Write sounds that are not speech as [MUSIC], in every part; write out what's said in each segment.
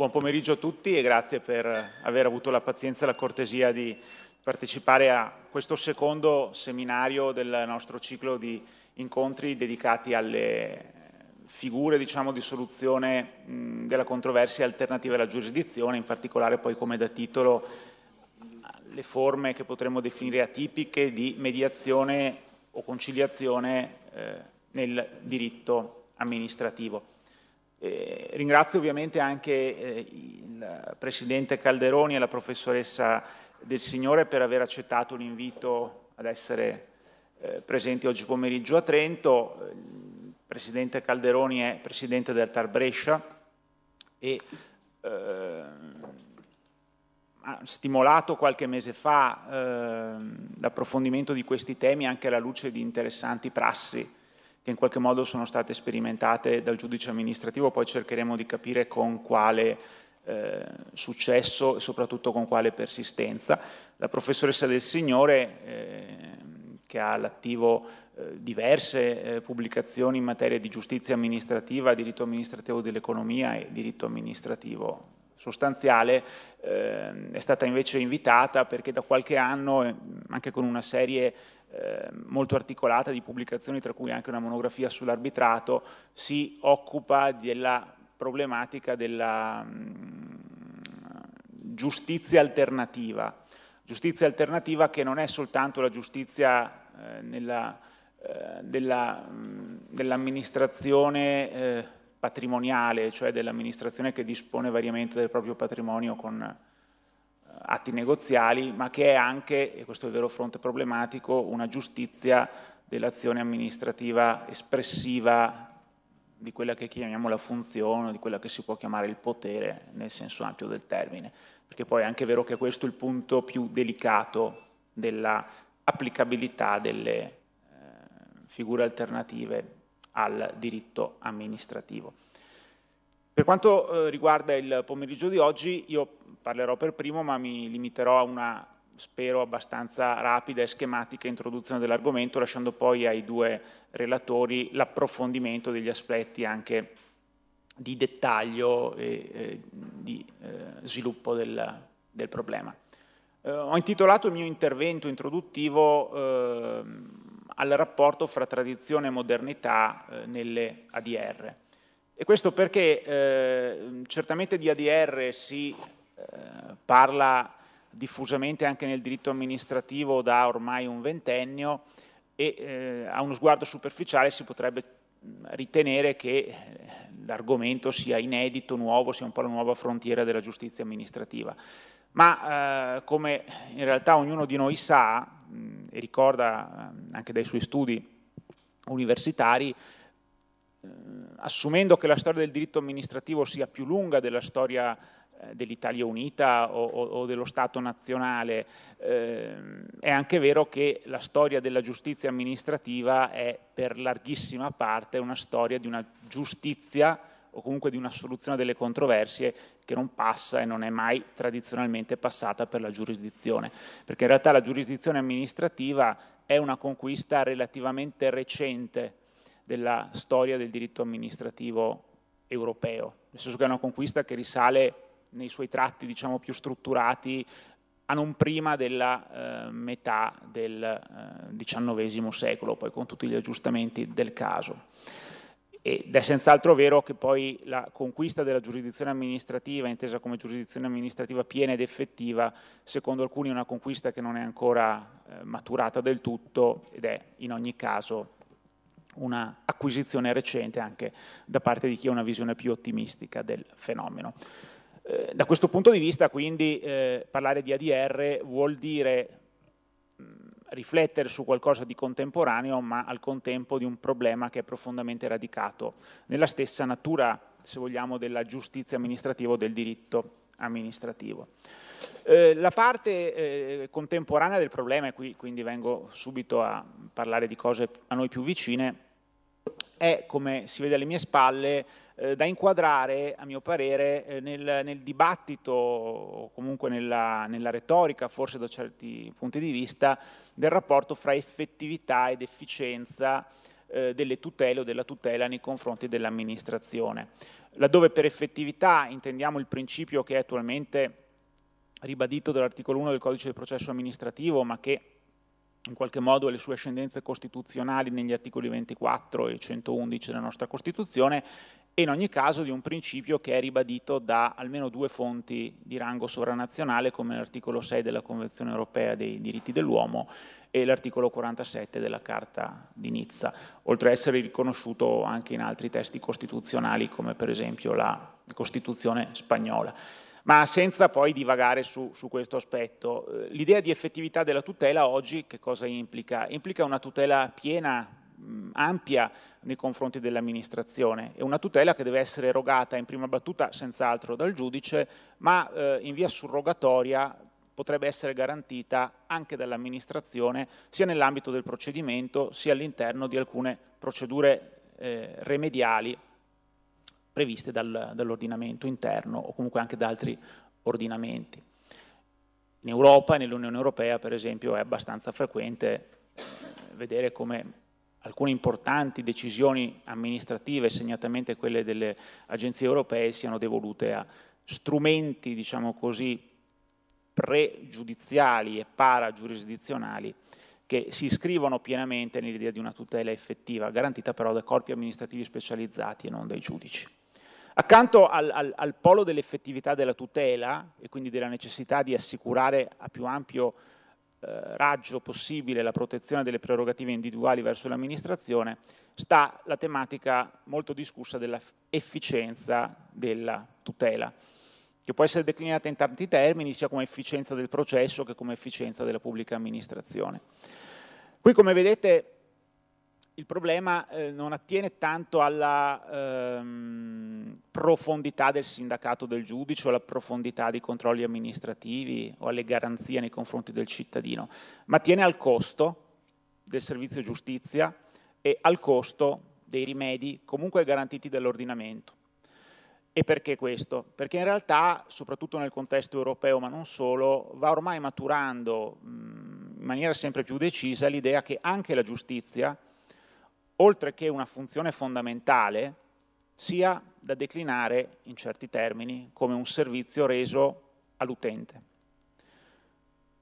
Buon pomeriggio a tutti e grazie per aver avuto la pazienza e la cortesia di partecipare a questo secondo seminario del nostro ciclo di incontri dedicati alle figure diciamo, di soluzione della controversia alternativa alla giurisdizione, in particolare poi come da titolo le forme che potremmo definire atipiche di mediazione o conciliazione eh, nel diritto amministrativo. Eh, ringrazio ovviamente anche eh, il Presidente Calderoni e la professoressa del Signore per aver accettato l'invito ad essere eh, presenti oggi pomeriggio a Trento. Il Presidente Calderoni è Presidente del TAR Brescia e ehm, ha stimolato qualche mese fa ehm, l'approfondimento di questi temi anche alla luce di interessanti prassi che in qualche modo sono state sperimentate dal giudice amministrativo, poi cercheremo di capire con quale eh, successo e soprattutto con quale persistenza. La professoressa del Signore, eh, che ha all'attivo eh, diverse eh, pubblicazioni in materia di giustizia amministrativa, diritto amministrativo dell'economia e diritto amministrativo sostanziale, ehm, è stata invece invitata perché da qualche anno, eh, anche con una serie di Ehm, molto articolata di pubblicazioni, tra cui anche una monografia sull'arbitrato, si occupa della problematica della mh, mm, giustizia alternativa. Giustizia alternativa che non è soltanto la giustizia eh, nella, eh, della, mh, mm, dell'amministrazione eh, patrimoniale, cioè dell'amministrazione che dispone variamente del proprio patrimonio con atti negoziali, ma che è anche, e questo è il vero fronte problematico, una giustizia dell'azione amministrativa espressiva di quella che chiamiamo la funzione, di quella che si può chiamare il potere nel senso ampio del termine. Perché poi è anche vero che questo è il punto più delicato dell'applicabilità delle eh, figure alternative al diritto amministrativo. Per quanto eh, riguarda il pomeriggio di oggi, io parlerò per primo, ma mi limiterò a una, spero, abbastanza rapida e schematica introduzione dell'argomento, lasciando poi ai due relatori l'approfondimento degli aspetti anche di dettaglio e eh, di eh, sviluppo del, del problema. Eh, ho intitolato il mio intervento introduttivo ehm, al rapporto fra tradizione e modernità eh, nelle ADR. E questo perché eh, certamente di ADR si eh, parla diffusamente anche nel diritto amministrativo da ormai un ventennio e eh, a uno sguardo superficiale si potrebbe ritenere che eh, l'argomento sia inedito, nuovo, sia un po' la nuova frontiera della giustizia amministrativa. Ma eh, come in realtà ognuno di noi sa mh, e ricorda mh, eh, anche dai suoi studi universitari, eh, assumendo che la storia del diritto amministrativo sia più lunga della storia eh, dell'Italia Unita o, o, dello Stato nazionale. Eh, è anche vero che la storia della giustizia amministrativa è per larghissima parte una storia di una giustizia o comunque di una soluzione delle controversie che non passa e non è mai tradizionalmente passata per la giurisdizione, perché in realtà la giurisdizione amministrativa è una conquista relativamente recente della storia del diritto amministrativo europeo, nel senso che è una conquista che risale nei suoi tratti diciamo, più strutturati a non prima della eh, metà del eh, XIX secolo, poi con tutti gli aggiustamenti del caso. Ed è senz'altro vero che poi la conquista della giurisdizione amministrativa, intesa come giurisdizione amministrativa piena ed effettiva, secondo alcuni è una conquista che non è ancora eh, maturata del tutto ed è in ogni caso una acquisizione recente anche da parte di chi ha una visione più ottimistica del fenomeno. Eh, da questo punto di vista, quindi, eh, parlare di ADR vuol dire mm, riflettere su qualcosa di contemporaneo, ma al contempo di un problema che è profondamente radicato nella stessa natura, se vogliamo, della giustizia amministrativa o del diritto amministrativo. Eh, la parte eh, contemporanea del problema, e qui quindi vengo subito a parlare di cose a noi più vicine, è, come si vede alle mie spalle, eh, da inquadrare, a mio parere, eh, nel, nel dibattito, o comunque nella, nella, retorica, forse da certi punti di vista, del rapporto fra effettività ed efficienza eh, delle tutele o della tutela nei confronti dell'amministrazione. Laddove per effettività intendiamo il principio che è attualmente ribadito dall'articolo 1 del codice del processo amministrativo, ma che in qualche modo ha le sue ascendenze costituzionali negli articoli 24 e 111 della nostra Costituzione, e in ogni caso di un principio che è ribadito da almeno due fonti di rango sovranazionale, come l'articolo 6 della Convenzione europea dei diritti dell'uomo e l'articolo 47 della Carta di Nizza, oltre ad essere riconosciuto anche in altri testi costituzionali, come per esempio la Costituzione spagnola ma senza poi divagare su, su questo aspetto. Eh, l'idea di effettività della tutela oggi che cosa implica? Implica una tutela piena, ampia nei confronti dell'amministrazione È una tutela che deve essere erogata in prima battuta senz'altro dal giudice, ma eh, in via surrogatoria potrebbe essere garantita anche dall'amministrazione sia nell'ambito del procedimento sia all'interno di alcune procedure eh, remediali previste dal, dall'ordinamento interno o comunque anche da altri ordinamenti. In Europa e nell'Unione Europea, per esempio, è abbastanza frequente eh, vedere come alcune importanti decisioni amministrative, segnatamente quelle delle agenzie europee, siano devolute a strumenti, diciamo così, pregiudiziali e paragiurisdizionali che si iscrivono pienamente nell'idea di una tutela effettiva, garantita però dai corpi amministrativi specializzati e non dai giudici. Accanto al, al, al polo dell'effettività della tutela e quindi della necessità di assicurare a più ampio eh, raggio possibile la protezione delle prerogative individuali verso l'amministrazione, sta la tematica molto discussa dell'efficienza della tutela, che può essere declinata in tanti termini, sia come efficienza del processo che come efficienza della pubblica amministrazione. Qui, come vedete, il problema eh, non attiene tanto alla ehm, profondità del sindacato del giudice o alla profondità dei controlli amministrativi o alle garanzie nei confronti del cittadino, ma attiene al costo del servizio giustizia e al costo dei rimedi comunque garantiti dall'ordinamento. E perché questo? Perché in realtà, soprattutto nel contesto europeo, ma non solo, va ormai maturando mh, in maniera sempre più decisa l'idea che anche la giustizia, oltre che una funzione fondamentale, sia da declinare in certi termini come un servizio reso all'utente.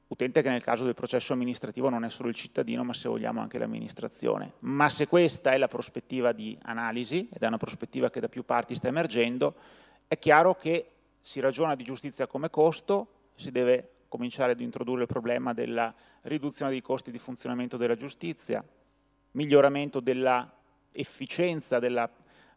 Utente che nel caso del processo amministrativo non è solo il cittadino, ma se vogliamo anche l'amministrazione. Ma se questa è la prospettiva di analisi, ed è una prospettiva che da più parti sta emergendo, è chiaro che si ragiona di giustizia come costo, si deve cominciare ad introdurre il problema della riduzione dei costi di funzionamento della giustizia, miglioramento della efficienza, della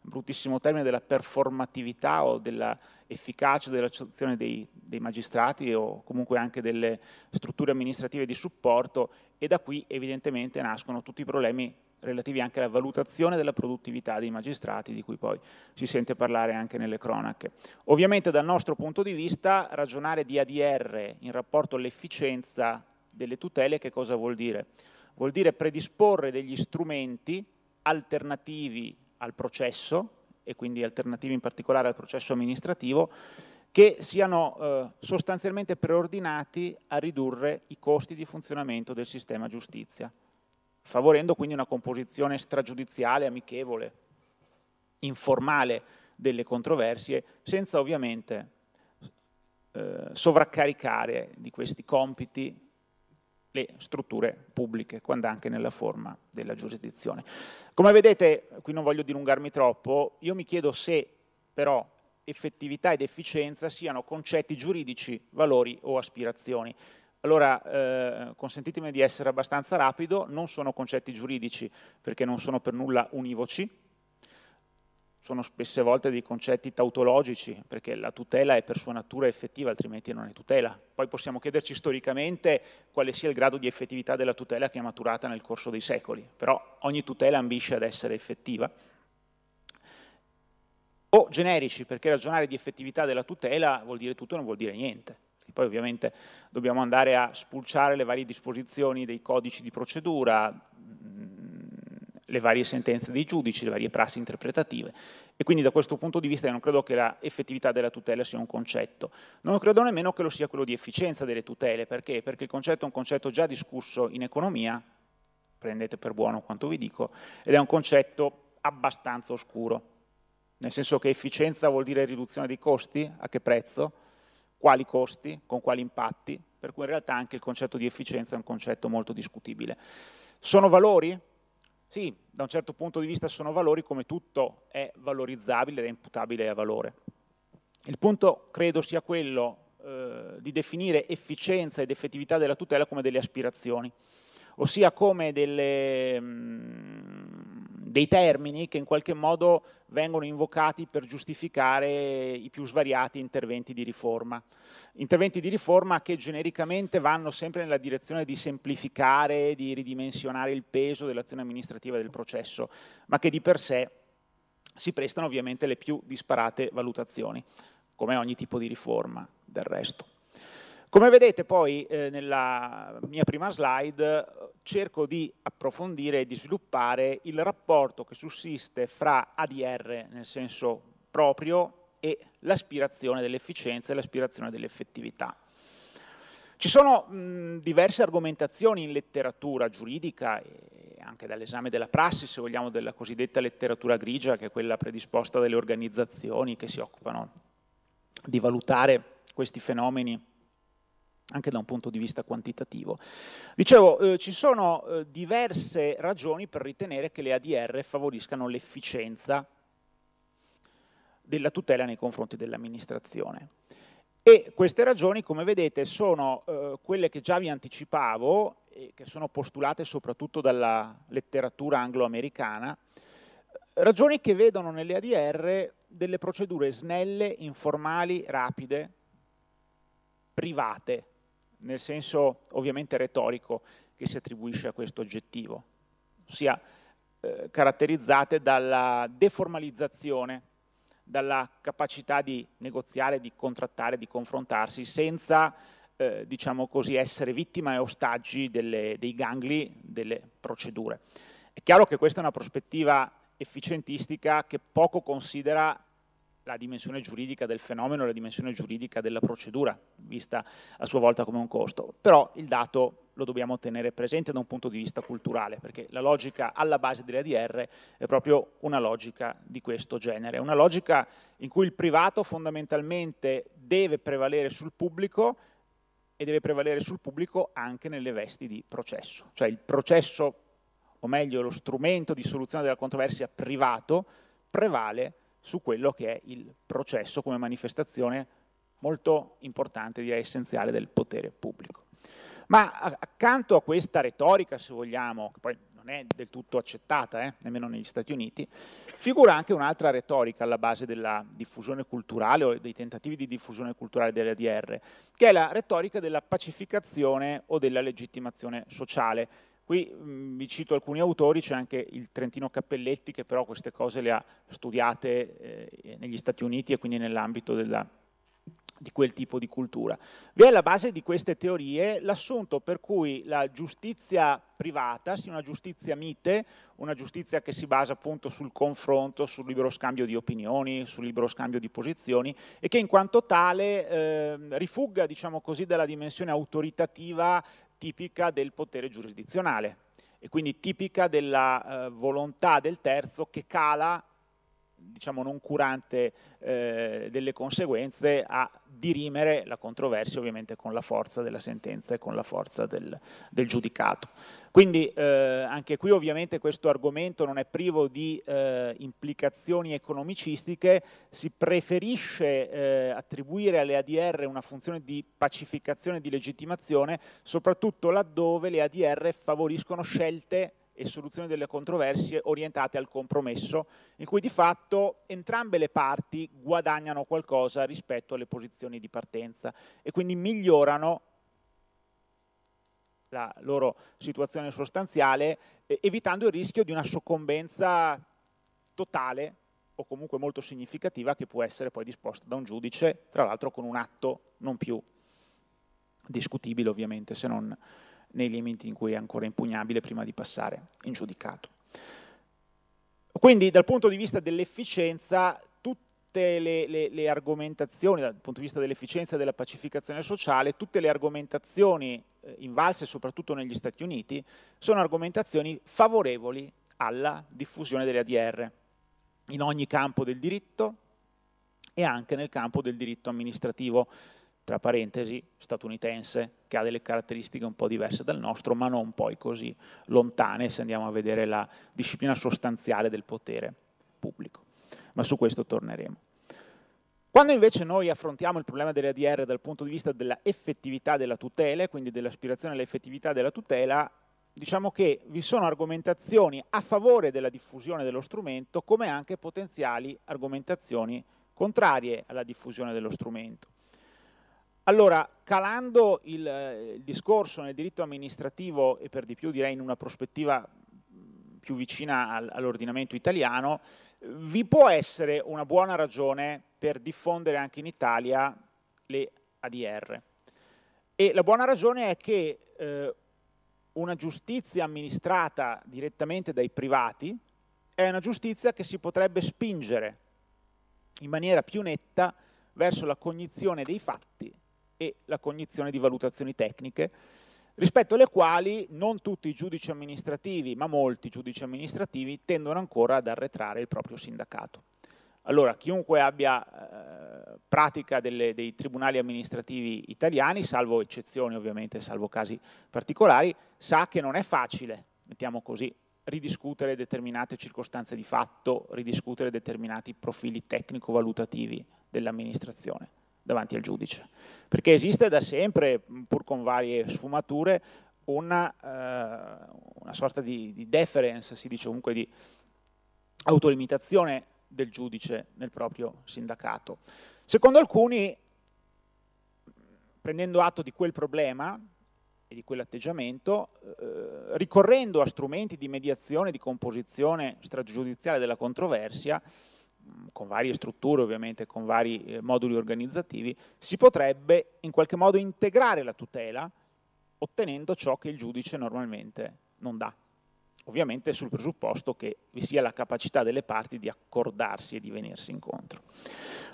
bruttissimo termine, della performatività o dell'efficacia dell'accezione dei, dei, magistrati o comunque anche delle strutture amministrative di supporto e da qui evidentemente nascono tutti i problemi relativi anche alla valutazione della produttività dei magistrati di cui poi si sente parlare anche nelle cronache. Ovviamente dal nostro punto di vista ragionare di ADR in rapporto all'efficienza delle tutele che cosa vuol dire? vuol dire predisporre degli strumenti alternativi al processo, e quindi alternativi in particolare al processo amministrativo, che siano eh, sostanzialmente preordinati a ridurre i costi di funzionamento del sistema giustizia, favorendo quindi una composizione stragiudiziale, amichevole, informale delle controversie, senza ovviamente eh, sovraccaricare di questi compiti le strutture pubbliche, quando anche nella forma della giurisdizione. Come vedete, qui non voglio dilungarmi troppo, io mi chiedo se però effettività ed efficienza siano concetti giuridici, valori o aspirazioni. Allora, eh, consentitemi di essere abbastanza rapido, non sono concetti giuridici perché non sono per nulla univoci, sono spesse volte dei concetti tautologici, perché la tutela è per sua natura effettiva, altrimenti non è tutela. Poi possiamo chiederci storicamente quale sia il grado di effettività della tutela che è maturata nel corso dei secoli, però ogni tutela ambisce ad essere effettiva. O generici, perché ragionare di effettività della tutela vuol dire tutto e non vuol dire niente. Poi ovviamente dobbiamo andare a spulciare le varie disposizioni dei codici di procedura, le varie sentenze dei giudici, le varie prassi interpretative e quindi da questo punto di vista io non credo che l'effettività della tutela sia un concetto. Non credo nemmeno che lo sia quello di efficienza delle tutele, perché? Perché il concetto è un concetto già discusso in economia, prendete per buono quanto vi dico, ed è un concetto abbastanza oscuro, nel senso che efficienza vuol dire riduzione dei costi, a che prezzo, quali costi, con quali impatti, per cui in realtà anche il concetto di efficienza è un concetto molto discutibile. Sono valori? Sì, da un certo punto di vista sono valori come tutto è valorizzabile ed è imputabile a valore. Il punto credo sia quello eh, di definire efficienza ed effettività della tutela come delle aspirazioni, ossia come delle... Mh, mm, dei termini che in qualche modo vengono invocati per giustificare i più svariati interventi di riforma. Interventi di riforma che genericamente vanno sempre nella direzione di semplificare, di ridimensionare il peso dell'azione amministrativa del processo, ma che di per sé si prestano ovviamente le più disparate valutazioni, come ogni tipo di riforma del resto. Come vedete poi eh, nella mia prima slide cerco di approfondire e di sviluppare il rapporto che sussiste fra ADR nel senso proprio e l'aspirazione dell'efficienza e l'aspirazione dell'effettività. Ci sono mh, diverse argomentazioni in letteratura giuridica e anche dall'esame della prassi, se vogliamo, della cosiddetta letteratura grigia, che è quella predisposta dalle organizzazioni che si occupano di valutare questi fenomeni anche da un punto di vista quantitativo. Dicevo, eh, ci sono eh, diverse ragioni per ritenere che le ADR favoriscano l'efficienza della tutela nei confronti dell'amministrazione. E queste ragioni, come vedete, sono eh, quelle che già vi anticipavo, e che sono postulate soprattutto dalla letteratura anglo-americana, ragioni che vedono nelle ADR delle procedure snelle, informali, rapide, private, nel senso ovviamente retorico che si attribuisce a questo aggettivo, ossia eh, caratterizzate dalla deformalizzazione, dalla capacità di negoziare, di contrattare, di confrontarsi senza eh, diciamo così, essere vittima e ostaggi delle, dei gangli delle procedure. È chiaro che questa è una prospettiva efficientistica che poco considera la dimensione giuridica del fenomeno, la dimensione giuridica della procedura, vista a sua volta come un costo. Però il dato lo dobbiamo tenere presente da un punto di vista culturale, perché la logica alla base dell'ADR è proprio una logica di questo genere, una logica in cui il privato fondamentalmente deve prevalere sul pubblico e deve prevalere sul pubblico anche nelle vesti di processo, cioè il processo, o meglio lo strumento di soluzione della controversia privato, prevale su quello che è il processo come manifestazione molto importante, direi essenziale, del potere pubblico. Ma accanto a questa retorica, se vogliamo, che poi non è del tutto accettata, eh, nemmeno negli Stati Uniti, figura anche un'altra retorica alla base della diffusione culturale o dei tentativi di diffusione culturale dell'ADR, che è la retorica della pacificazione o della legittimazione sociale, Qui mh, mm, vi cito alcuni autori, c'è anche il Trentino Cappelletti che però queste cose le ha studiate eh, negli Stati Uniti e quindi nell'ambito della, di quel tipo di cultura. Vi è alla base di queste teorie l'assunto per cui la giustizia privata sia una giustizia mite, una giustizia che si basa appunto sul confronto, sul libero scambio di opinioni, sul libero scambio di posizioni e che in quanto tale eh, rifugga, diciamo così, dalla dimensione autoritativa tipica del potere giurisdizionale e quindi tipica della eh, volontà del terzo che cala, diciamo non curante eh, delle conseguenze, a dirimere la controversia ovviamente con la forza della sentenza e con la forza del, del giudicato. Quindi eh, anche qui ovviamente questo argomento non è privo di eh, implicazioni economicistiche, si preferisce eh, attribuire alle ADR una funzione di pacificazione e di legittimazione, soprattutto laddove le ADR favoriscono scelte e soluzione delle controversie orientate al compromesso, in cui di fatto entrambe le parti guadagnano qualcosa rispetto alle posizioni di partenza e quindi migliorano la loro situazione sostanziale, evitando il rischio di una soccombenza totale o comunque molto significativa che può essere poi disposta da un giudice, tra l'altro con un atto non più discutibile ovviamente, se non nei limiti in cui è ancora impugnabile prima di passare in giudicato. Quindi dal punto di vista dell'efficienza tutte le, le, le, argomentazioni, dal punto di vista dell'efficienza e della pacificazione sociale, tutte le argomentazioni eh, invalse soprattutto negli Stati Uniti sono argomentazioni favorevoli alla diffusione delle ADR in ogni campo del diritto e anche nel campo del diritto amministrativo tra parentesi, statunitense, che ha delle caratteristiche un po' diverse dal nostro, ma non poi così lontane se andiamo a vedere la disciplina sostanziale del potere pubblico. Ma su questo torneremo. Quando invece noi affrontiamo il problema delle ADR dal punto di vista della effettività della tutela, quindi dell'aspirazione all'effettività della tutela, diciamo che vi sono argomentazioni a favore della diffusione dello strumento, come anche potenziali argomentazioni contrarie alla diffusione dello strumento. Allora, calando il, eh, il, discorso nel diritto amministrativo e per di più direi in una prospettiva mm, più vicina al, all'ordinamento italiano, vi può essere una buona ragione per diffondere anche in Italia le ADR. E la buona ragione è che eh, una giustizia amministrata direttamente dai privati è una giustizia che si potrebbe spingere in maniera più netta verso la cognizione dei fatti e la cognizione di valutazioni tecniche, rispetto alle quali non tutti i giudici amministrativi, ma molti giudici amministrativi, tendono ancora ad arretrare il proprio sindacato. Allora, chiunque abbia eh, pratica delle, dei tribunali amministrativi italiani, salvo eccezioni ovviamente, salvo casi particolari, sa che non è facile, mettiamo così, ridiscutere determinate circostanze di fatto, ridiscutere determinati profili tecnico-valutativi dell'amministrazione davanti al giudice. Perché esiste da sempre, pur con varie sfumature, una, eh, una sorta di, di, deference, si dice comunque di autolimitazione del giudice nel proprio sindacato. Secondo alcuni, prendendo atto di quel problema e di quell'atteggiamento, eh, ricorrendo a strumenti di mediazione, di composizione stragiudiziale della controversia, con varie strutture ovviamente, con vari eh, moduli organizzativi, si potrebbe in qualche modo integrare la tutela ottenendo ciò che il giudice normalmente non dà. Ovviamente sul presupposto che vi sia la capacità delle parti di accordarsi e di venirsi incontro.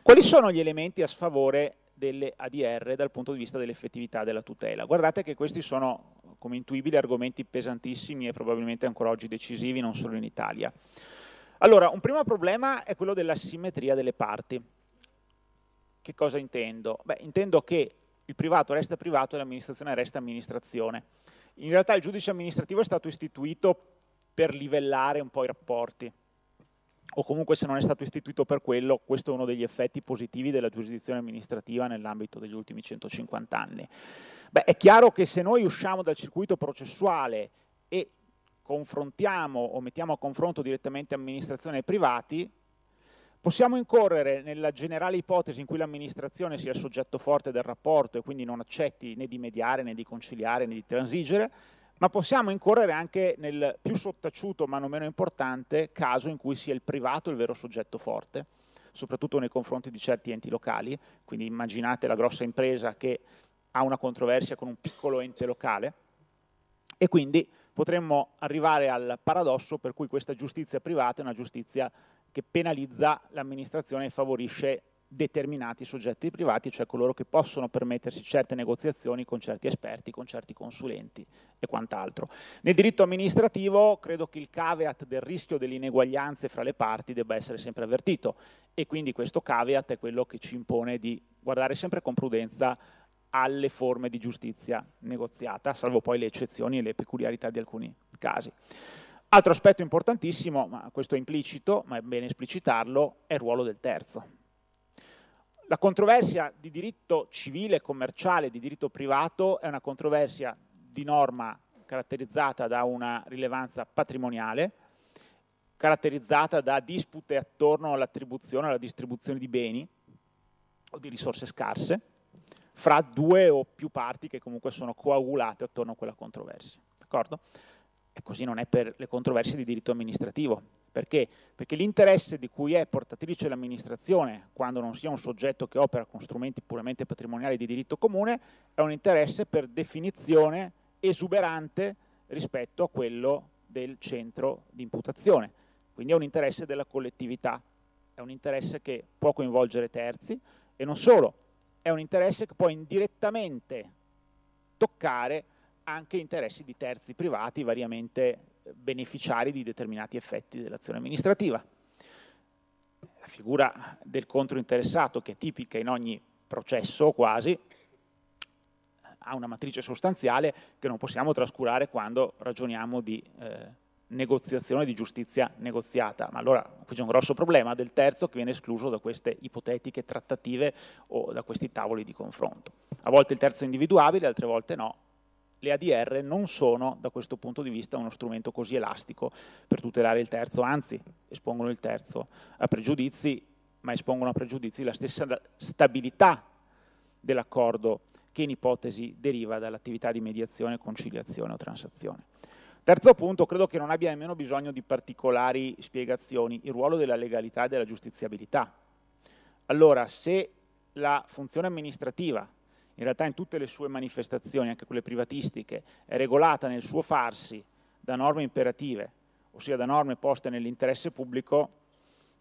Quali sono gli elementi a sfavore delle ADR dal punto di vista dell'effettività della tutela? Guardate che questi sono, come intuibili, argomenti pesantissimi e probabilmente ancora oggi decisivi, non solo in Italia. Allora, un primo problema è quello della simmetria delle parti. Che cosa intendo? Beh, intendo che il privato resta privato e l'amministrazione resta amministrazione. In realtà il giudice amministrativo è stato istituito per livellare un po' i rapporti, o comunque se non è stato istituito per quello, questo è uno degli effetti positivi della giurisdizione amministrativa nell'ambito degli ultimi 150 anni. Beh, è chiaro che se noi usciamo dal circuito processuale e confrontiamo o mettiamo a confronto direttamente amministrazione e privati, possiamo incorrere nella generale ipotesi in cui l'amministrazione sia il soggetto forte del rapporto e quindi non accetti né di mediare, né di conciliare, né di transigere, ma possiamo incorrere anche nel più sottaciuto ma non meno importante caso in cui sia il privato il vero soggetto forte, soprattutto nei confronti di certi enti locali, quindi immaginate la grossa impresa che ha una controversia con un piccolo ente locale e quindi potremmo arrivare al paradosso per cui questa giustizia privata è una giustizia che penalizza l'amministrazione e favorisce determinati soggetti privati, cioè coloro che possono permettersi certe negoziazioni con certi esperti, con certi consulenti e quant'altro. Nel diritto amministrativo credo che il caveat del rischio delle ineguaglianze fra le parti debba essere sempre avvertito e quindi questo caveat è quello che ci impone di guardare sempre con prudenza alle forme di giustizia negoziata, salvo poi le eccezioni e le peculiarità di alcuni casi. Altro aspetto importantissimo, ma questo è implicito, ma è bene esplicitarlo, è il ruolo del terzo. La controversia di diritto civile, commerciale, di diritto privato è una controversia di norma caratterizzata da una rilevanza patrimoniale, caratterizzata da dispute attorno all'attribuzione, alla distribuzione di beni o di risorse scarse, fra due o più parti che comunque sono coagulate attorno a quella controversia. D'accordo? E così non è per le controversie di diritto amministrativo. Perché? Perché l'interesse di cui è portatrice l'amministrazione, quando non sia un soggetto che opera con strumenti puramente patrimoniali di diritto comune, è un interesse per definizione esuberante rispetto a quello del centro di imputazione. Quindi è un interesse della collettività, è un interesse che può coinvolgere terzi e non solo, è un interesse che può indirettamente toccare anche interessi di terzi privati, variamente eh, beneficiari di determinati effetti dell'azione amministrativa. La figura del controinteressato, che è tipica in ogni processo quasi, ha una matrice sostanziale che non possiamo trascurare quando ragioniamo di eh, negoziazione di giustizia negoziata, ma allora qui c'è un grosso problema del terzo che viene escluso da queste ipotetiche trattative o da questi tavoli di confronto. A volte il terzo è individuabile, altre volte no. Le ADR non sono, da questo punto di vista, uno strumento così elastico per tutelare il terzo, anzi espongono il terzo a pregiudizi, ma espongono a pregiudizi la stessa stabilità dell'accordo che in ipotesi deriva dall'attività di mediazione, conciliazione o transazione. Terzo punto, credo che non abbia nemmeno bisogno di particolari spiegazioni, il ruolo della legalità e della giustiziabilità. Allora, se la funzione amministrativa, in realtà in tutte le sue manifestazioni, anche quelle privatistiche, è regolata nel suo farsi da norme imperative, ossia da norme poste nell'interesse pubblico,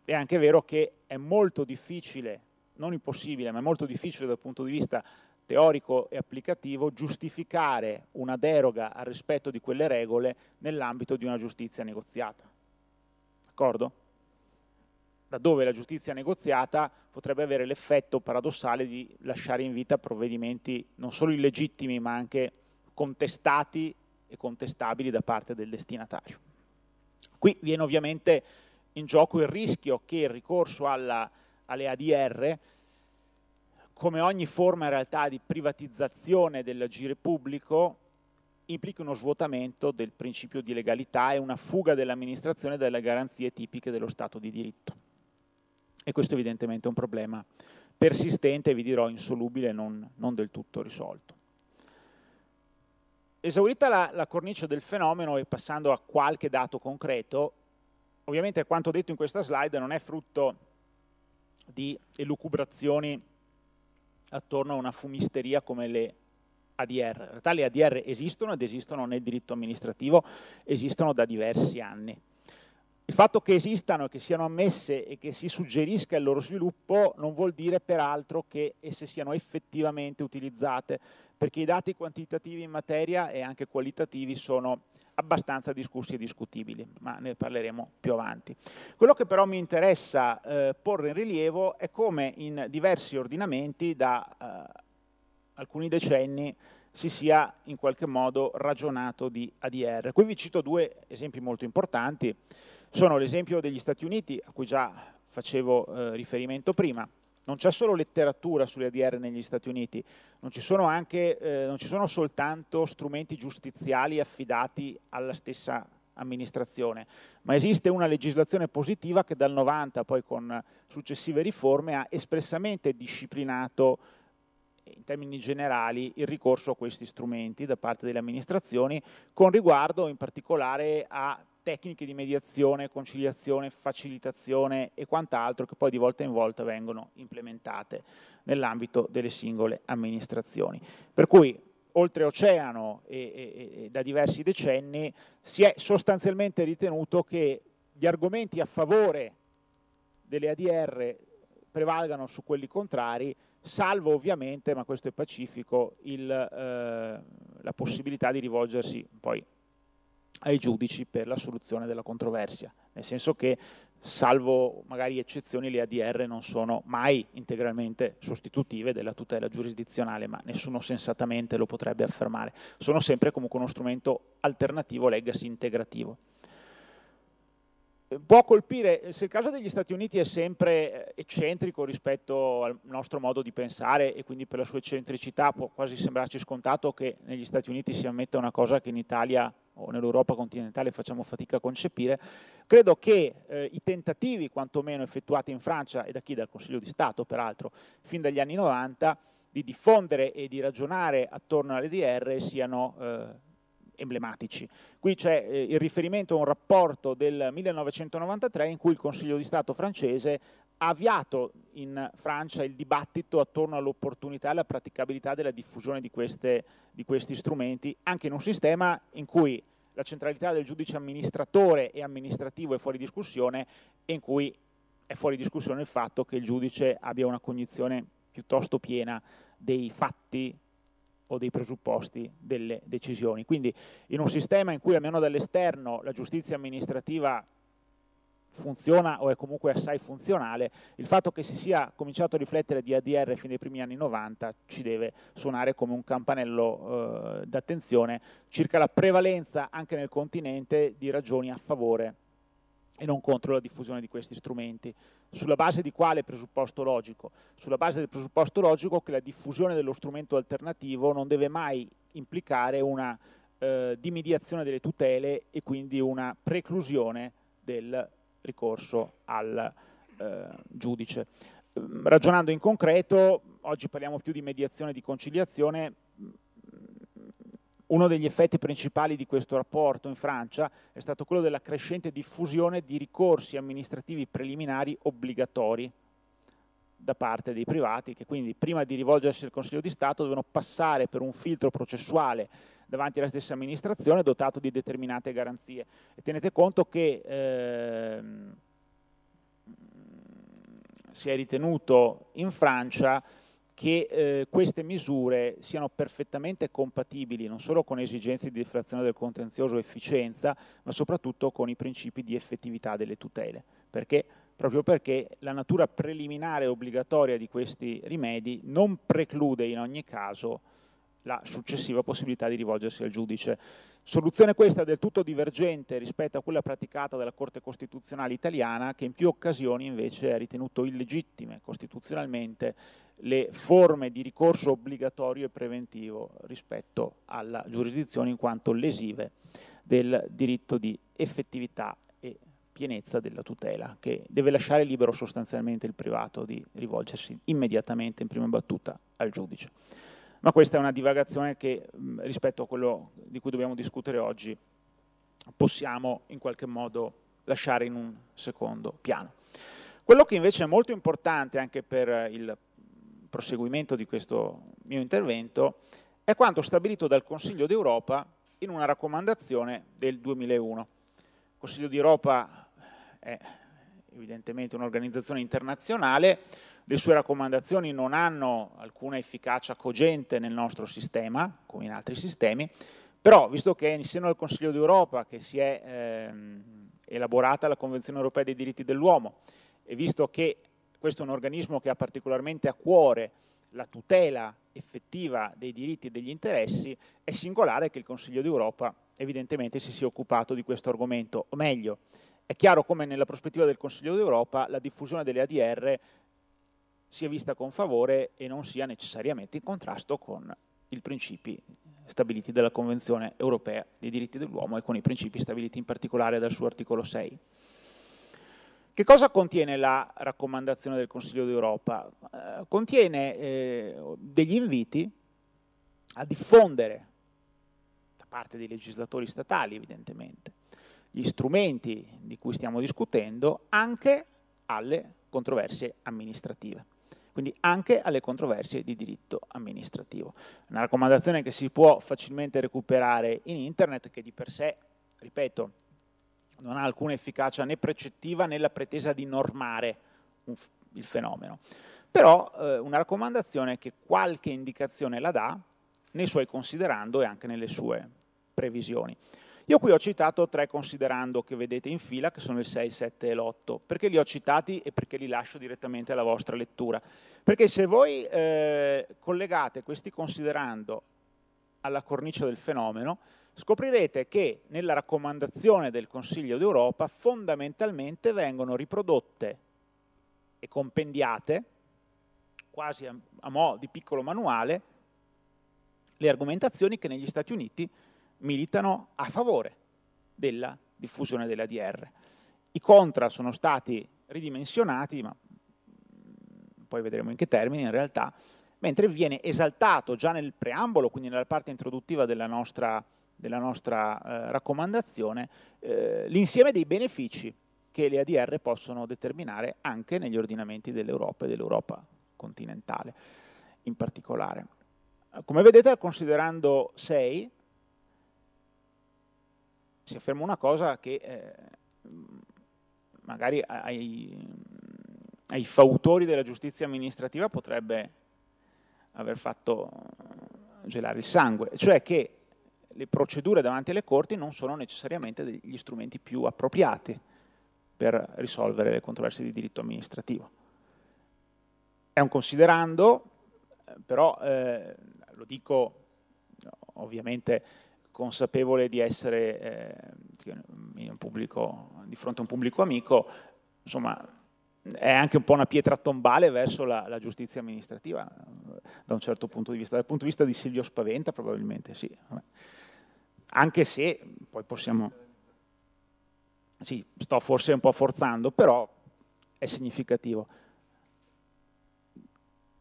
è anche vero che è molto difficile, non impossibile, ma è molto difficile dal punto di vista teorico e applicativo giustificare una deroga al rispetto di quelle regole nell'ambito di una giustizia negoziata. D'accordo? Da dove la giustizia negoziata potrebbe avere l'effetto paradossale di lasciare in vita provvedimenti non solo illegittimi ma anche contestati e contestabili da parte del destinatario. Qui viene ovviamente in gioco il rischio che il ricorso alla, alle ADR come ogni forma in realtà di privatizzazione dell'agire pubblico, implica uno svuotamento del principio di legalità e una fuga dell'amministrazione dalle garanzie tipiche dello Stato di diritto. E questo evidentemente è un problema persistente, vi dirò insolubile, non, non del tutto risolto. Esaurita la, la cornice del fenomeno e passando a qualche dato concreto, ovviamente quanto detto in questa slide non è frutto di elucubrazioni attorno a una fumisteria come le ADR. Tali ADR esistono ed esistono nel diritto amministrativo, esistono da diversi anni. Il fatto che esistano e che siano ammesse e che si suggerisca il loro sviluppo non vuol dire peraltro che esse siano effettivamente utilizzate, perché i dati quantitativi in materia e anche qualitativi sono abbastanza discussi e discutibili, ma ne parleremo più avanti. Quello che però mi interessa eh, porre in rilievo è come in diversi ordinamenti da eh, alcuni decenni si sia in qualche modo ragionato di ADR. Qui vi cito due esempi molto importanti. Sono l'esempio degli Stati Uniti, a cui già facevo eh, riferimento prima, non c'è solo letteratura sulle ADR negli Stati Uniti, non ci sono, anche, eh, non ci sono soltanto strumenti giustiziali affidati alla stessa amministrazione, ma esiste una legislazione positiva che dal 90, poi con successive riforme, ha espressamente disciplinato eh, in termini generali il ricorso a questi strumenti da parte delle amministrazioni con riguardo in particolare a tecniche di mediazione, conciliazione, facilitazione e quant'altro che poi di volta in volta vengono implementate nell'ambito delle singole amministrazioni. Per cui oltreoceano e, e, e da diversi decenni si è sostanzialmente ritenuto che gli argomenti a favore delle ADR prevalgano su quelli contrari, salvo ovviamente, ma questo è pacifico, il, eh, la possibilità di rivolgersi poi ai giudici per la soluzione della controversia, nel senso che salvo magari eccezioni le ADR non sono mai integralmente sostitutive della tutela giurisdizionale, ma nessuno sensatamente lo potrebbe affermare, sono sempre comunque uno strumento alternativo, legacy integrativo può colpire, se il caso degli Stati Uniti è sempre eh, eccentrico rispetto al nostro modo di pensare e quindi per la sua eccentricità può quasi sembrarci scontato che negli Stati Uniti si ammetta una cosa che in Italia o nell'Europa continentale facciamo fatica a concepire, credo che eh, i tentativi quantomeno effettuati in Francia e da chi? Dal Consiglio di Stato peraltro, fin dagli anni 90, di diffondere e di ragionare attorno all'EDR siano eh, emblematici. Qui c'è eh, il riferimento a un rapporto del 1993 in cui il Consiglio di Stato francese ha avviato in Francia il dibattito attorno all'opportunità e alla praticabilità della diffusione di, queste, di questi strumenti, anche in un sistema in cui la centralità del giudice amministratore e amministrativo è fuori discussione e in cui è fuori discussione il fatto che il giudice abbia una cognizione piuttosto piena dei fatti o dei presupposti delle decisioni. Quindi in un sistema in cui almeno dall'esterno la giustizia amministrativa funziona o è comunque assai funzionale, il fatto che si sia cominciato a riflettere di ADR fin dai primi anni 90 ci deve suonare come un campanello eh, d'attenzione circa la prevalenza anche nel continente di ragioni a favore e non contro la diffusione di questi strumenti. Sulla base di quale presupposto logico? Sulla base del presupposto logico che la diffusione dello strumento alternativo non deve mai implicare una eh, dimidiazione delle tutele e quindi una preclusione del ricorso al eh, giudice. Ehm, ragionando in concreto, oggi parliamo più di mediazione e di conciliazione, uno degli effetti principali di questo rapporto in Francia è stato quello della crescente diffusione di ricorsi amministrativi preliminari obbligatori da parte dei privati che quindi prima di rivolgersi al Consiglio di Stato devono passare per un filtro processuale davanti alla stessa amministrazione dotato di determinate garanzie. E tenete conto che ehm, si è ritenuto in Francia che eh, queste misure siano perfettamente compatibili non solo con esigenze di deflazione del contenzioso e efficienza, ma soprattutto con i principi di effettività delle tutele, perché, proprio perché la natura preliminare e obbligatoria di questi rimedi non preclude in ogni caso la successiva possibilità di rivolgersi al giudice. Soluzione questa del tutto divergente rispetto a quella praticata dalla Corte Costituzionale italiana che in più occasioni invece ha ritenuto illegittime costituzionalmente le forme di ricorso obbligatorio e preventivo rispetto alla giurisdizione in quanto lesive del diritto di effettività e pienezza della tutela, che deve lasciare libero sostanzialmente il privato di rivolgersi immediatamente in prima battuta al giudice ma questa è una divagazione che mm, rispetto a quello di cui dobbiamo discutere oggi possiamo in qualche modo lasciare in un secondo piano. Quello che invece è molto importante anche per il proseguimento di questo mio intervento è quanto stabilito dal Consiglio d'Europa in una raccomandazione del 2001. Il Consiglio d'Europa è evidentemente un'organizzazione internazionale, le sue raccomandazioni non hanno alcuna efficacia cogente nel nostro sistema, come in altri sistemi, però visto che è in seno al Consiglio d'Europa che si è ehm, elaborata la Convenzione Europea dei diritti dell'uomo e visto che questo è un organismo che ha particolarmente a cuore la tutela effettiva dei diritti e degli interessi, è singolare che il Consiglio d'Europa evidentemente si sia occupato di questo argomento, o meglio, è chiaro come nella prospettiva del Consiglio d'Europa la diffusione delle ADR sia vista con favore e non sia necessariamente in contrasto con i principi stabiliti dalla Convenzione europea dei diritti dell'uomo e con i principi stabiliti in particolare dal suo articolo 6. Che cosa contiene la raccomandazione del Consiglio d'Europa? Eh, contiene eh, degli inviti a diffondere, da parte dei legislatori statali evidentemente, gli strumenti di cui stiamo discutendo anche alle controversie amministrative, quindi anche alle controversie di diritto amministrativo. Una raccomandazione che si può facilmente recuperare in internet che di per sé, ripeto, non ha alcuna efficacia né precettiva né la pretesa di normare il fenomeno. Però eh, una raccomandazione che qualche indicazione la dà nei suoi considerando e anche nelle sue previsioni. Io qui ho citato tre considerando che vedete in fila, che sono il 6, il 7 e l'8. Perché li ho citati e perché li lascio direttamente alla vostra lettura? Perché se voi eh, collegate questi considerando alla cornice del fenomeno, scoprirete che nella raccomandazione del Consiglio d'Europa fondamentalmente vengono riprodotte e compendiate, quasi a, a mo' di piccolo manuale, le argomentazioni che negli Stati Uniti militano a favore della diffusione dell'ADR. I contra sono stati ridimensionati, ma mm, poi vedremo in che termini in realtà, mentre viene esaltato già nel preambolo, quindi nella parte introduttiva della nostra, della nostra eh, raccomandazione, eh, l'insieme dei benefici che le ADR possono determinare anche negli ordinamenti dell'Europa e dell'Europa continentale in particolare. Come vedete, considerando 6, si afferma una cosa che eh, magari ai, ai, fautori della giustizia amministrativa potrebbe aver fatto gelare il sangue, cioè che le procedure davanti alle corti non sono necessariamente degli strumenti più appropriati per risolvere le controversie di diritto amministrativo. È un considerando, eh, però eh, lo dico ovviamente consapevole di essere eh, pubblico, di fronte a un pubblico amico, insomma è anche un po' una pietra tombale verso la, la, giustizia amministrativa, da un certo punto di vista. Dal punto di vista di Silvio Spaventa probabilmente sì. Anche se poi possiamo... Sì, sto forse un po' forzando, però è significativo.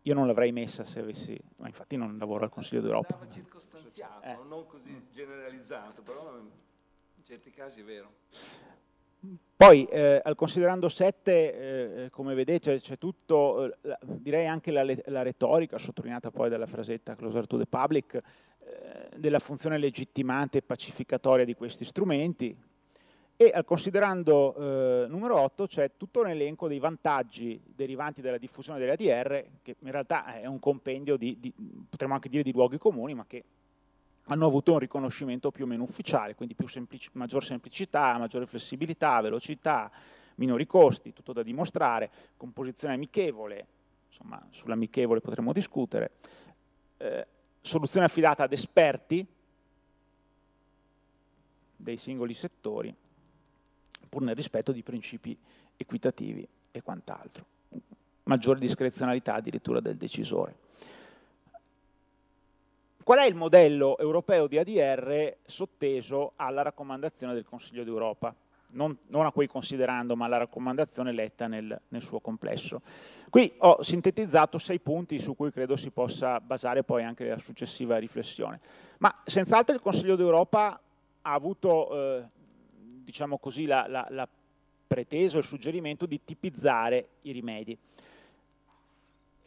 Io non l'avrei messa se avessi, ma infatti non lavoro al Consiglio d'Europa. Era circostanziato, eh. non così generalizzato, però in certi casi è vero. Poi eh, al considerando 7, eh, eh, come vedete, c'è tutto, eh, la, direi anche la, la, retorica, sottolineata poi dalla frasetta Closer to the Public, eh, della funzione legittimante e pacificatoria di questi strumenti, e eh, considerando eh, numero 8 c'è tutto un elenco dei vantaggi derivanti dalla diffusione dell'ADR, che in realtà eh, è un compendio di, di, potremmo anche dire, di luoghi comuni, ma che hanno avuto un riconoscimento più o meno ufficiale, quindi semplici, maggior semplicità, maggiore flessibilità, velocità, minori costi, tutto da dimostrare, composizione amichevole, insomma sull'amichevole potremmo discutere, eh, soluzione affidata ad esperti dei singoli settori, pur nel rispetto di principi equitativi e quant'altro. Maggiore discrezionalità addirittura del decisore. Qual è il modello europeo di ADR sotteso alla raccomandazione del Consiglio d'Europa? Non, non, a quei considerando, ma alla raccomandazione letta nel, nel, suo complesso. Qui ho sintetizzato sei punti su cui credo si possa basare poi anche la successiva riflessione. Ma senz'altro il Consiglio d'Europa ha avuto eh, diciamo così, la, la, la pretesa il suggerimento di tipizzare i rimedi.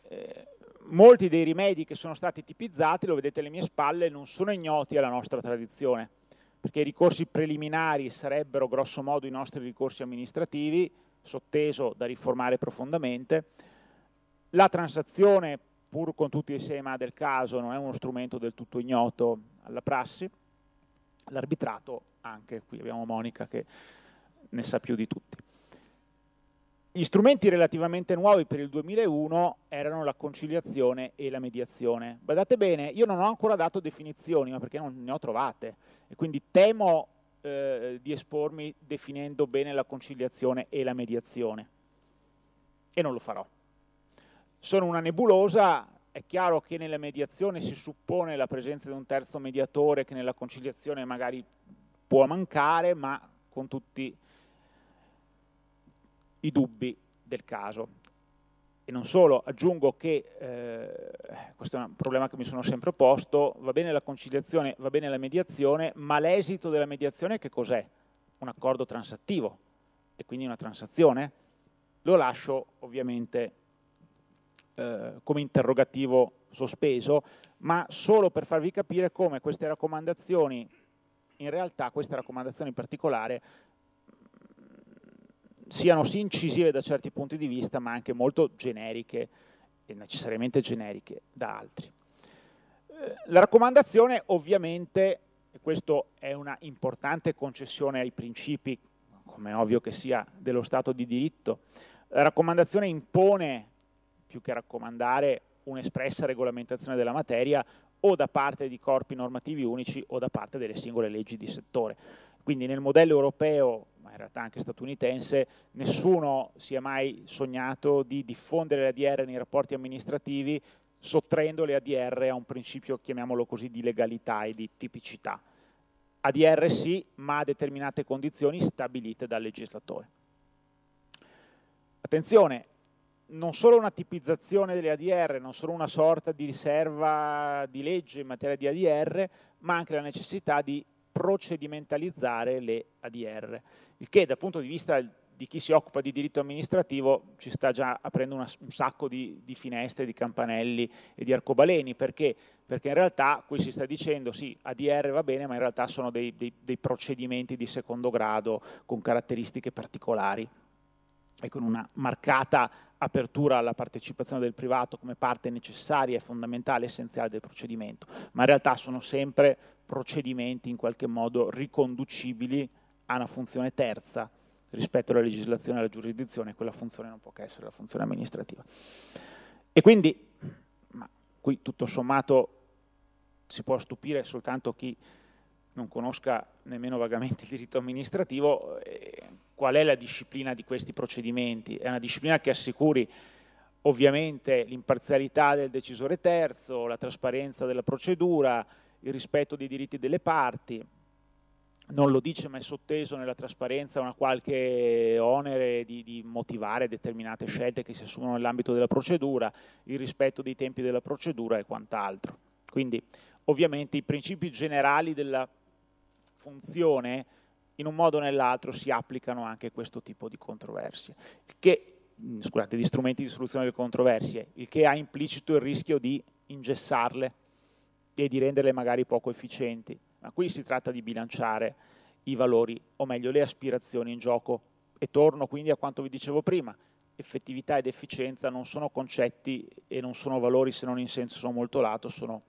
Eh, molti dei rimedi che sono stati tipizzati, lo vedete alle mie spalle, non sono ignoti alla nostra tradizione, perché i ricorsi preliminari sarebbero grosso modo i nostri ricorsi amministrativi, sotteso da riformare profondamente. La transazione, pur con tutti i sema del caso, non è uno strumento del tutto ignoto alla prassi. L'arbitrato anche qui abbiamo Monica che ne sa più di tutti. Gli strumenti relativamente nuovi per il 2001 erano la conciliazione e la mediazione. Badate bene, io non ho ancora dato definizioni, ma perché non ne ho trovate, e quindi temo eh, di espormi definendo bene la conciliazione e la mediazione. E non lo farò. Sono una nebulosa, è chiaro che nella mediazione si suppone la presenza di un terzo mediatore che nella conciliazione magari può mancare, ma con tutti i dubbi del caso. E non solo, aggiungo che, eh, questo è un problema che mi sono sempre posto, va bene la conciliazione, va bene la mediazione, ma l'esito della mediazione che cos'è? Un accordo transattivo e quindi una transazione? Lo lascio ovviamente eh, come interrogativo sospeso, ma solo per farvi capire come queste raccomandazioni in realtà queste raccomandazioni in particolare mm, siano sì incisive da certi punti di vista, ma anche molto generiche, e necessariamente generiche da altri. Eh, la raccomandazione ovviamente, e questa è una importante concessione ai principi, come è ovvio che sia, dello Stato di diritto, la raccomandazione impone, più che raccomandare, un'espressa regolamentazione della materia, o da parte di corpi normativi unici o da parte delle singole leggi di settore. Quindi nel modello europeo, ma in realtà anche statunitense, nessuno si è mai sognato di diffondere l'ADR nei rapporti amministrativi sottraendo le ADR a un principio, chiamiamolo così, di legalità e di tipicità. ADR sì, ma a determinate condizioni stabilite dal legislatore. Attenzione, non solo una tipizzazione delle ADR, non solo una sorta di riserva di legge in materia di ADR, ma anche la necessità di procedimentalizzare le ADR, il che dal punto di vista di chi si occupa di diritto amministrativo ci sta già aprendo una, un sacco di, di, finestre, di campanelli e di arcobaleni, perché? perché? in realtà qui si sta dicendo sì, ADR va bene, ma in realtà sono dei, dei, dei procedimenti di secondo grado con caratteristiche particolari e con una marcata apertura alla partecipazione del privato come parte necessaria e fondamentale, essenziale del procedimento, ma in realtà sono sempre procedimenti in qualche modo riconducibili a una funzione terza rispetto alla legislazione e alla giurisdizione, quella funzione non può che essere la funzione amministrativa. E quindi, qui tutto sommato si può stupire soltanto chi non conosca nemmeno vagamente il diritto amministrativo, eh, qual è la disciplina di questi procedimenti? È una disciplina che assicuri ovviamente l'imparzialità del decisore terzo, la trasparenza della procedura, il rispetto dei diritti delle parti. Non lo dice, ma è sotteso nella trasparenza una qualche onere di, di motivare determinate scelte che si assumono nell'ambito della procedura, il rispetto dei tempi della procedura e quant'altro. Quindi ovviamente i principi generali della funzione, in un modo o nell'altro si applicano anche questo tipo di controversie, che, scusate, di strumenti di soluzione delle controversie, il che ha implicito il rischio di ingessarle e di renderle magari poco efficienti. Ma qui si tratta di bilanciare i valori, o meglio le aspirazioni in gioco. E torno quindi a quanto vi dicevo prima, effettività ed efficienza non sono concetti e non sono valori se non in senso molto lato, sono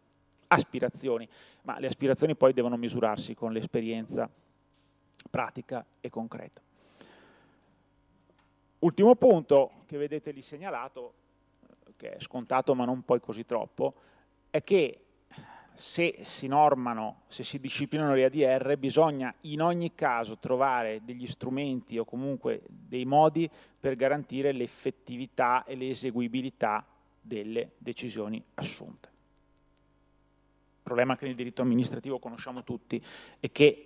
aspirazioni, ma le aspirazioni poi devono misurarsi con l'esperienza pratica e concreta. Ultimo punto che vedete lì segnalato, che è scontato ma non poi così troppo, è che se si normano, se si disciplinano le ADR, bisogna in ogni caso trovare degli strumenti o comunque dei modi per garantire l'effettività e l'eseguibilità delle decisioni assunte problema che nel diritto amministrativo conosciamo tutti e che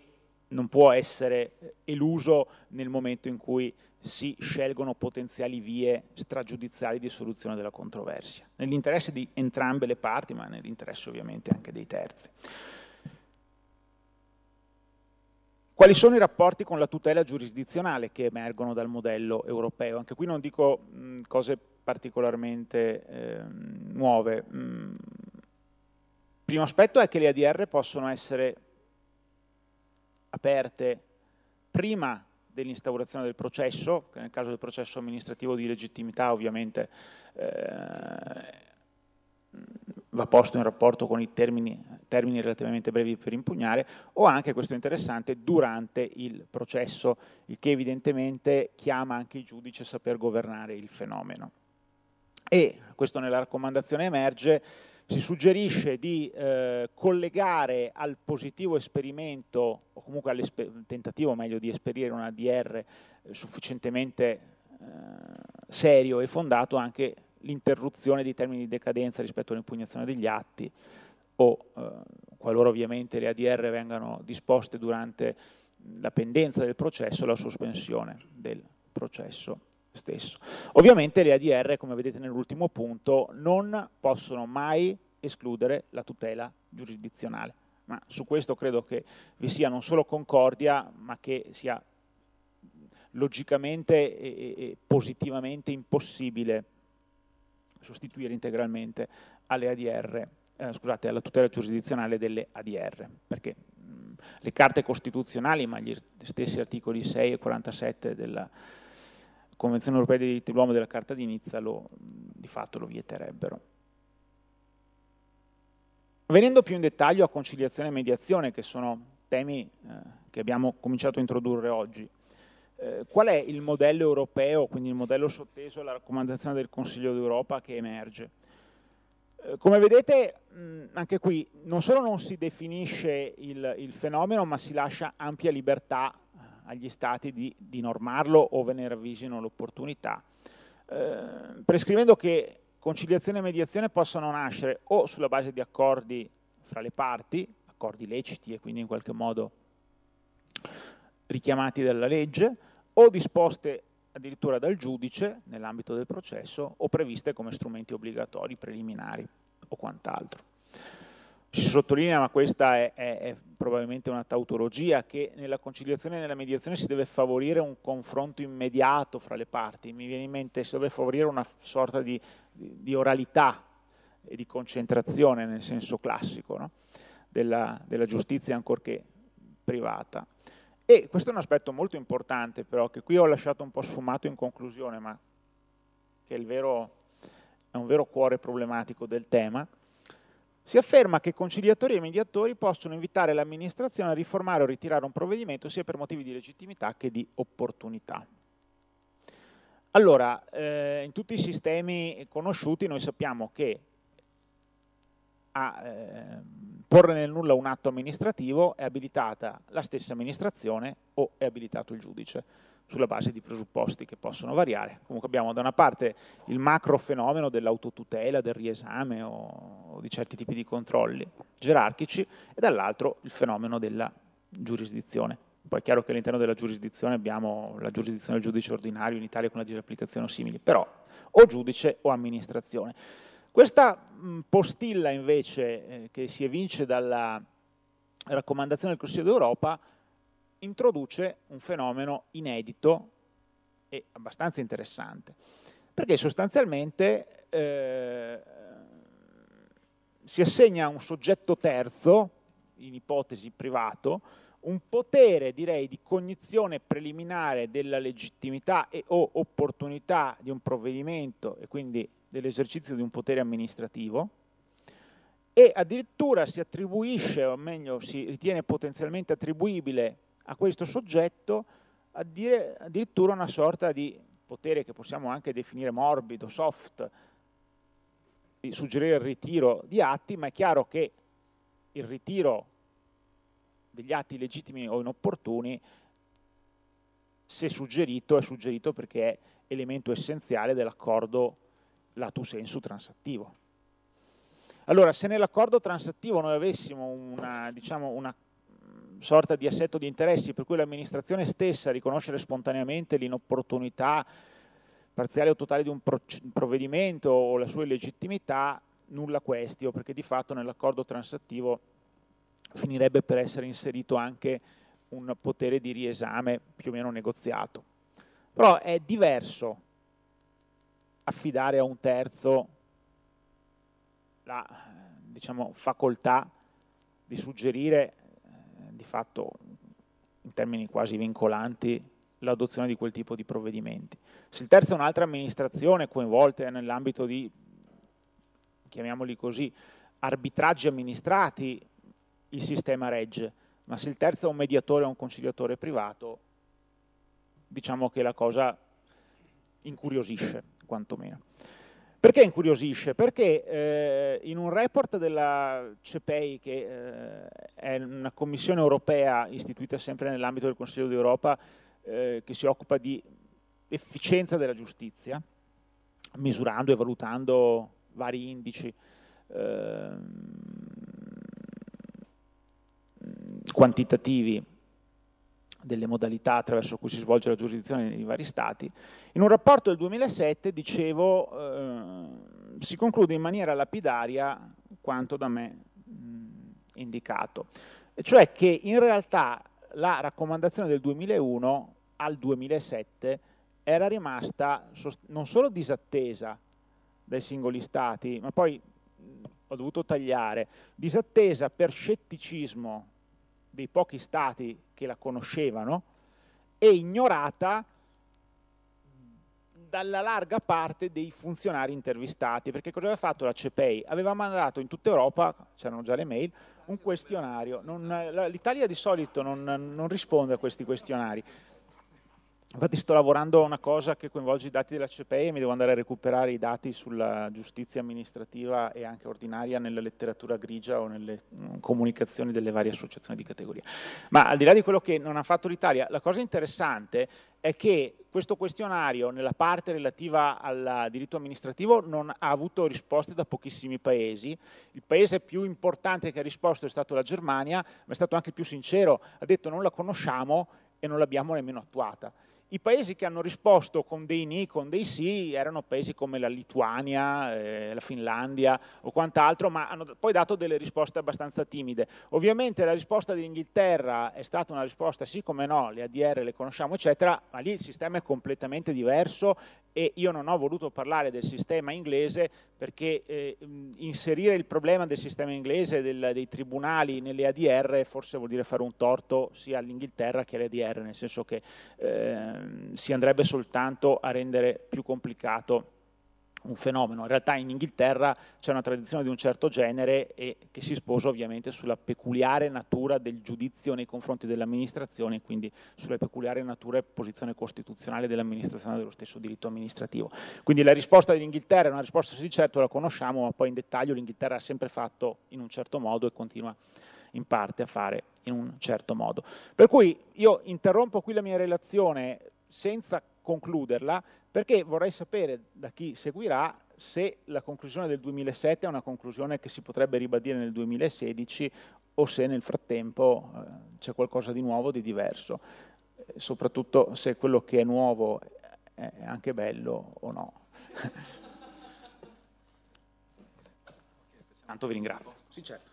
non può essere eluso nel momento in cui si scelgono potenziali vie stragiudiziali di soluzione della controversia, nell'interesse di entrambe le parti, ma nell'interesse ovviamente anche dei terzi. Quali sono i rapporti con la tutela giurisdizionale che emergono dal modello europeo? Anche qui non dico mh, cose particolarmente eh, nuove. Mh, primo aspetto è che le ADR possono essere aperte prima dell'instaurazione del processo, che nel caso del processo amministrativo di legittimità ovviamente eh, va posto in rapporto con i termini, termini, relativamente brevi per impugnare, o anche, questo è interessante, durante il processo, il che evidentemente chiama anche i giudici a saper governare il fenomeno. E questo nella raccomandazione emerge, si suggerisce di eh, collegare al positivo esperimento, o comunque al tentativo meglio di esperire una DR eh, sufficientemente eh, serio e fondato anche l'interruzione dei termini di decadenza rispetto all'impugnazione degli atti o eh, qualora ovviamente le ADR vengano disposte durante la pendenza del processo la sospensione del processo stesso. Ovviamente le ADR, come vedete nell'ultimo punto, non possono mai escludere la tutela giurisdizionale, ma su questo credo che vi sia non solo concordia, ma che sia logicamente e, positivamente impossibile sostituire integralmente ADR, eh, scusate, alla tutela giurisdizionale delle ADR, perché mh, le carte costituzionali, ma gli stessi articoli 6 e 47 della, Convenzione europea dei diritti dell'uomo e della Carta di Nizza lo, di fatto lo vieterebbero. Venendo più in dettaglio a conciliazione e mediazione, che sono temi eh, che abbiamo cominciato a introdurre oggi, eh, qual è il modello europeo, quindi il modello sotteso alla raccomandazione del Consiglio d'Europa che emerge? Eh, come vedete, anche qui non solo non si definisce il, il fenomeno, ma si lascia ampia libertà agli stati di, di normarlo ve ne ravvisino l'opportunità, eh, prescrivendo che conciliazione e mediazione possono nascere o sulla base di accordi fra le parti, accordi leciti e quindi in qualche modo richiamati dalla legge, o disposte addirittura dal giudice nell'ambito del processo o previste come strumenti obbligatori preliminari o quant'altro si sottolinea, ma questa è, è, è, probabilmente una tautologia, che nella conciliazione e nella mediazione si deve favorire un confronto immediato fra le parti. Mi viene in mente, si deve favorire una sorta di, di oralità e di concentrazione nel senso classico no? della, della giustizia, ancorché privata. E questo è un aspetto molto importante però, che qui ho lasciato un po' sfumato in conclusione, ma che è, vero, è un vero cuore problematico del tema, si afferma che conciliatori e mediatori possono invitare l'amministrazione a riformare o ritirare un provvedimento sia per motivi di legittimità che di opportunità. Allora, eh, in tutti i sistemi conosciuti noi sappiamo che a eh, porre nel nulla un atto amministrativo è abilitata la stessa amministrazione o è abilitato il giudice sulla base di presupposti che possono variare. Comunque abbiamo da una parte il macro fenomeno dell'autotutela, del riesame o di certi tipi di controlli gerarchici e dall'altro il fenomeno della giurisdizione. Poi è chiaro che all'interno della giurisdizione abbiamo la giurisdizione del giudice ordinario in Italia con la disapplicazione o simili, però o giudice o amministrazione. Questa postilla invece eh, che si evince dalla raccomandazione del Consiglio d'Europa introduce un fenomeno inedito e abbastanza interessante, perché sostanzialmente eh, si assegna a un soggetto terzo, in ipotesi privato, un potere direi di cognizione preliminare della legittimità e o opportunità di un provvedimento e quindi dell'esercizio di un potere amministrativo e addirittura si attribuisce, o meglio si ritiene potenzialmente attribuibile a questo soggetto addir addirittura una sorta di potere che possiamo anche definire morbido, soft, di suggerire il ritiro di atti, ma è chiaro che il ritiro degli atti legittimi o inopportuni, se suggerito, è suggerito perché è elemento essenziale dell'accordo lato sensu transattivo. Allora, se nell'accordo transattivo noi avessimo una, diciamo, una sorta di assetto di interessi per cui l'amministrazione stessa riconoscere spontaneamente l'inopportunità parziale o totale di un provvedimento o la sua illegittimità, nulla questio, perché di fatto nell'accordo transattivo finirebbe per essere inserito anche un potere di riesame più o meno negoziato. Però è diverso affidare a un terzo la diciamo, facoltà di suggerire di fatto in termini quasi vincolanti l'adozione di quel tipo di provvedimenti. Se il terzo è un'altra amministrazione coinvolta nell'ambito di, chiamiamoli così, arbitraggi amministrati, il sistema regge, ma se il terzo è un mediatore o un conciliatore privato, diciamo che la cosa incuriosisce, quantomeno. Perché incuriosisce? Perché eh, in un report della CEPEI, che eh, è una commissione europea istituita sempre nell'ambito del Consiglio d'Europa, eh, che si occupa di efficienza della giustizia, misurando e valutando vari indici, ehm, quantitativi delle modalità attraverso cui si svolge la giurisdizione nei vari stati, in un rapporto del 2007, dicevo, eh, si conclude in maniera lapidaria quanto da me mh, indicato, e cioè che in realtà la raccomandazione del 2001 al 2007 era rimasta non solo disattesa dai singoli stati, ma poi ho dovuto tagliare, disattesa per scetticismo dei pochi stati che la conoscevano e ignorata dalla larga parte dei funzionari intervistati, perché cosa aveva fatto la CEPEI? Aveva mandato in tutta Europa, c'erano già le mail, un questionario. L'Italia di solito non, non risponde a questi questionari. Infatti sto lavorando a una cosa che coinvolge i dati della CPI e mi devo andare a recuperare i dati sulla giustizia amministrativa e anche ordinaria nella letteratura grigia o nelle mm, comunicazioni delle varie associazioni di categoria. Ma al di là di quello che non ha fatto l'Italia, la cosa interessante è che questo questionario nella parte relativa al diritto amministrativo non ha avuto risposte da pochissimi paesi. Il paese più importante che ha risposto è stato la Germania, ma è stato anche più sincero, ha detto non la conosciamo e non l'abbiamo nemmeno attuata. I paesi che hanno risposto con dei ni, con dei sì, erano paesi come la Lituania, eh, la Finlandia o quant'altro, ma hanno poi dato delle risposte abbastanza timide. Ovviamente la risposta dell'Inghilterra è stata una risposta sì come no, le ADR le conosciamo eccetera, ma lì il sistema è completamente diverso e io non ho voluto parlare del sistema inglese perché eh, inserire il problema del sistema inglese del, dei tribunali nelle ADR forse vuol dire fare un torto sia all'Inghilterra che alle ADR, nel senso che eh, Ehm, si andrebbe soltanto a rendere più complicato un fenomeno. In realtà in Inghilterra c'è una tradizione di un certo genere e che si sposa ovviamente sulla peculiare natura del giudizio nei confronti dell'amministrazione e quindi sulla peculiare natura e posizione costituzionale dell'amministrazione dello stesso diritto amministrativo. Quindi la risposta dell'Inghilterra è una risposta di certo la conosciamo, ma poi in dettaglio l'Inghilterra ha sempre fatto in un certo modo e continua in parte a fare in un certo modo. Per cui io interrompo qui la mia relazione senza concluderla, perché vorrei sapere da chi seguirà se la conclusione del 2007 è una conclusione che si potrebbe ribadire nel 2016 o se nel frattempo eh, c'è qualcosa di nuovo, di diverso, eh, soprattutto se quello che è nuovo è anche bello o no. Tanto vi ringrazio. Sì, certo.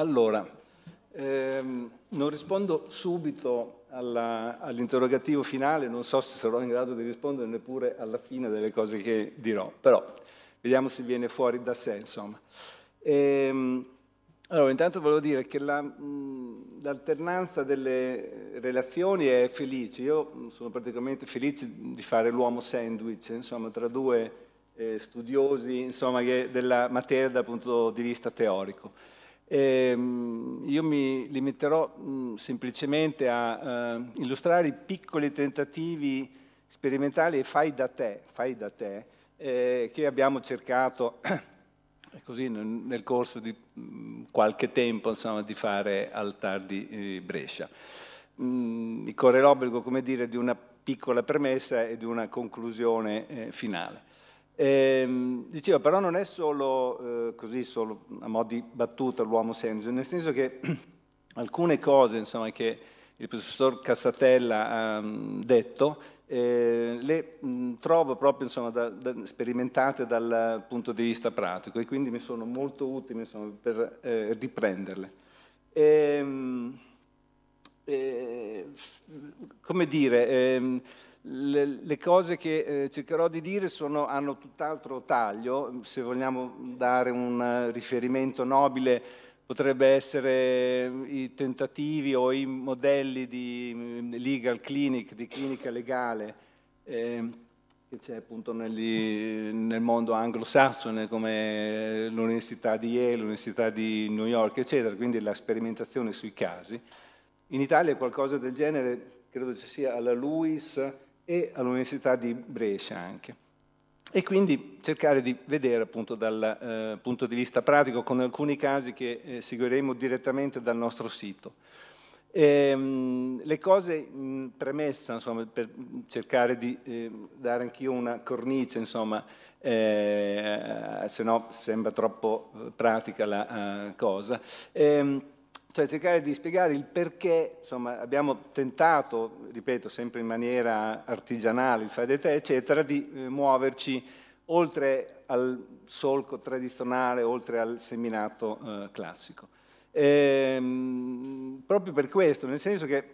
Allora, ehm, non rispondo subito all'interrogativo all finale, non so se sarò in grado di rispondere neppure alla fine delle cose che dirò, però vediamo se viene fuori da sé, insomma. Ehm, allora, intanto volevo dire che l'alternanza la, delle relazioni è felice. Io sono particolarmente felice di fare l'uomo sandwich, insomma, tra due eh, studiosi insomma, della materia dal punto di vista teorico. Eh, io mi limiterò mh, mm, semplicemente a uh, illustrare i piccoli tentativi sperimentali e fai da te, fai da te eh, che abbiamo cercato [COUGHS] così nel corso di mh, mm, qualche tempo insomma, di fare al tardi eh, Brescia. Mm, mi corre l'obbligo, come dire, di una piccola premessa e di una conclusione eh, finale. E, ehm, diceva, però non è solo eh, così, solo a mo' di battuta l'uomo senso, nel senso che [CLEARS THROAT] alcune cose insomma, che il professor Cassatella ha mm, detto eh, le mh, mm, trovo proprio insomma, da, da, sperimentate dal punto di vista pratico e quindi mi sono molto utili insomma, per eh, riprenderle. E, ehm, eh, come dire... Ehm, le, le cose che eh, cercherò di dire sono, hanno tutt'altro taglio, se vogliamo dare un eh, riferimento nobile potrebbe essere eh, i tentativi o i modelli di mm, legal clinic, di clinica legale, eh, che c'è appunto negli, nel mondo anglosassone come eh, l'Università di Yale, l'Università di New York, eccetera, quindi la sperimentazione sui casi. In Italia qualcosa del genere, credo ci sia alla LUIS, e all'Università di Brescia anche. E quindi cercare di vedere appunto dal eh, punto di vista pratico con alcuni casi che eh, seguiremo direttamente dal nostro sito. E, ehm, mh, le cose in premessa, insomma, per cercare di eh, dare anch'io una cornice, insomma, eh, se no sembra troppo eh, pratica la uh, cosa. E, ehm, cioè cercare di spiegare il perché, insomma, abbiamo tentato, ripeto, sempre in maniera artigianale, il fai da te, eccetera, di eh, muoverci oltre al solco tradizionale, oltre al seminato eh, classico. Ehm, proprio per questo, nel senso che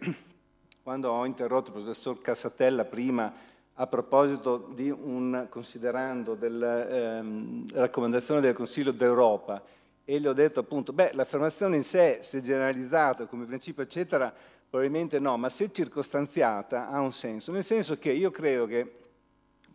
[CLEARS THROAT] quando ho interrotto il professor Cassatella prima a proposito di un considerando della ehm, raccomandazione del Consiglio d'Europa, e gli ho detto appunto, beh, l'affermazione in sé, se generalizzata come principio, eccetera, probabilmente no, ma se circostanziata ha un senso, nel senso che io credo che,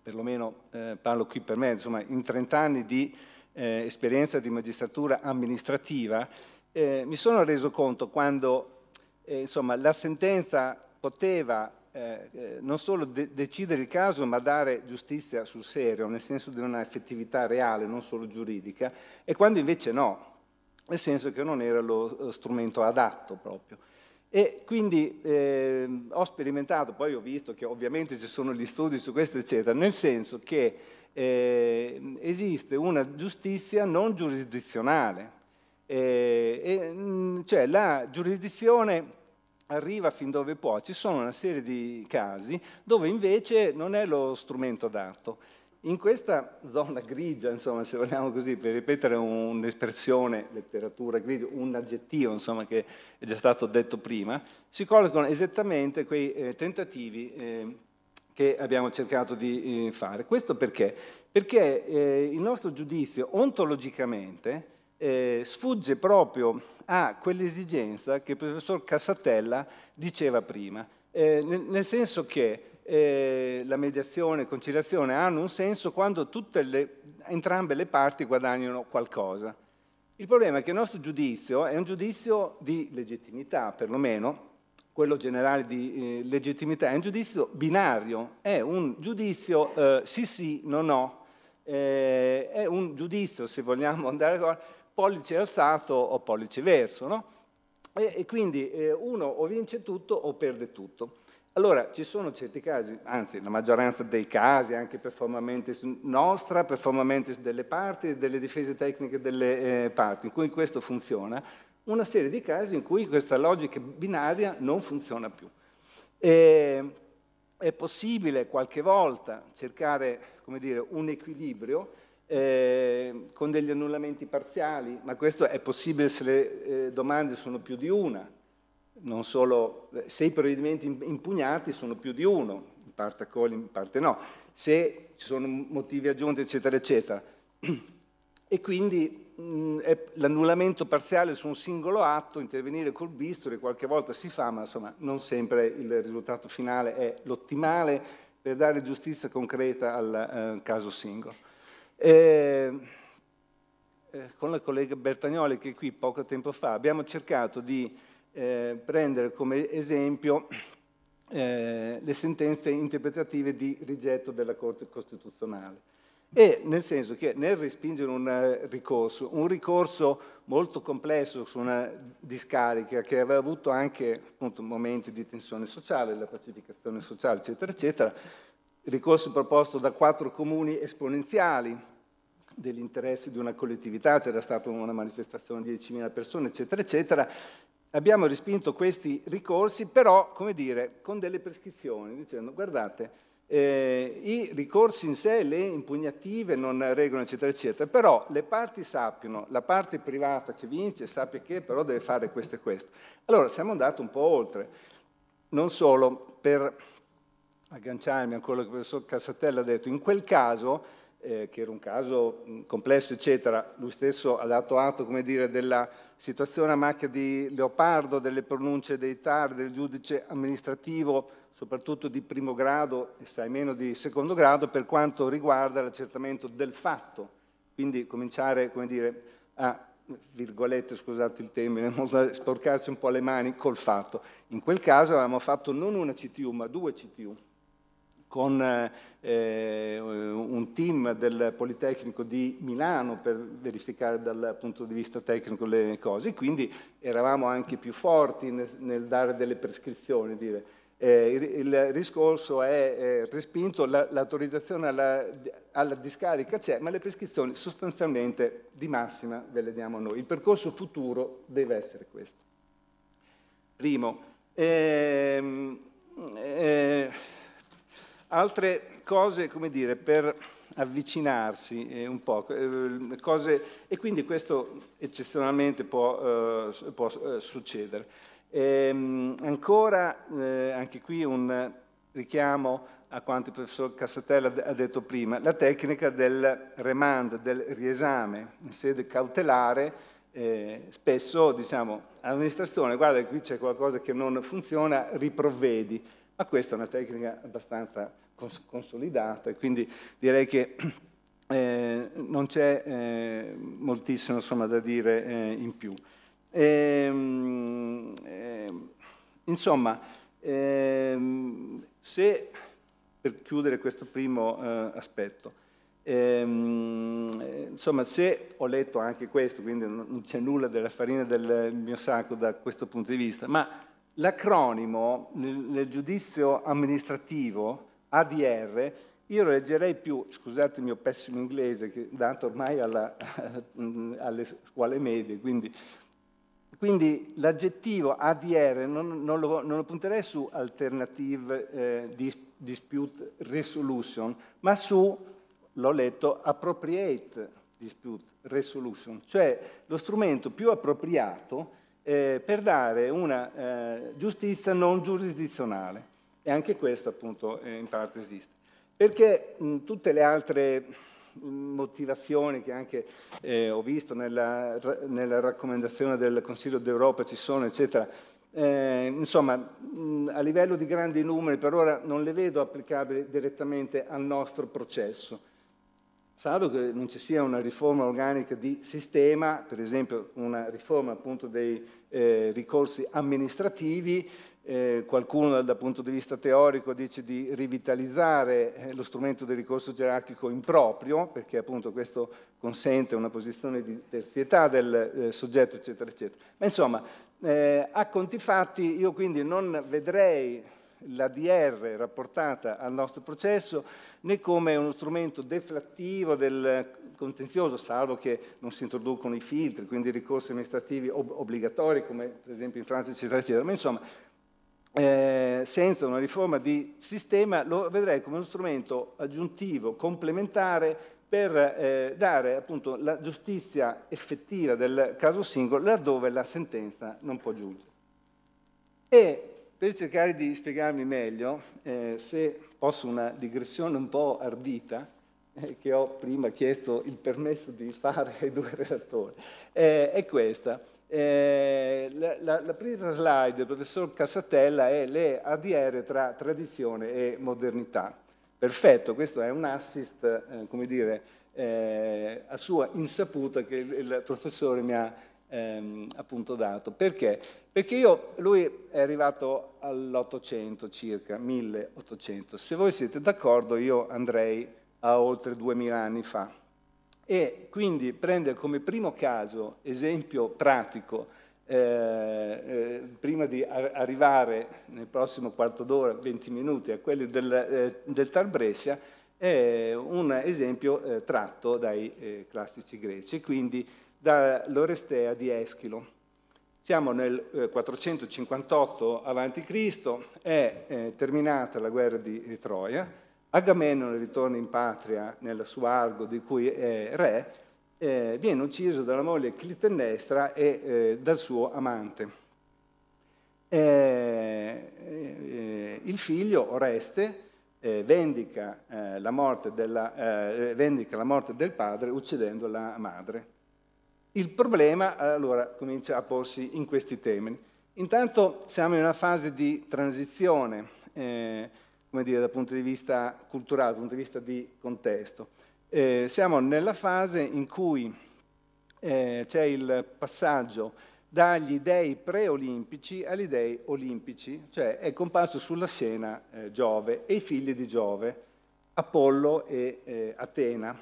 perlomeno eh, parlo qui per me, insomma, in 30 anni di eh, esperienza di magistratura amministrativa, eh, mi sono reso conto quando eh, insomma, la sentenza poteva eh, eh, non solo de decidere il caso, ma dare giustizia sul serio, nel senso di una effettività reale, non solo giuridica, e quando invece no, nel senso che non era lo eh, strumento adatto proprio. E quindi eh, ho sperimentato, poi ho visto che ovviamente ci sono gli studi su questo, eccetera, nel senso che eh, esiste una giustizia non giurisdizionale, eh, mm, cioè la giurisdizione arriva fin dove può. Ci sono una serie di casi dove invece non è lo strumento adatto. In questa zona grigia, insomma, se vogliamo così, per ripetere un'espressione, letteratura grigia, un aggettivo insomma, che è già stato detto prima, si collocano esattamente quei eh, tentativi eh, che abbiamo cercato di eh, fare. Questo perché? Perché eh, il nostro giudizio ontologicamente eh, sfugge proprio a quell'esigenza che il professor Cassatella diceva prima, eh, nel, nel, senso che eh, la mediazione e conciliazione hanno un senso quando le, entrambe le parti guadagnano qualcosa. Il problema è che il nostro giudizio è un giudizio di legittimità, perlomeno, quello generale di eh, legittimità, è un giudizio binario, è un giudizio eh, sì sì, no no, eh, è un giudizio, se vogliamo andare a pollice alzato o pollice verso, no? E, e quindi eh, uno o vince tutto o perde tutto. Allora, ci sono certi casi, anzi la maggioranza dei casi, anche performance nostra, performance delle parti, delle difese tecniche delle eh, parti, in cui questo funziona, una serie di casi in cui questa logica binaria non funziona più. E, è possibile qualche volta cercare come dire, un equilibrio eh, con degli annullamenti parziali, ma questo è possibile se le eh, domande sono più di una, non solo, eh, se i provvedimenti impugnati sono più di uno, in parte accogli, in parte no, se ci sono motivi aggiunti, eccetera, eccetera. E quindi l'annullamento parziale su un singolo atto, intervenire col bisturi, qualche volta si fa, ma insomma non sempre il risultato finale è l'ottimale per dare giustizia concreta al eh, caso singolo. Eh, con la collega Bertagnoli che è qui poco tempo fa abbiamo cercato di eh, prendere come esempio eh, le sentenze interpretative di rigetto della Corte Costituzionale. E nel senso che nel respingere un eh, ricorso, un ricorso molto complesso su una discarica che aveva avuto anche appunto, momenti di tensione sociale, la pacificazione sociale, eccetera, eccetera, ricorso proposto da quattro comuni esponenziali dell'interesse di una collettività, c'era stata una manifestazione di 10.000 persone, eccetera, eccetera. Abbiamo respinto questi ricorsi, però, come dire, con delle prescrizioni, dicendo, guardate, eh, i ricorsi in sé, le impugnative non regolano, eccetera, eccetera, però le parti sappiano, la parte privata che vince sappia che però deve fare questo e questo. Allora siamo andati un po' oltre, non solo per agganciarmi a quello che il professor Cassatella ha detto, in quel caso, eh, che era un caso mm, complesso, eccetera, lui stesso ha dato atto, come dire, della situazione a macchia di Leopardo, delle pronunce dei TAR, del giudice amministrativo, soprattutto di primo grado e sai meno di secondo grado, per quanto riguarda l'accertamento del fatto. Quindi cominciare, come dire, a virgolette, scusate il termine, [LAUGHS] sporcarsi un po' le mani col fatto. In quel caso avevamo fatto non una CTU, ma due CTU con eh, eh, un team del Politecnico di Milano per verificare dal punto di vista tecnico le cose, quindi eravamo anche più forti nel, nel dare delle prescrizioni, dire. Eh, il, il riscorso è eh, respinto, la, l'autorizzazione alla, alla, discarica c'è, ma le prescrizioni sostanzialmente di massima ve le diamo noi. Il percorso futuro deve essere questo. Primo, ehm, eh, Altre cose, come dire, per avvicinarsi eh, un po', eh, cose, e quindi questo eccezionalmente può, eh, può eh, succedere. Ehm, ancora, eh, anche qui un richiamo a quanto il professor Cassatella ha detto prima, la tecnica del remand, del riesame in sede cautelare, eh, spesso diciamo all'amministrazione guarda qui c'è qualcosa che non funziona, riprovvedi. Ma questa è una tecnica abbastanza cons- consolidata e quindi direi che [CLEARS THROAT] eh, non c'è eh, moltissimo insomma, da dire eh, in più. E, ehm, ehm, insomma, ehm, se per chiudere questo primo eh, aspetto, Ehm, insomma, se ho letto anche questo, quindi non c'è nulla della farina del mio sacco da questo punto di vista, ma L'acronimo nel, nel, giudizio amministrativo, ADR, io lo leggerei più, scusate il mio pessimo inglese, che dato ormai alla, [LAUGHS] alle scuole medie, quindi, quindi l'aggettivo ADR non, non, lo, non, lo, punterei su alternative eh, dispute resolution, ma su, l'ho letto, appropriate dispute resolution, cioè lo strumento più appropriato eh, per dare una eh, giustizia non giurisdizionale. E anche questo appunto eh, in parte esiste. Perché mh, tutte le altre motivazioni che anche eh, ho visto nella, nella, raccomandazione del Consiglio d'Europa ci sono, eccetera, eh, insomma, mh, a livello di grandi numeri per ora non le vedo applicabili direttamente al nostro processo salvo che non ci sia una riforma organica di sistema, per esempio una riforma appunto dei eh, ricorsi amministrativi, eh, qualcuno dal, dal, punto di vista teorico dice di rivitalizzare eh, lo strumento del ricorso gerarchico improprio, perché appunto questo consente una posizione di terzietà del eh, soggetto, eccetera, eccetera. Ma insomma, eh, a conti fatti io quindi non vedrei l'ADR rapportata al nostro processo né come uno strumento deflattivo del contenzioso, salvo che non si introducono i filtri, quindi ricorsi amministrativi ob obbligatori, come per esempio in Francia, eccetera, eccetera. Ma insomma, eh, senza una riforma di sistema lo vedrei come uno strumento aggiuntivo, complementare per eh, dare appunto la giustizia effettiva del caso singolo laddove la sentenza non può giungere. E per cercare di spiegarmi meglio, eh, se posso una digressione un po' ardita, eh, che ho prima chiesto il permesso di fare ai due relatori, eh, è questa. Eh, la, la, la, prima slide del professor Cassatella è le ADR tra tradizione e modernità. Perfetto, questo è un assist, eh, come dire, eh, a sua insaputa che il, il professore mi ha ehm, appunto dato. Perché? Perché io, lui è arrivato all'Ottocento circa, 1800. Se voi siete d'accordo io andrei a oltre 2000 anni fa. E quindi prende come primo caso, esempio pratico, eh, eh, prima di ar arrivare nel prossimo quarto d'ora, 20 minuti, a quelli del, eh, del Tar Brescia, è un esempio eh, tratto dai eh, classici greci, quindi dall'Orestea di Eschilo. Siamo nel eh, 458 a.C., è eh, terminata la guerra di eh, Troia, Agamennone ritorna in patria nel suo argo di cui è re, eh, viene ucciso dalla moglie Clitennestra e dal suo amante. il figlio Oreste eh, vendica, eh, la della, eh, eh, vendica, la morte del padre uccidendo la madre. Il problema allora comincia a porsi in questi temi. Intanto siamo in una fase di transizione, eh, come dire, dal punto di vista culturale, dal punto di vista di contesto. Eh, siamo nella fase in cui c'è il passaggio dagli dei preolimpici agli dei olimpici, cioè è comparso sulla scena eh, Giove e i figli di Giove, Apollo e eh, Atena,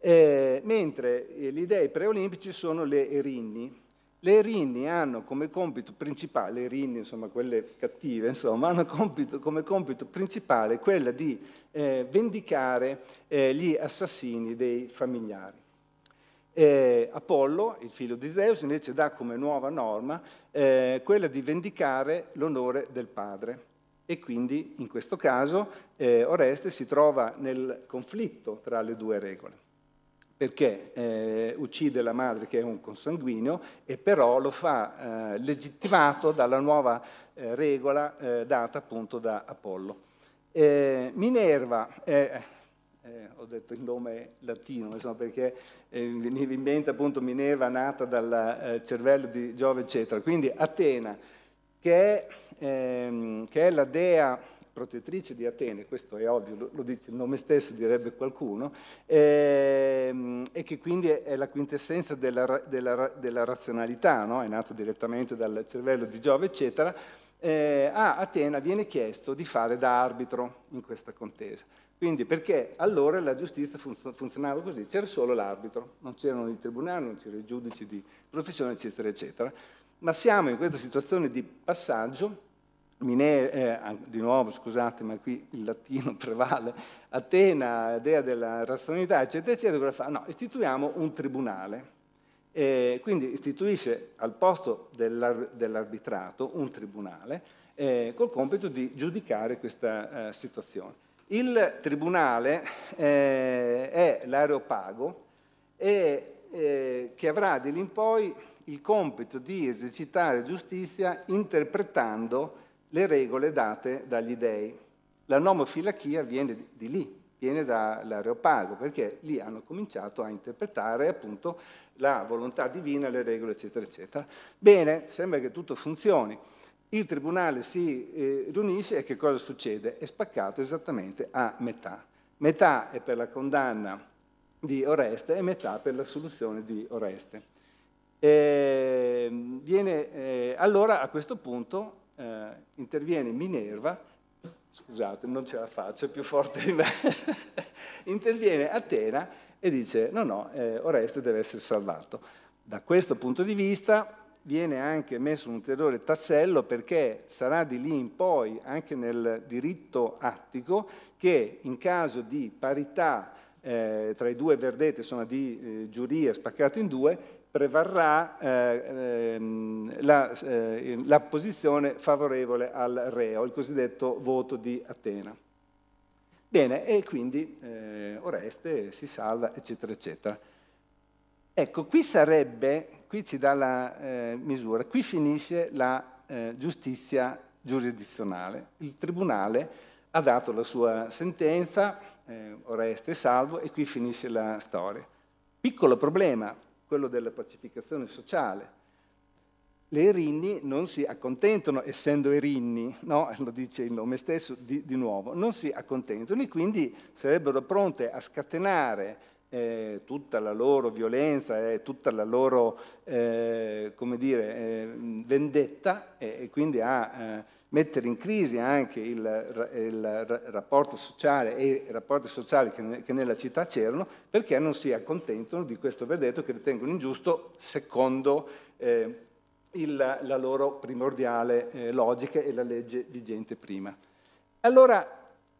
eh, mentre eh, gli dei preolimpici sono le Erinni. Le Erinni hanno come compito principale, le Erinni insomma quelle cattive, insomma, hanno compito, come compito principale quella di eh, vendicare eh, gli assassini dei familiari. E eh, Apollo, il figlio di Zeus, invece dà come nuova norma eh, quella di vendicare l'onore del padre. E quindi in questo caso eh, Oreste si trova nel conflitto tra le due regole, perché eh, uccide la madre che è un consanguineo e però lo fa eh, legittimato dalla nuova eh, regola data appunto da Apollo. Minerva è eh, ho detto il nome latino, insomma, perché eh, veniva in mente appunto Minerva nata dal eh, cervello di Giove, eccetera. Quindi Atena, che è, ehm, che è la dea protettrice di Atene, questo è ovvio, lo, lo dice il nome stesso, direbbe qualcuno, ehm, e che quindi è, la quintessenza della, della, della razionalità, no? è nata direttamente dal cervello di Giove, eccetera, eh, a Atena viene chiesto di fare da arbitro in questa contesa. Quindi perché allora la giustizia funzionava così, c'era solo l'arbitro, non c'erano i tribunali, non c'erano i giudici di professione, eccetera, eccetera. Ma siamo in questa situazione di passaggio, Mine, eh, di nuovo scusate, ma qui il latino [LAUGHS] prevale, Atena, dea della razionalità, eccetera, eccetera, cosa fa? No, istituiamo un tribunale. Eh, quindi istituisce al posto dell'arbitrato un tribunale eh, col compito di giudicare questa eh, situazione. Il tribunale eh, è l'aeropago e eh, che avrà di lì in poi il compito di esercitare giustizia interpretando le regole date dagli dei. La nomofilachia viene di lì, viene dall'areopago, perché lì hanno cominciato a interpretare appunto la volontà divina, le regole, eccetera, eccetera. Bene, sembra che tutto funzioni. Il tribunale si eh, riunisce e che cosa succede? È spaccato esattamente a metà. Metà è per la condanna di Oreste e metà per l'assoluzione di Oreste. E ehm, viene, eh, allora a questo punto eh, interviene Minerva, scusate non ce la faccio, è più forte di me, [LAUGHS] interviene Atena e dice no no, eh, Oreste deve essere salvato. Da questo punto di vista viene anche messo un ulteriore tassello perché sarà di lì in poi, anche nel diritto attico, che in caso di parità eh, tra i due verdetti, insomma di eh, giuria spaccata in due, prevarrà eh, ehm, la, eh, la posizione favorevole al reo, il cosiddetto voto di Atena. Bene, e quindi eh, Oreste si salva, eccetera, eccetera. Ecco, qui sarebbe qui ci dà la eh, misura, qui finisce la eh, giustizia giurisdizionale. Il Tribunale ha dato la sua sentenza, eh, Oreste è salvo, e qui finisce la storia. Piccolo problema, quello della pacificazione sociale. Le Erinni non si accontentano, essendo Erinni, no? [LAUGHS] lo dice il nome stesso di, di nuovo, non si accontentano e quindi sarebbero pronte a scatenare eh, tutta la loro violenza e eh, tutta la loro eh, dire, eh, vendetta e, quindi a eh, mettere in crisi anche il, il rapporto sociale e i rapporti sociali che, che nella città c'erano perché non si accontentano di questo verdetto che ritengono ingiusto secondo eh, il, la loro primordiale eh, logica e la legge vigente prima. Allora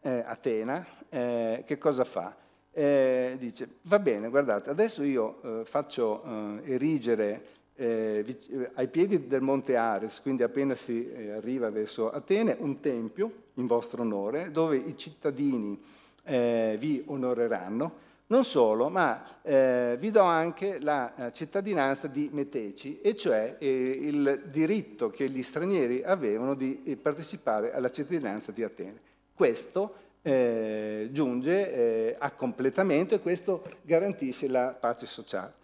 eh, Atena che cosa fa? eh, dice, va bene, guardate, adesso io eh, faccio eh, erigere eh, eh, ai piedi del monte Ares, quindi appena si arriva verso Atene, un tempio in vostro onore, dove i cittadini vi onoreranno. Non solo, ma eh, vi do anche la cittadinanza di Meteci, e cioè eh, il diritto che gli stranieri avevano di partecipare alla cittadinanza di Atene. Questo è eh, giunge eh, a completamento e questo garantisce la pace sociale.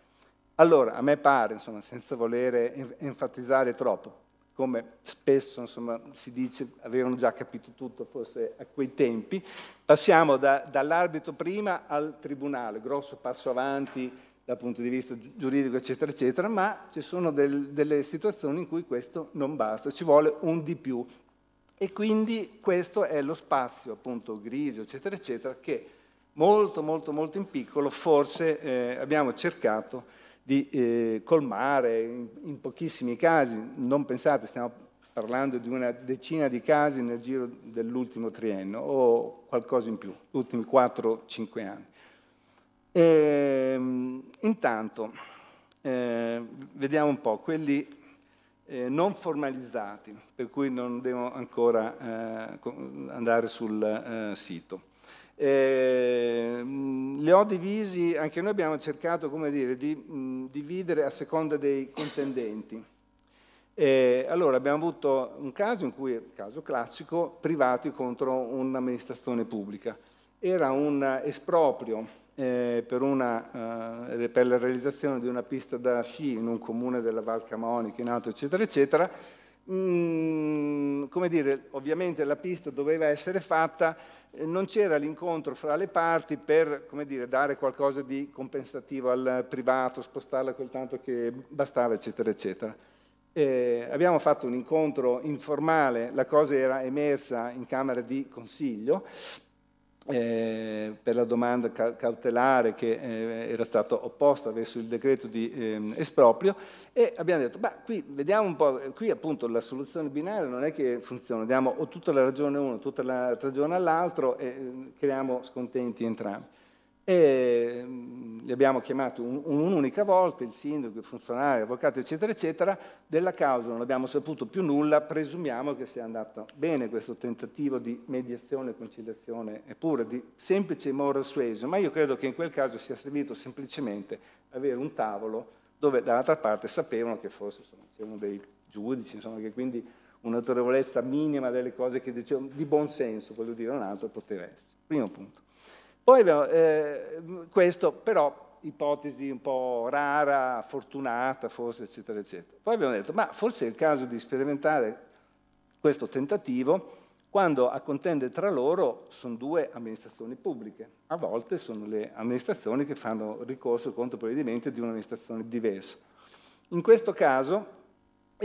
Allora, a me pare, insomma, senza volere enfatizzare troppo, come spesso insomma, si dice, avevano già capito tutto forse a quei tempi, passiamo da, dall'arbitro prima al tribunale, grosso passo avanti dal punto di vista giuridico, eccetera, eccetera, ma ci sono del, delle situazioni in cui questo non basta, ci vuole un di più, e quindi questo è lo spazio appunto grigio, eccetera, eccetera, che molto, molto, molto in piccolo forse eh, abbiamo cercato di eh, colmare in, in, pochissimi casi. Non pensate, stiamo parlando di una decina di casi nel giro dell'ultimo triennio o qualcosa in più, gli ultimi 4-5 anni. E, ehm, intanto, eh, vediamo un po', quelli eh, non formalizzati, per cui non devo ancora eh, andare sul eh, sito. Eh, li ho divisi, anche noi abbiamo cercato come dire, di mh, dividere a seconda dei contendenti. Eh, allora abbiamo avuto un caso in cui, caso classico, privati contro un'amministrazione pubblica. Era un esproprio eh, per, una, eh, per, la realizzazione di una pista da sci in un comune della Val Camonica, in alto, eccetera, eccetera. Mm, come dire, ovviamente la pista doveva essere fatta, eh, non c'era l'incontro fra le parti per dire, dare qualcosa di compensativo al privato, spostarla quel tanto che bastava, eccetera, eccetera. Eh, abbiamo fatto un incontro informale, la cosa era emersa in Camera di Consiglio eh, per la domanda cautelare che eh, era stata opposta verso il decreto di eh, esproprio e abbiamo detto, beh, qui vediamo un po', qui appunto la soluzione binaria non è che funziona, diamo o tutta la ragione a uno, tutta la ragione all'altro e ehm, creiamo scontenti entrambi e mm, li abbiamo chiamati un'unica volta, il sindaco, il funzionario, l'avvocato, eccetera, eccetera, della causa non abbiamo saputo più nulla, presumiamo che sia andato bene questo tentativo di mediazione, conciliazione, eppure di semplice moral suasion, ma io credo che in quel caso sia servito semplicemente avere un tavolo dove dall'altra parte sapevano che forse c'erano dei giudici, insomma, che quindi un'autorevolezza minima delle cose che dicevano, di buon senso, voglio dire, un altro poteva essere. Primo punto. Poi abbiamo eh, questo, però, ipotesi un po' rara, fortunata forse, eccetera, eccetera. Poi abbiamo detto, ma forse è il caso di sperimentare questo tentativo quando a contendere tra loro sono due amministrazioni pubbliche. A volte sono le amministrazioni che fanno ricorso contro provvedimenti di un'amministrazione diversa. In questo caso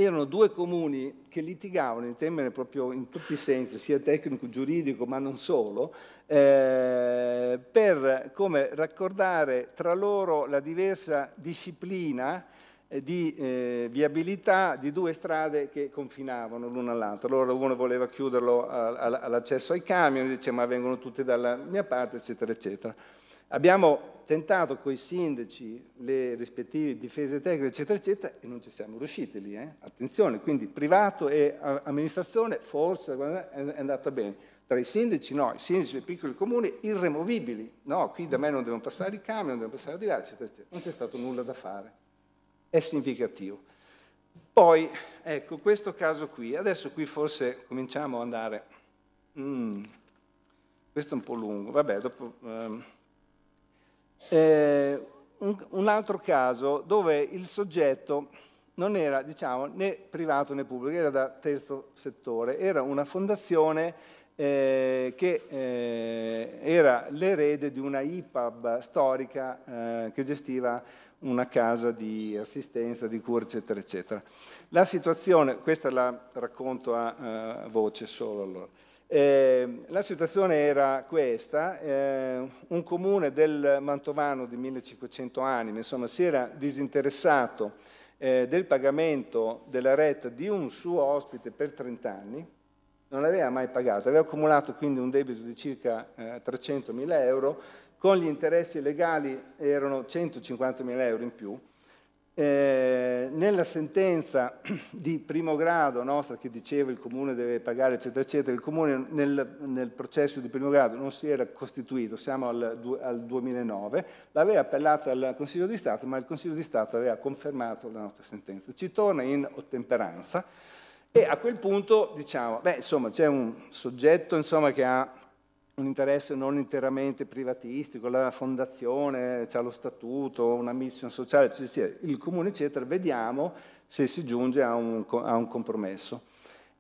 erano due comuni che litigavano in termini proprio in tutti i sensi, sia tecnico, giuridico, ma non solo, eh, per come raccordare tra loro la diversa disciplina eh, di eh, viabilità di due strade che confinavano l'una all'altra. Allora uno voleva chiuderlo all'accesso ai camion, diceva ma vengono tutti dalla mia parte, eccetera, eccetera. Abbiamo tentato con i sindaci le rispettive difese tecniche, eccetera, eccetera, e non ci siamo riusciti lì. Eh? Attenzione, quindi privato e amministrazione forse è andata bene. Tra i sindaci no, i sindaci dei piccoli comuni irremovibili. No, qui da me non devono passare i camion, non devono passare di là, eccetera, eccetera. Non c'è stato nulla da fare. È significativo. Poi, ecco, questo caso qui, adesso qui forse cominciamo ad andare... Mm, questo è un po' lungo, vabbè, dopo... Um, eh, un, un, altro caso dove il soggetto non era diciamo, né privato né pubblico, era da terzo settore, era una fondazione eh, che eh, era l'erede di una IPAB storica eh, che gestiva una casa di assistenza, di cura, eccetera, eccetera. La situazione, questa la racconto a, eh, a voce solo allora. Eh, la situazione era questa, eh, un comune del Mantovano di 1500 anime, insomma, si era disinteressato eh, del pagamento della retta di un suo ospite per 30 anni, non l'aveva mai pagata, aveva accumulato quindi un debito di circa 300.000 eh, euro, con gli interessi legali erano 150.000 euro in più, eh, nella sentenza [CLEARS THROAT] di primo grado nostra che diceva il comune deve pagare eccetera eccetera, il comune nel, nel processo di primo grado non si era costituito, siamo al, al 2009, l'aveva appellata al Consiglio di Stato ma il Consiglio di Stato aveva confermato la nostra sentenza. Ci torna in ottemperanza e a quel punto diciamo, beh insomma c'è un soggetto insomma, che ha un interesse non interamente privatistico, la fondazione ha lo statuto, una missione sociale, il comune eccetera, vediamo se si giunge a un, a un compromesso.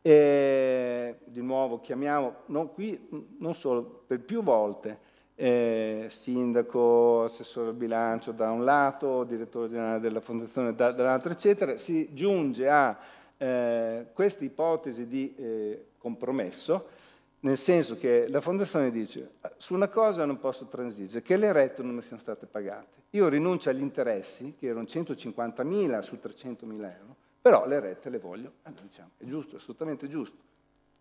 E, di nuovo chiamiamo, non qui, non solo, per più volte, eh, sindaco, assessore al bilancio da un lato, direttore generale della fondazione da, dall'altro, eccetera, si giunge a eh, questa ipotesi di eh, compromesso nel senso che la fondazione dice, su una cosa non posso transigere, che le rette non mi siano state pagate. Io rinuncio agli interessi, che erano 150.000 su 300.000 euro, però le rette le voglio. Allora eh, diciamo, è giusto, assolutamente giusto.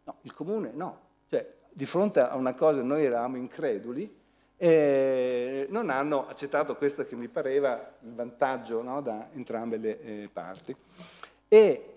No, il comune no. Cioè, di fronte a una cosa noi eravamo increduli, e non hanno accettato questo che mi pareva il vantaggio no, da entrambe le eh, parti. E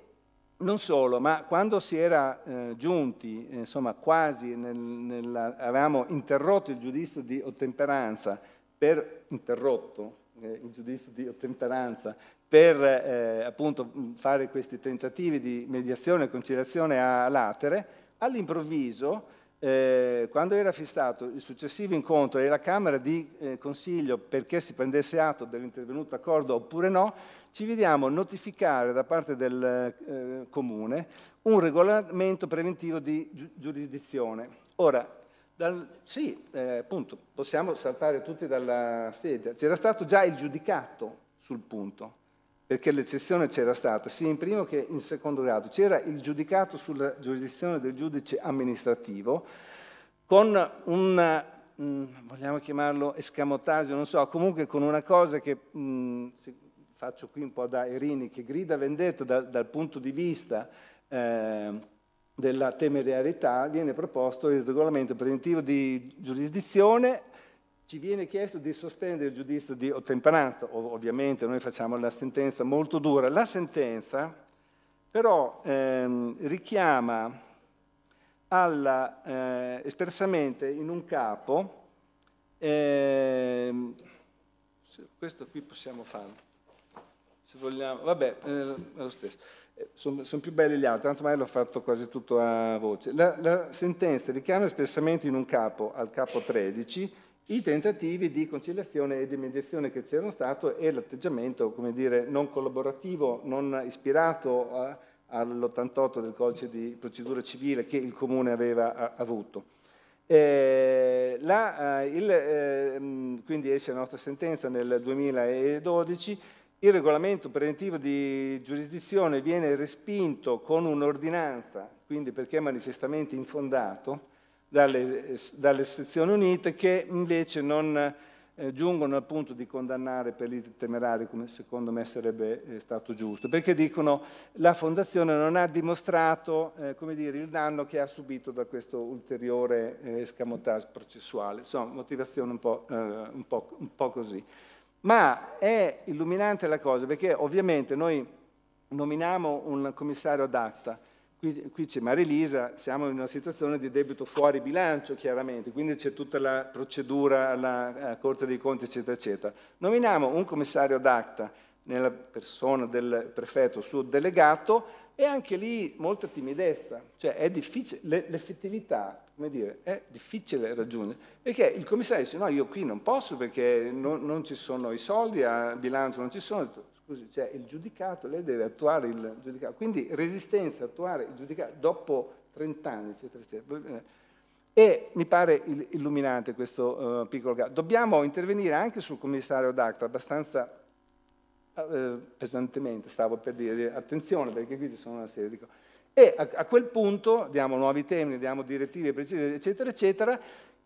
non solo, ma quando si era eh, giunti, eh, insomma quasi, nel, nella, avevamo interrotto il giudizio di ottemperanza per interrotto eh, il giudizio di ottemperanza per eh, appunto mm, fare questi tentativi di mediazione e conciliazione a latere, all'improvviso, eh, quando era fissato il successivo incontro e la Camera di eh, Consiglio perché si prendesse atto dell'intervenuto accordo oppure no, ci vediamo notificare da parte del eh, Comune un regolamento preventivo di gi giurisdizione. Ora, dal, sì, eh, appunto, possiamo saltare tutti dalla sedia. C'era stato già il giudicato sul punto, perché l'eccezione c'era stata sia in primo che in secondo grado. C'era il giudicato sulla giurisdizione del giudice amministrativo con un, mm, vogliamo chiamarlo escamotaggio, non so, comunque con una cosa che mh, mm, faccio qui un po' da Erini, che grida vendetta dal, dal punto di vista eh, della temerarietà, viene proposto il regolamento preventivo di giurisdizione, ci viene chiesto di sospendere il giudizio di ottemperanza, ovviamente noi facciamo la sentenza molto dura. La sentenza però ehm, richiama alla, eh, espressamente in un capo, eh, questo qui possiamo farlo, se vogliamo, vabbè, eh, è lo stesso. Eh, Sono più belli gli altri, tanto mai l'ho fatto quasi tutto a voce. La, la sentenza richiama espressamente in un capo, al capo 13, i tentativi di conciliazione e di mediazione che c'erano stato e l'atteggiamento, come dire, non collaborativo, non ispirato all'88 del codice di procedura civile che il Comune aveva a, avuto. Eh, la, eh, il, eh, quindi esce la nostra sentenza nel 2012 il regolamento preventivo di giurisdizione viene respinto con un'ordinanza, quindi perché manifestamente infondato, dalle, dalle sezioni unite che invece non eh, giungono al punto di condannare per liti temerari come secondo me sarebbe eh, stato giusto, perché dicono la Fondazione non ha dimostrato eh, dire, il danno che ha subito da questo ulteriore eh, escamotage processuale, insomma motivazione un po', eh, un po', un po così. Ma è illuminante la cosa, perché ovviamente noi nominiamo un commissario ad acta, qui, qui c'è Marilisa, siamo in una situazione di debito fuori bilancio chiaramente, quindi c'è tutta la procedura alla eh, Corte dei Conti, eccetera, eccetera. Nominiamo un commissario ad acta nella persona del prefetto, suo delegato, e anche lì molta timidezza, cioè è difficile, l'effettività, come dire, è difficile raggiungere, perché il commissario dice no, io qui non posso perché non, non ci sono i soldi, a bilancio non ci sono, scusi, c'è cioè il giudicato, lei deve attuare il giudicato, quindi resistenza, attuare il giudicato dopo 30 anni, eccetera, eccetera. E mi pare illuminante questo uh, piccolo caso. Dobbiamo intervenire anche sul commissario D'Acta, abbastanza Ah, eh, pesantemente, stavo per dire, attenzione perché qui ci sono una serie di cose. E a, a quel punto diamo nuovi termini, diamo direttive precise, eccetera, eccetera,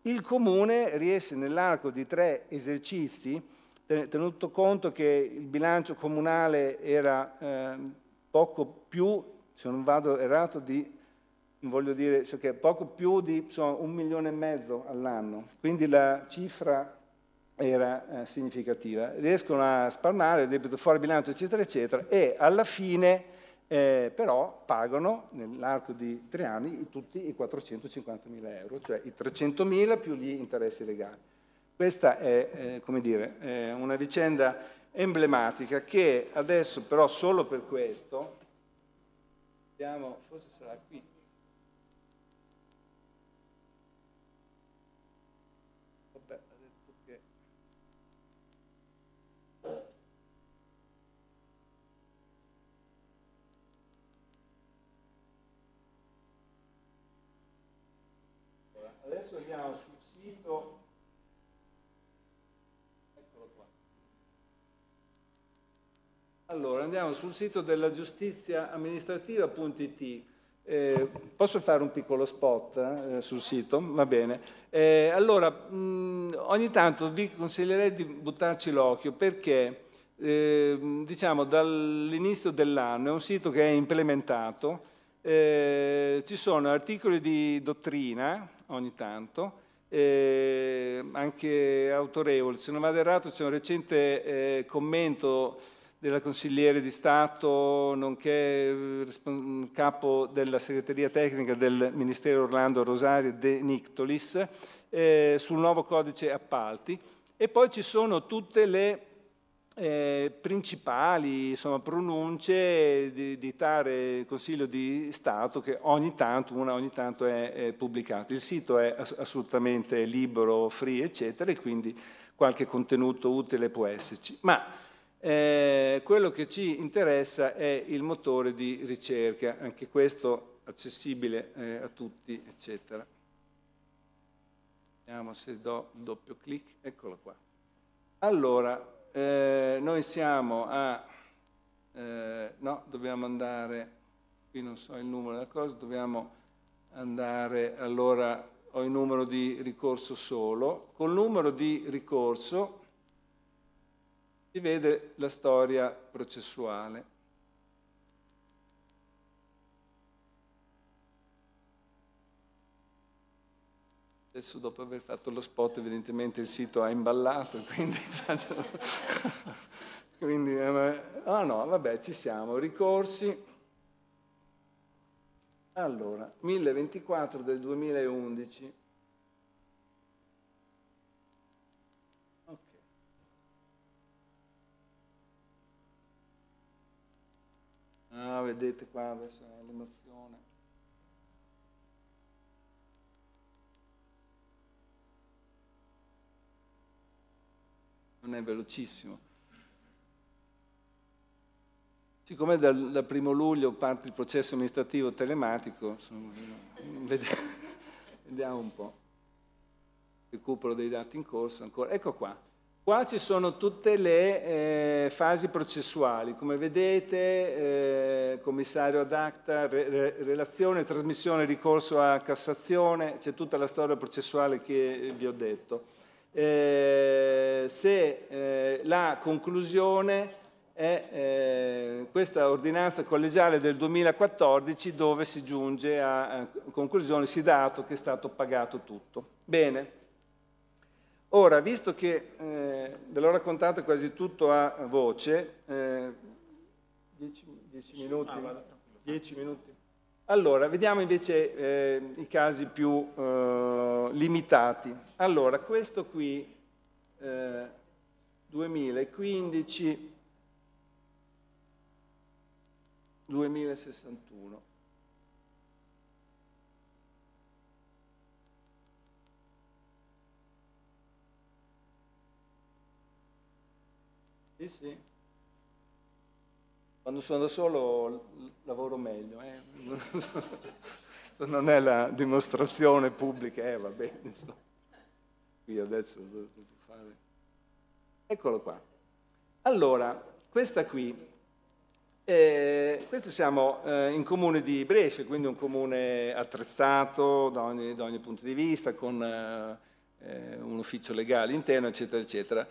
il comune riesce nell'arco di tre esercizi, tenuto conto che il bilancio comunale era eh, poco più, se non vado errato, di voglio dire, cioè poco più di insomma, un milione e mezzo all'anno, quindi la cifra era eh, significativa. Riescono a spalmare il debito fuori bilancio, eccetera, eccetera, e alla fine eh, però pagano nell'arco di tre anni tutti i 450 mila euro, cioè i 300 mila più gli interessi legali. Questa è, eh, come dire, è eh, una vicenda emblematica che adesso però solo per questo, vediamo, forse sarà qui, adesso andiamo sul sito, eccolo qua. Allora, andiamo sul sito della giustizia amministrativa.it. Eh, posso fare un piccolo spot eh, sul sito? Va bene. Eh, allora, mh, ogni tanto vi consiglierei di buttarci l'occhio perché eh, diciamo dall'inizio dell'anno è un sito che è implementato, eh, ci sono articoli di dottrina, ogni tanto, eh, anche autorevoli. Se non vado errato c'è un recente eh, commento della consigliere di Stato, nonché eh, capo della segreteria tecnica del Ministero Orlando Rosario De Nictolis, eh, sul nuovo codice appalti. E poi ci sono tutte le eh, principali insomma, pronunce di, di tale Consiglio di Stato che ogni tanto, una ogni tanto è, è pubblicata. Il sito è ass assolutamente libero, free, eccetera, e quindi qualche contenuto utile può esserci. Ma eh, quello che ci interessa è il motore di ricerca, anche questo accessibile eh, a tutti, eccetera. Vediamo se do il doppio clic, eccolo qua. Allora, eh, noi siamo a, eh, no, dobbiamo andare, qui non so il numero della cosa, dobbiamo andare, allora ho il numero di ricorso solo, col numero di ricorso si vede la storia processuale. Adesso dopo aver fatto lo spot evidentemente il sito ha imballato, [LAUGHS] quindi... [LAUGHS] quindi eh, ah no, vabbè, ci siamo. Ricorsi. Allora, 1024 del 2011. Ok. Ah, vedete qua adesso eh, l'emozione. non è velocissimo. Siccome dal, dal primo luglio parte il processo amministrativo telematico, insomma, vediamo, vediamo un po'. Recupero dei dati in corso ancora. Ecco qua. Qua ci sono tutte le eh, fasi processuali, come vedete, eh, commissario ad acta, re, re, relazione, trasmissione, ricorso a Cassazione, c'è tutta la storia processuale che vi ho detto. Eh, se eh, la conclusione è eh, questa ordinanza collegiale del 2014 dove si giunge a, a conclusione, si dato che è stato pagato tutto. Bene. Ora, visto che eh, ve l'ho raccontato quasi tutto a voce, 10 eh, minuti, 10 ah, minuti, allora, vediamo invece eh, i casi più eh, limitati. Allora, questo qui, eh, 2015, 2061. Sì, sì. Quando sono da solo lavoro meglio. Eh? [LAUGHS] non è la dimostrazione pubblica, eh, va bene. Qui adesso devo fare. Eccolo qua. Allora, questa qui, eh, questi siamo eh, in comune di Brescia, quindi un comune attrezzato da ogni, da ogni punto di vista, con eh, eh un ufficio legale interno, eccetera, eccetera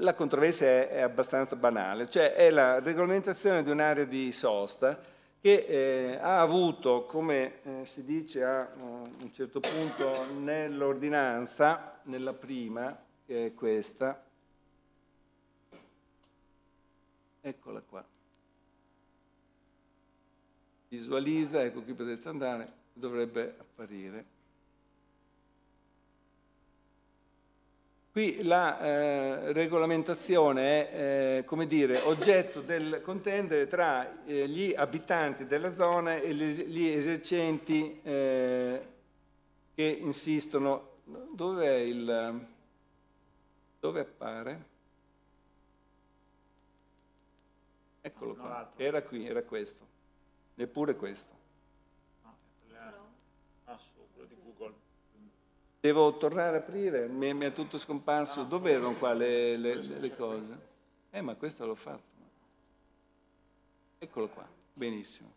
la controversia è, è, abbastanza banale, cioè è la regolamentazione di un'area di sosta che eh, ha avuto, come eh, si dice a eh, un certo punto nell'ordinanza, nella prima, che è questa, eccola qua, visualizza, ecco qui potete andare, dovrebbe apparire. Qui la eh, regolamentazione è eh, dire, oggetto del contendere tra eh, gli abitanti della zona e le, gli esercenti eh, che insistono. Dove, è il, dove appare? Eccolo qua, era qui, era questo, neppure questo. Devo tornare a aprire, mi, mi è tutto scomparso. Dove erano qua le, le, le cose? Eh, ma questo l'ho fatto. Eccolo qua, benissimo.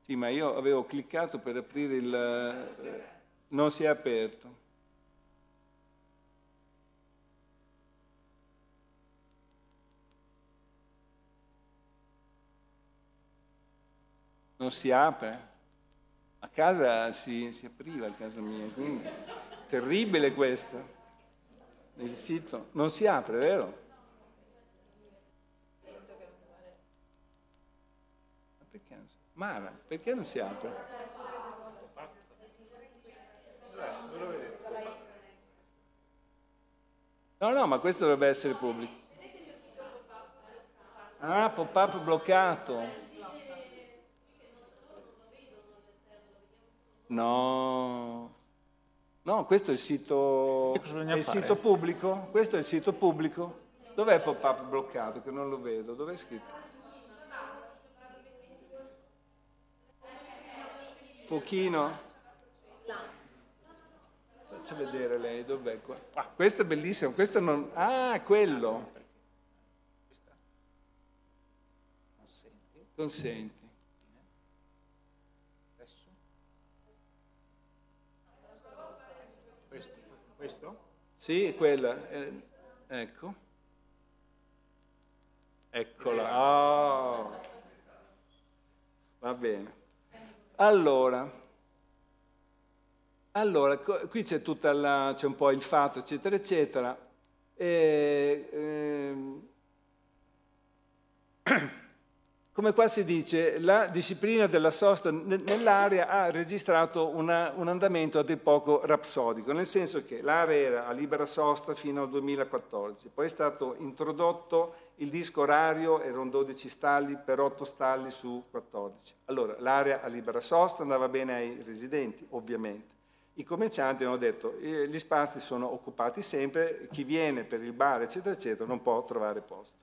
Sì, ma io avevo cliccato per aprire il... Non si è aperto. Non si apre? a casa si, si apriva, a casa mia, quindi terribile questo. Il sito non si apre, vero? Ma perché non si apre? Mara, perché non si apre? No, no, ma questo dovrebbe essere pubblico. Ah, pop-up bloccato. No, no, questo è il sito, è il sito pubblico, questo è il sito pubblico. Dov'è pop-up bloccato che non lo vedo? Dov'è scritto? Pochino? Faccia vedere lei, dov'è qua? Ah, questo è bellissimo, questo non... Ah, quello! Consenti. Questo? Sì, quella. Eh, ecco. Eccola. Oh. Va bene. Allora, allora qui c'è, la, c'è un po' il fatto, eccetera, eccetera. E, eh, [CLEARS THROAT] Come qua si dice, la disciplina della sosta nell'area ha registrato una, un andamento a dir poco rapsodico, nel senso che l'area era a libera sosta fino al 2014, poi è stato introdotto il disco orario, erano 12 stalli per 8 stalli su 14. Allora, l'area a libera sosta andava bene ai residenti, ovviamente. I commercianti hanno detto, eh, gli spazi sono occupati sempre, chi viene per il bar, eccetera, eccetera, non può trovare posto.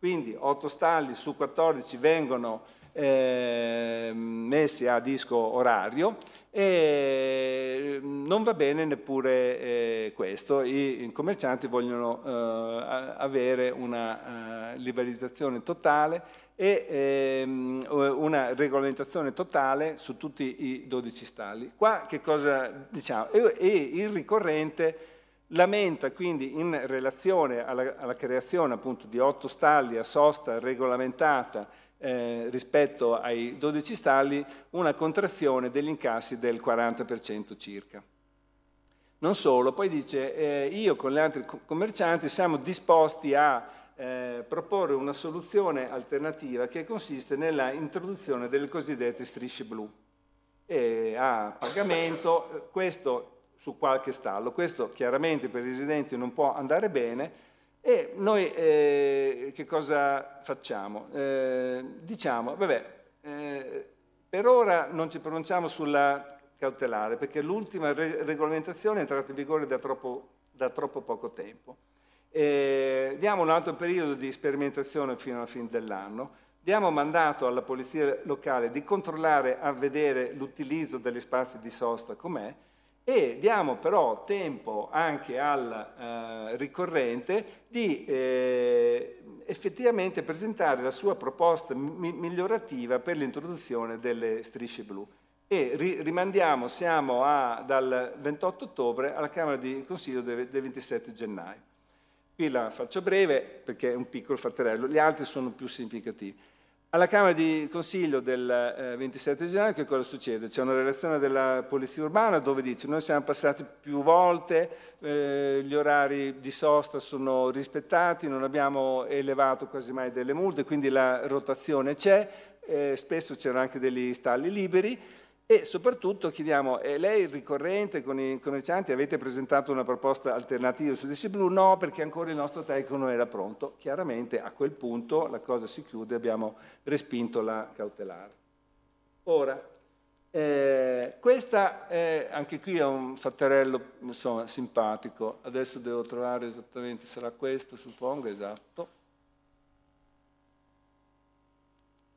Quindi 8 stalli su 14 vengono eh, messi a disco orario e mm, non va bene neppure eh, questo. I, commercianti vogliono eh, avere una eh, liberalizzazione totale e ehm, una regolamentazione totale su tutti i 12 stalli. Qua che cosa diciamo? e, e il ricorrente Lamenta quindi in relazione alla, alla creazione appunto di otto stalli a sosta regolamentata eh, rispetto ai 12 stalli una contrazione degli incassi del 40% circa. Non solo, poi dice eh, io con gli altri commercianti siamo disposti a eh, proporre una soluzione alternativa che consiste nella introduzione delle cosiddette strisce blu. E a pagamento eh, questo su qualche stallo. Questo chiaramente per i residenti non può andare bene e noi eh, che cosa facciamo? Eh, diciamo, vabbè, eh, per ora non ci pronunciamo sulla cautelare perché l'ultima re regolamentazione è entrata in vigore da troppo, da troppo poco tempo. Eh, diamo un altro periodo di sperimentazione fino alla fine dell'anno Diamo mandato alla polizia locale di controllare a vedere l'utilizzo degli spazi di sosta com'è e diamo però tempo anche al eh, ricorrente di eh, effettivamente presentare la sua proposta mi migliorativa per l'introduzione delle strisce blu. E ri rimandiamo, siamo a, dal 28 ottobre alla Camera di Consiglio del, del 27 gennaio. Qui la faccio breve perché è un piccolo fratterello, gli altri sono più significativi. Alla Camera di Consiglio del eh, 27 gennaio che cosa succede? C'è una relazione della Polizia Urbana dove dice noi siamo passati più volte, eh, gli orari di sosta sono rispettati, non abbiamo elevato quasi mai delle multe, quindi la rotazione c'è, eh, spesso c'erano anche degli stalli liberi, e soprattutto chiediamo, eh, è lei ricorrente con i commercianti? Avete presentato una proposta alternativa su DC Blu? No, perché ancora il nostro tecnico non era pronto. Chiaramente a quel punto la cosa si chiude, abbiamo respinto la cautelare. Ora, eh, questa è, anche qui è un fatterello insomma, simpatico, adesso devo trovare esattamente, sarà questo suppongo, esatto.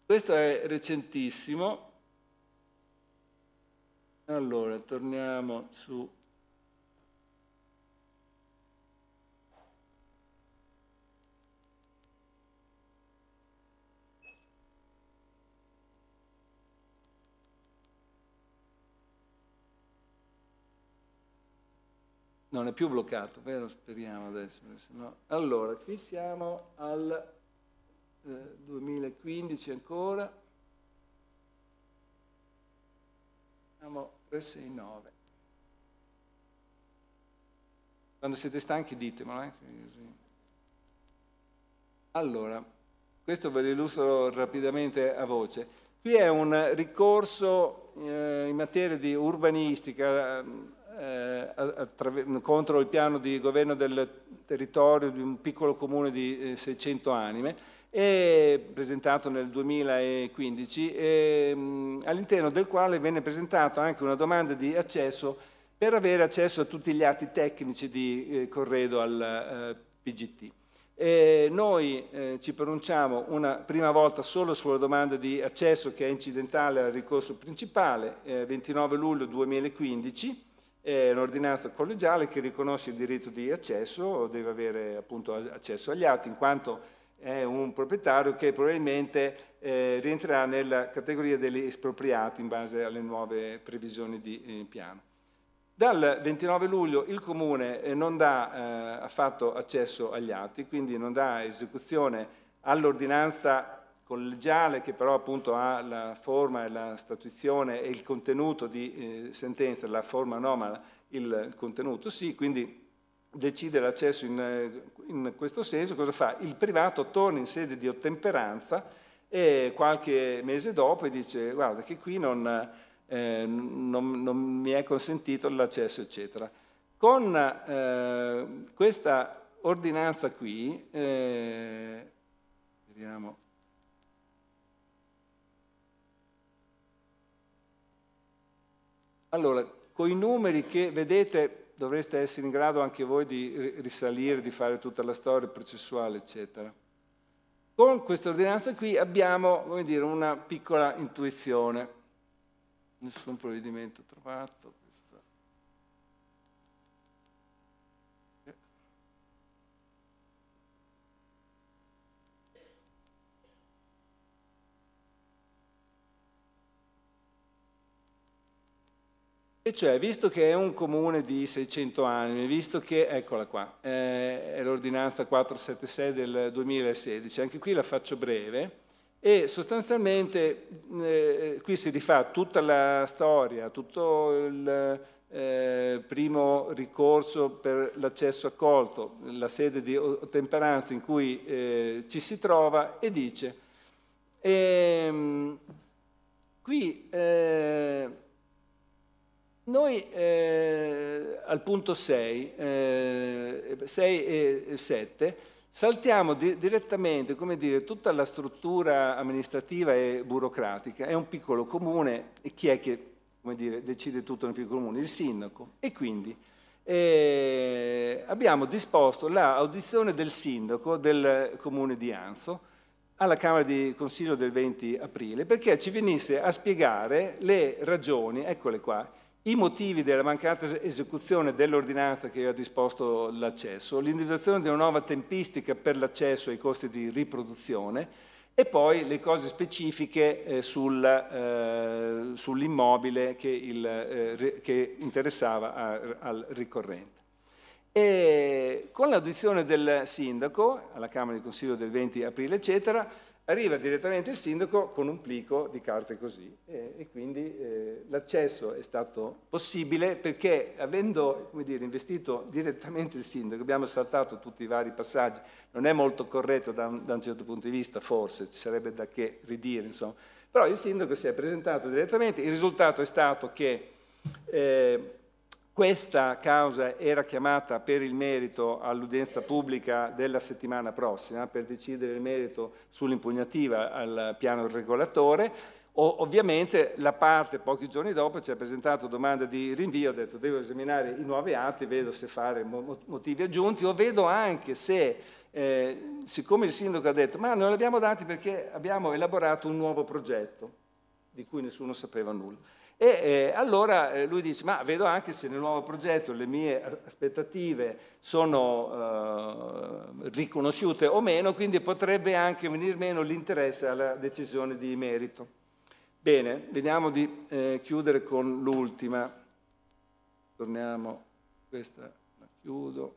Questo è recentissimo, allora, torniamo su non è più bloccato, vero? Speriamo adesso. No. Allora, qui siamo al eh, 2015 ancora. Salmo 369. Quando siete stanchi ditemelo anche eh, Allora, questo ve lo illustro rapidamente a voce. Qui è un ricorso eh, in materia di urbanistica eh, contro il piano di governo del territorio di un piccolo comune di eh, 600 anime e presentato nel 2015, ehm, all'interno del quale venne presentata anche una domanda di accesso per avere accesso a tutti gli atti tecnici di eh, corredo al eh, PGT. E noi eh, ci pronunciamo una prima volta solo sulla domanda di accesso che è incidentale al ricorso principale, 29 eh, luglio 2015, è un'ordinanza collegiale che riconosce il diritto di accesso, deve avere appunto accesso agli atti, in quanto è un proprietario che probabilmente eh, rientrerà nella categoria degli espropriati in base alle nuove previsioni di eh, piano. Dal 29 luglio il Comune eh, non dà eh, affatto accesso agli atti, quindi non dà esecuzione all'ordinanza collegiale che però appunto ha la forma e la statuizione e il contenuto di eh, sentenza, la forma no ma il contenuto sì, quindi decide l'accesso in, eh, in, questo senso, cosa fa? Il privato torna in sede di ottemperanza e qualche mese dopo dice guarda che qui non, eh, non, non mi è consentito l'accesso, eccetera. Con eh, questa ordinanza qui, eh, vediamo, allora, con i numeri che vedete dovreste essere in grado anche voi di risalire, di fare tutta la storia processuale, eccetera. Con questa ordinanza qui abbiamo, come dire, una piccola intuizione. Nessun provvedimento trovato, E cioè, visto che è un comune di 600 anni, visto che, eccola qua, eh, è l'ordinanza 476 del 2016, anche qui la faccio breve, e sostanzialmente eh, qui si rifà tutta la storia, tutto il eh, primo ricorso per l'accesso accolto, la sede di ottemperanza in cui eh, ci si trova e dice, ehm, qui eh, noi eh, al punto 6, eh, e 7 saltiamo di direttamente dire, tutta la struttura amministrativa e burocratica. È un piccolo comune e chi è che dire, decide tutto nel piccolo comune? Il sindaco. E quindi eh, abbiamo disposto l'audizione del sindaco del comune di Anzo alla Camera di Consiglio del 20 aprile perché ci venisse a spiegare le ragioni, eccole qua, i motivi della mancata esecuzione dell'ordinanza che ha disposto l'accesso, l'individuazione di una nuova tempistica per l'accesso ai costi di riproduzione e poi le cose specifiche eh, sul, eh, sull'immobile che, eh, che, interessava a, al ricorrente. E con l'audizione del sindaco alla Camera di Consiglio del 20 aprile, eccetera, arriva direttamente il sindaco con un plico di carte così e, e quindi eh, l'accesso è stato possibile perché avendo dire, investito direttamente il sindaco abbiamo saltato tutti i vari passaggi, non è molto corretto da un, da un certo punto di vista forse, ci sarebbe da che ridire insomma, però il sindaco si è presentato direttamente, il risultato è stato che eh, questa causa era chiamata per il merito all'udienza pubblica della settimana prossima per decidere il merito sull'impugnativa al piano regolatore. O, ovviamente la parte pochi giorni dopo ci ha presentato domanda di rinvio, ha detto devo esaminare i nuovi atti, vedo se fare motivi aggiunti o vedo anche se, eh, siccome il sindaco ha detto ma non li abbiamo dati perché abbiamo elaborato un nuovo progetto di cui nessuno sapeva nulla. E eh, allora eh, lui dice, ma vedo anche se nel nuovo progetto le mie aspettative sono eh, riconosciute o meno, quindi potrebbe anche venire meno l'interesse alla decisione di merito. Bene, vediamo di eh, chiudere con l'ultima. Torniamo, questa la chiudo,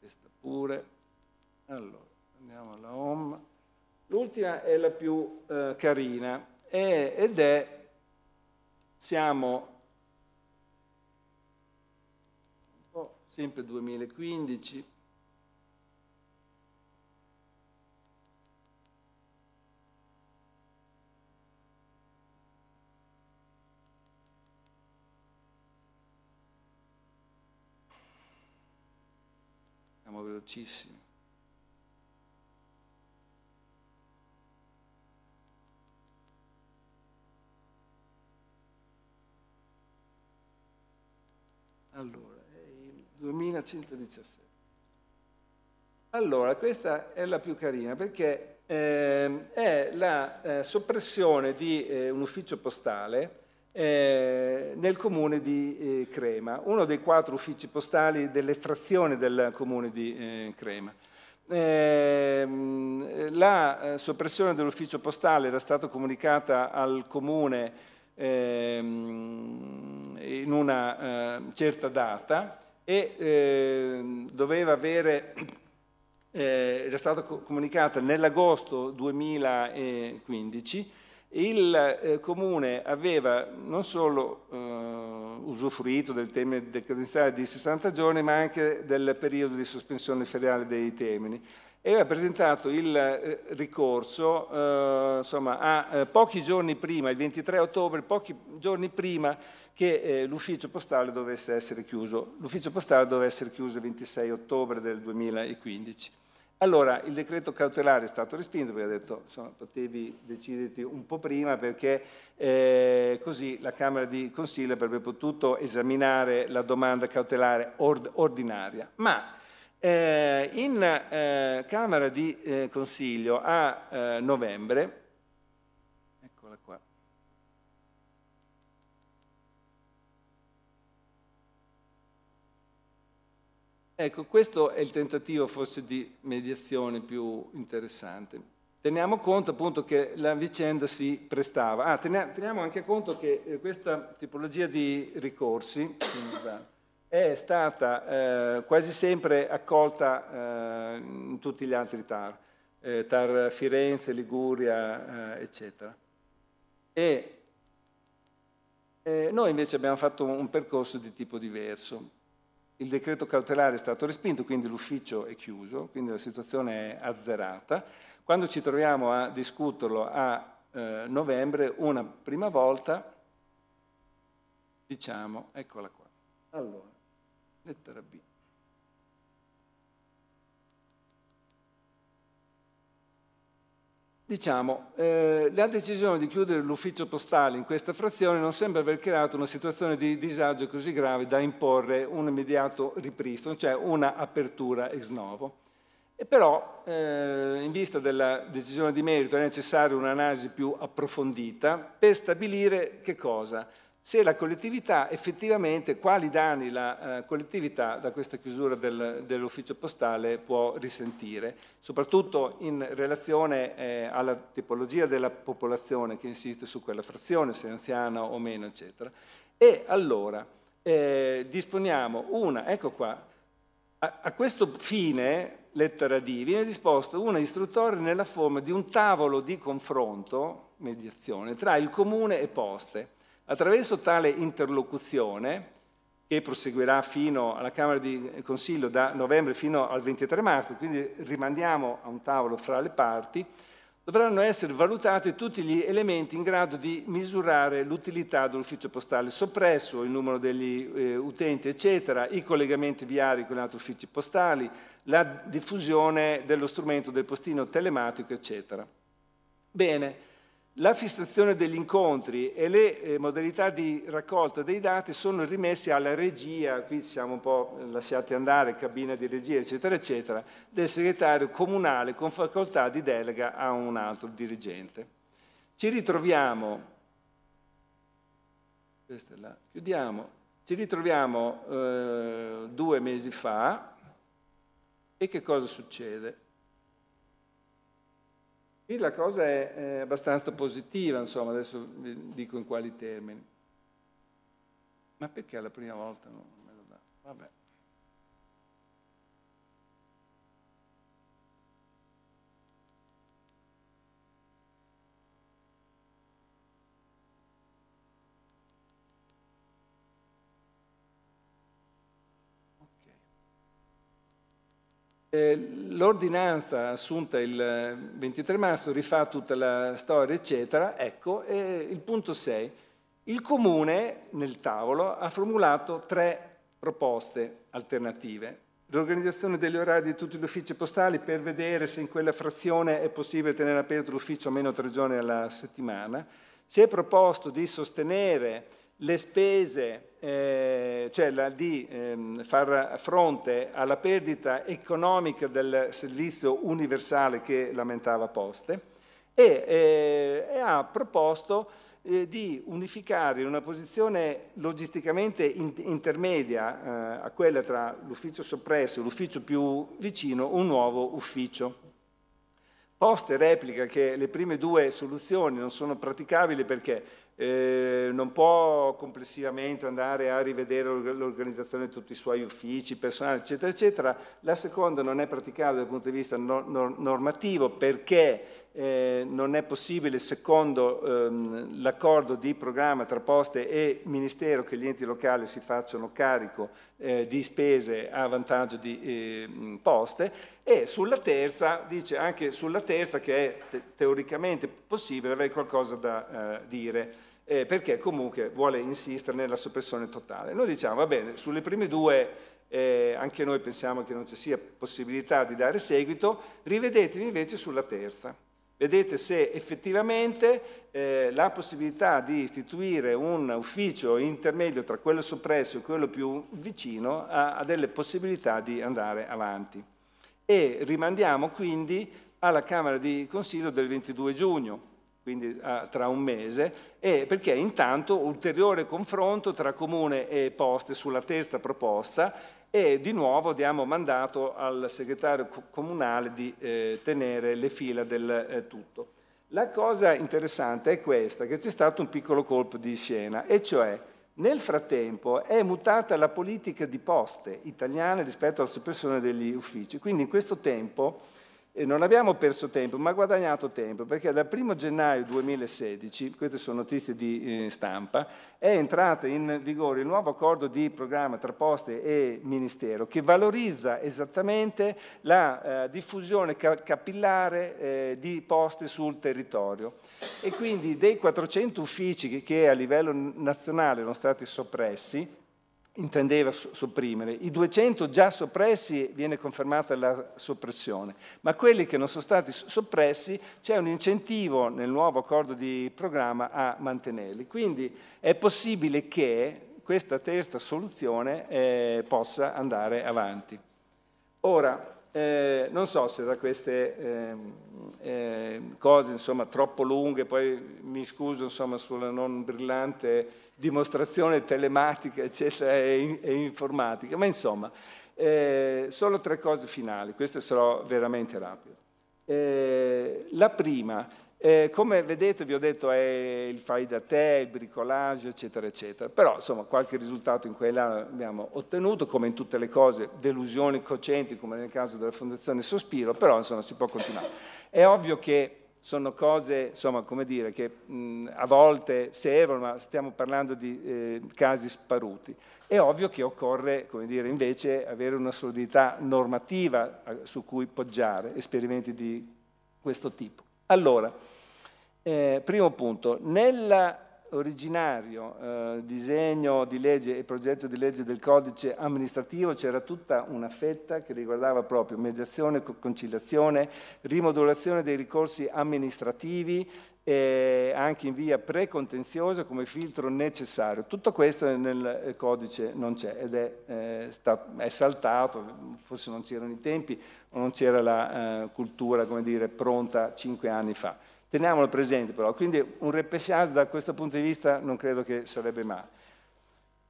questa pure. Allora, andiamo alla home. L'ultima è la più eh, carina è, ed è siamo oh, sempre 2015, velocissimo. Allora, 2117. Ehm, allora, questa è la più carina perché eh, è la eh, soppressione di eh, un ufficio postale eh, nel comune di eh, Crema, uno dei quattro uffici postali delle frazioni del comune di eh, Crema. Ehm, la soppressione dell'ufficio postale era stata comunicata al comune ehm, in una eh, certa data e eh, doveva avere, [CLEARS THROAT] eh, era stata comunicata nell'agosto 2015, il eh, Comune aveva non solo eh, usufruito del termine decadenziale di 60 giorni, ma anche del periodo di sospensione feriale dei termini e aveva presentato il eh, ricorso eh, insomma, a, eh, pochi giorni prima, il 23 ottobre, pochi giorni prima che eh, l'ufficio postale dovesse essere chiuso. L'ufficio postale doveva essere chiuso il 26 ottobre del 2015. Allora il decreto cautelare è stato respinto perché ha detto insomma, potevi deciderti un po' prima perché eh, così la Camera di Consiglio avrebbe potuto esaminare la domanda cautelare ord ordinaria. Ma eh, in eh, Camera di eh, Consiglio a eh, novembre, eccola qua, Ecco, questo è il tentativo forse di mediazione più interessante. Teniamo conto appunto che la vicenda si prestava. Ah, teniamo anche conto che eh, questa tipologia di ricorsi, è stata eh, quasi sempre accolta eh, in tutti gli altri TAR, eh, TAR Firenze, Liguria, eh, eccetera. E eh, noi invece abbiamo fatto un percorso di tipo diverso. Il decreto cautelare è stato respinto, quindi l'ufficio è chiuso, quindi la situazione è azzerata. Quando ci troviamo a discuterlo a eh, novembre, una prima volta, diciamo, eccola qua. Allora lettera B. Diciamo, eh, la decisione di chiudere l'ufficio postale in questa frazione non sembra aver creato una situazione di disagio così grave da imporre un immediato ripristino, cioè una apertura ex novo. E però, eh, in vista della decisione di merito, è necessaria un'analisi più approfondita per stabilire che cosa? se la collettività effettivamente, quali danni la eh, collettività da questa chiusura del, dell'ufficio postale può risentire, soprattutto in relazione eh, alla tipologia della popolazione che insiste su quella frazione, se è anziana o meno, eccetera. E allora eh, disponiamo una, ecco qua, a, a questo fine, lettera D, viene disposta una istruttoria nella forma di un tavolo di confronto, mediazione, tra il comune e poste, Attraverso tale interlocuzione, che proseguirà fino alla Camera di Consiglio da novembre fino al 23 marzo, quindi rimandiamo a un tavolo fra le parti, dovranno essere valutati tutti gli elementi in grado di misurare l'utilità dell'ufficio postale soppresso, il numero degli eh, utenti, eccetera, i collegamenti viari con gli altri uffici postali, la diffusione dello strumento del postino telematico, eccetera. Bene. La fissazione degli incontri e le eh, modalità di raccolta dei dati sono rimessi alla regia, qui siamo un po' lasciati andare, cabina di regia, eccetera, eccetera, del segretario comunale con facoltà di delega a un altro dirigente. Ci ritroviamo, questa la chiudiamo, ci ritroviamo eh, due mesi fa e che cosa succede? Qui la cosa è, abbastanza positiva, insomma, adesso vi dico in quali termini. Ma perché la prima volta non me lo dà? Vabbè. Eh, l'ordinanza assunta il 23 eh, marzo rifà tutta la storia, eccetera. Ecco, eh, il punto 6. Il Comune, nel tavolo, ha formulato tre proposte alternative. L'organizzazione degli orari di tutti gli uffici postali per vedere se in quella frazione è possibile tenere aperto l'ufficio almeno tre giorni alla settimana. Si è proposto di sostenere le spese, eh, cioè la, di ehm, far fronte alla perdita economica del servizio universale che lamentava Poste, e, eh, e ha proposto eh, di unificare una posizione logisticamente in, intermedia eh, a quella tra l'ufficio soppresso e l'ufficio più vicino, un nuovo ufficio. Poste replica che le prime due soluzioni non sono praticabili perché eh, non può complessivamente andare a rivedere l'organizzazione di tutti i suoi uffici, personale, eccetera, eccetera. La seconda non è praticabile dal punto di vista no normativo perché eh, non è possibile, secondo ehm, l'accordo di programma tra Poste e Ministero, che gli enti locali si facciano carico eh, di spese a vantaggio di eh, Poste. E sulla terza, dice anche sulla terza che è te teoricamente possibile, avrei qualcosa da eh, dire. Eh, perché comunque vuole insistere nella soppressione totale. Noi diciamo, va bene, sulle prime due eh, anche noi pensiamo che non ci sia possibilità di dare seguito, rivedetevi invece sulla terza. Vedete se effettivamente eh, la possibilità di istituire un ufficio intermedio tra quello soppresso e quello più vicino ha, ha delle possibilità di andare avanti. E rimandiamo quindi alla Camera di Consiglio del 22 giugno quindi ah, tra un mese, perché intanto ulteriore confronto tra Comune e Poste sulla terza proposta e di nuovo diamo mandato al segretario comunale di eh, tenere le fila del eh, tutto. La cosa interessante è questa, che c'è stato un piccolo colpo di scena, e cioè nel frattempo è mutata la politica di poste italiane rispetto alla soppressione degli uffici, quindi in questo tempo e non abbiamo perso tempo, ma guadagnato tempo, perché dal 1 gennaio 2016, queste sono notizie di eh, stampa, è entrato in vigore il nuovo accordo di programma tra Poste e Ministero che valorizza esattamente la eh, diffusione ca capillare eh, di poste sul territorio. E quindi dei 400 uffici che, che a livello nazionale erano stati soppressi, intendeva sopprimere. I 200 già soppressi viene confermata la soppressione, ma quelli che non sono stati soppressi c'è un incentivo nel nuovo accordo di programma a mantenerli. Quindi è possibile che questa terza soluzione eh, possa andare avanti. Ora, eh, non so se da queste eh, eh, cose insomma, troppo lunghe, poi mi scuso insomma, sulla non brillante dimostrazione telematica eccetera, e, e informatica, ma insomma, eh, solo tre cose finali, queste sarò veramente rapido. Eh, la prima, eh, come vedete, vi ho detto, è il fai da te, il bricolage, eccetera, eccetera. Però, insomma, qualche risultato in quella abbiamo ottenuto, come in tutte le cose, delusioni cocenti, come nel caso della Fondazione Sospiro, però, insomma, si può continuare. È ovvio che sono cose, insomma, come dire, che mh, a volte servono, ma stiamo parlando di eh, casi sparuti. È ovvio che occorre, come dire, invece avere una solidità normativa eh, su cui poggiare esperimenti di questo tipo. Allora, eh, primo punto, nell'originario eh, disegno di legge e progetto di legge del codice amministrativo c'era tutta una fetta che riguardava proprio mediazione, conciliazione, rimodulazione dei ricorsi amministrativi eh, anche in via precontenziosa come filtro necessario. Tutto questo nel eh, codice non c'è ed è, eh, stato, è, saltato, forse non c'erano i tempi o non c'era la eh, cultura come dire, pronta cinque anni fa. Teniamolo presente però, quindi un repechage da questo punto di vista non credo che sarebbe male.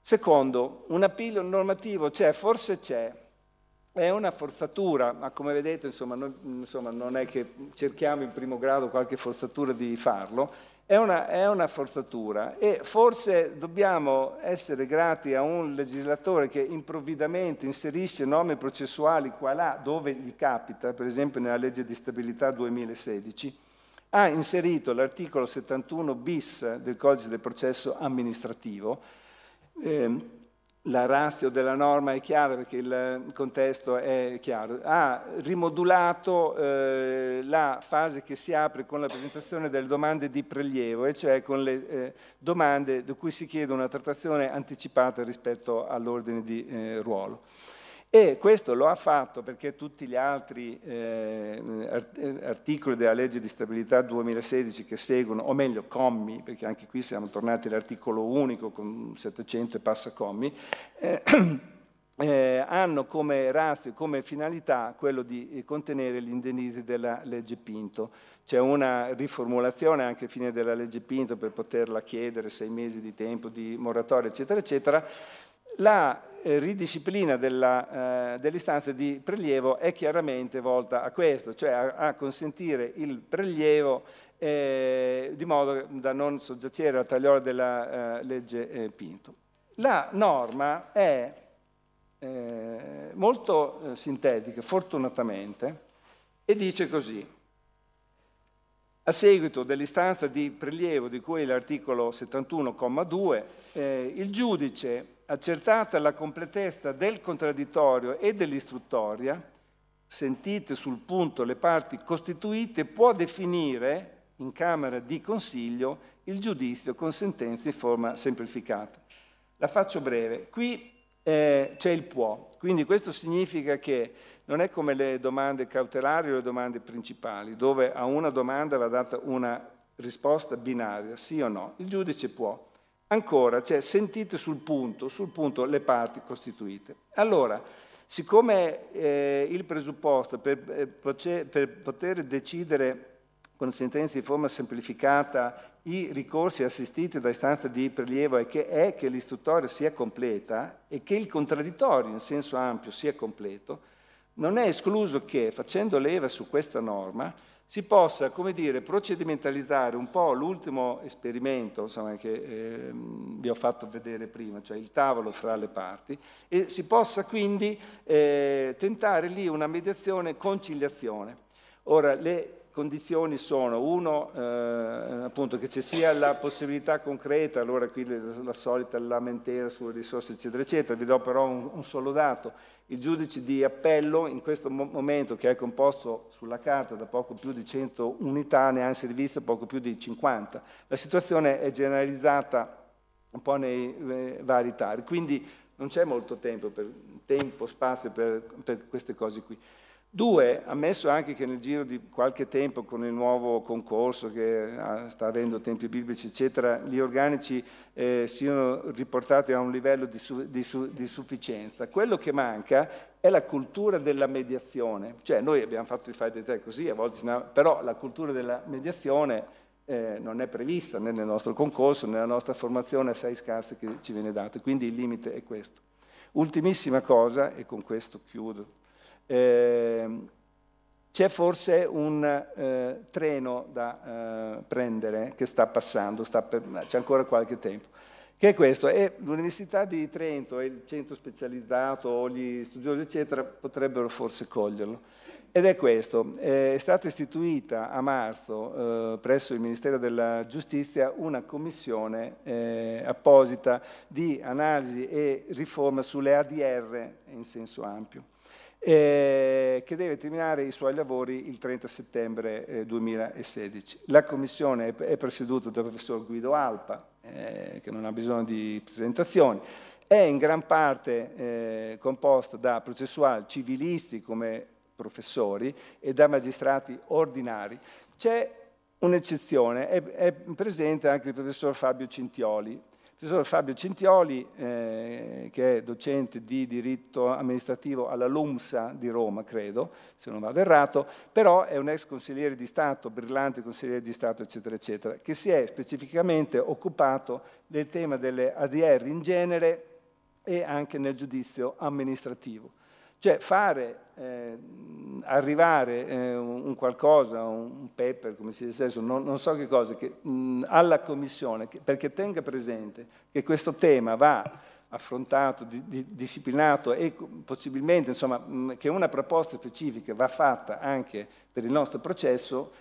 Secondo, un appiglio normativo c'è, forse c'è, è una forzatura, ma come vedete insomma, noi, insomma, non è che cerchiamo in primo grado qualche forzatura di farlo, è una, è una forzatura e forse dobbiamo essere grati a un legislatore che improvvidamente inserisce norme processuali qua là dove gli capita, per esempio nella legge di stabilità 2016, ha inserito l'articolo 71 bis del codice del processo amministrativo. Eh, la ratio della norma è chiara perché il contesto è chiaro. Ha rimodulato eh, la fase che si apre con la presentazione delle domande di prelievo, e cioè con le eh, domande di cui si chiede una trattazione anticipata rispetto all'ordine di eh, ruolo. E questo lo ha fatto perché tutti gli altri eh, eh articoli della legge di stabilità 2016 che seguono, o meglio commi, perché anche qui siamo tornati all'articolo unico con 700 e passa commi, eh, [CLEARS THROAT] eh, hanno come razio, come finalità quello di eh, contenere gli indennizi della legge Pinto. C'è una riformulazione anche a fine della legge Pinto per poterla chiedere, sei mesi di tempo di moratoria, eccetera, eccetera. La eh, ridisciplina della, eh, delle di prelievo è chiaramente volta a questo, cioè a, a consentire il prelievo eh, di modo da non soggiacere al tagliola della eh, legge eh, Pinto. La norma è molto sintetica, fortunatamente, e dice così. A seguito dell'istanza di prelievo di cui l'articolo 71,2, eh, il giudice accertata la completezza del contraddittorio e dell'istruttoria, sentite sul punto le parti costituite, può definire in Camera di Consiglio il giudizio con sentenza in forma semplificata. La faccio breve. Qui eh, c'è il può, quindi questo significa che non è come le domande cautelari o le domande principali, dove a una domanda va data una risposta binaria, sì o no. Il giudice può. Ancora, cioè, sentite sul punto, sul punto le parti costituite. Allora, siccome eh, il presupposto per, eh, per poter decidere con sentenze di forma semplificata i ricorsi assistiti da istanza di prelievo è che, è che l'istruttoria sia completa e che il contraddittorio in senso ampio sia completo, non è escluso che, facendo leva su questa norma, si possa, come dire, procedimentalizzare un po' l'ultimo esperimento insomma, che eh, vi ho fatto vedere prima, cioè il tavolo fra le parti, e si possa quindi eh, tentare lì una mediazione conciliazione. Ora, le condizioni sono, uno, eh, appunto, che ci sia la possibilità concreta, allora qui la solita lamentela sulle risorse, eccetera, eccetera, vi do però un, un solo dato, il giudice di appello in questo momento che è composto sulla carta da poco più di 100 unità ne ha in servizio poco più di 50. La situazione è generalizzata un po' nei eh, vari tari, quindi non c'è molto tempo, per, tempo spazio per, per queste cose qui. Due, ammesso anche che nel giro di qualche tempo con il nuovo concorso che ah, sta avendo tempi biblici, eccetera, gli organici eh, siano riportati a un livello di, su, di, su, di, sufficienza. Quello che manca è la cultura della mediazione. Cioè noi abbiamo fatto i fight dei tre così, a volte, però la cultura della mediazione eh, non è prevista né nel nostro concorso, nella nostra formazione assai scarsa che ci viene data. Quindi il limite è questo. Ultimissima cosa, e con questo chiudo eh, c'è forse un eh, treno da eh, prendere che sta passando, c'è ancora qualche tempo, che è questo. E l'Università di Trento e il centro specializzato o gli studiosi, eccetera, potrebbero forse coglierlo. Ed è questo, eh, è stata istituita a marzo eh, presso il Ministero della Giustizia una commissione eh, apposita di analisi e riforma sulle ADR in senso ampio eh, che deve terminare i suoi lavori il 30 settembre eh, 2016. La commissione è, è presieduta dal professor Guido Alpa, eh, che non ha bisogno di presentazioni, è in gran parte eh, composta da processuali civilisti come professori e da magistrati ordinari. C'è un'eccezione, è, è presente anche il professor Fabio Cintioli, Professor Fabio Centioli, eh, che è docente di diritto amministrativo alla LUMSA di Roma, credo, se non vado errato, però è un ex consigliere di Stato, brillante consigliere di Stato, eccetera, eccetera, che si è specificamente occupato del tema delle ADR in genere e anche nel giudizio amministrativo. Cioè fare, eh, arrivare eh, un qualcosa, un paper, come si dice adesso, non, non so che cosa, che, mh, mhmm, alla Commissione, che, perché tenga presente che questo tema va affrontato, di, di, disciplinato e possibilmente insomma, mh, mhmm, che una proposta specifica va fatta anche per il nostro processo,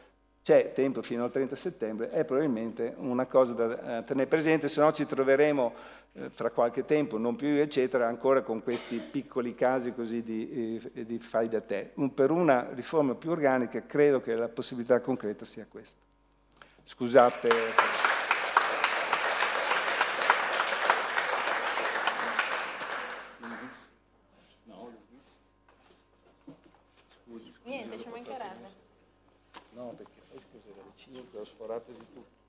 c'è tempo fino al 30 settembre, è probabilmente una cosa da eh, tenere presente, se no ci troveremo eh, fra qualche tempo, non più, eccetera, ancora con questi piccoli casi così di, eh, di fai da te. Un, per una riforma più organica credo che la possibilità concreta sia questa. Scusate. Niente, ci mancherebbe. No, perché poi eh, scusa, alle 5 ho sforato di tutto.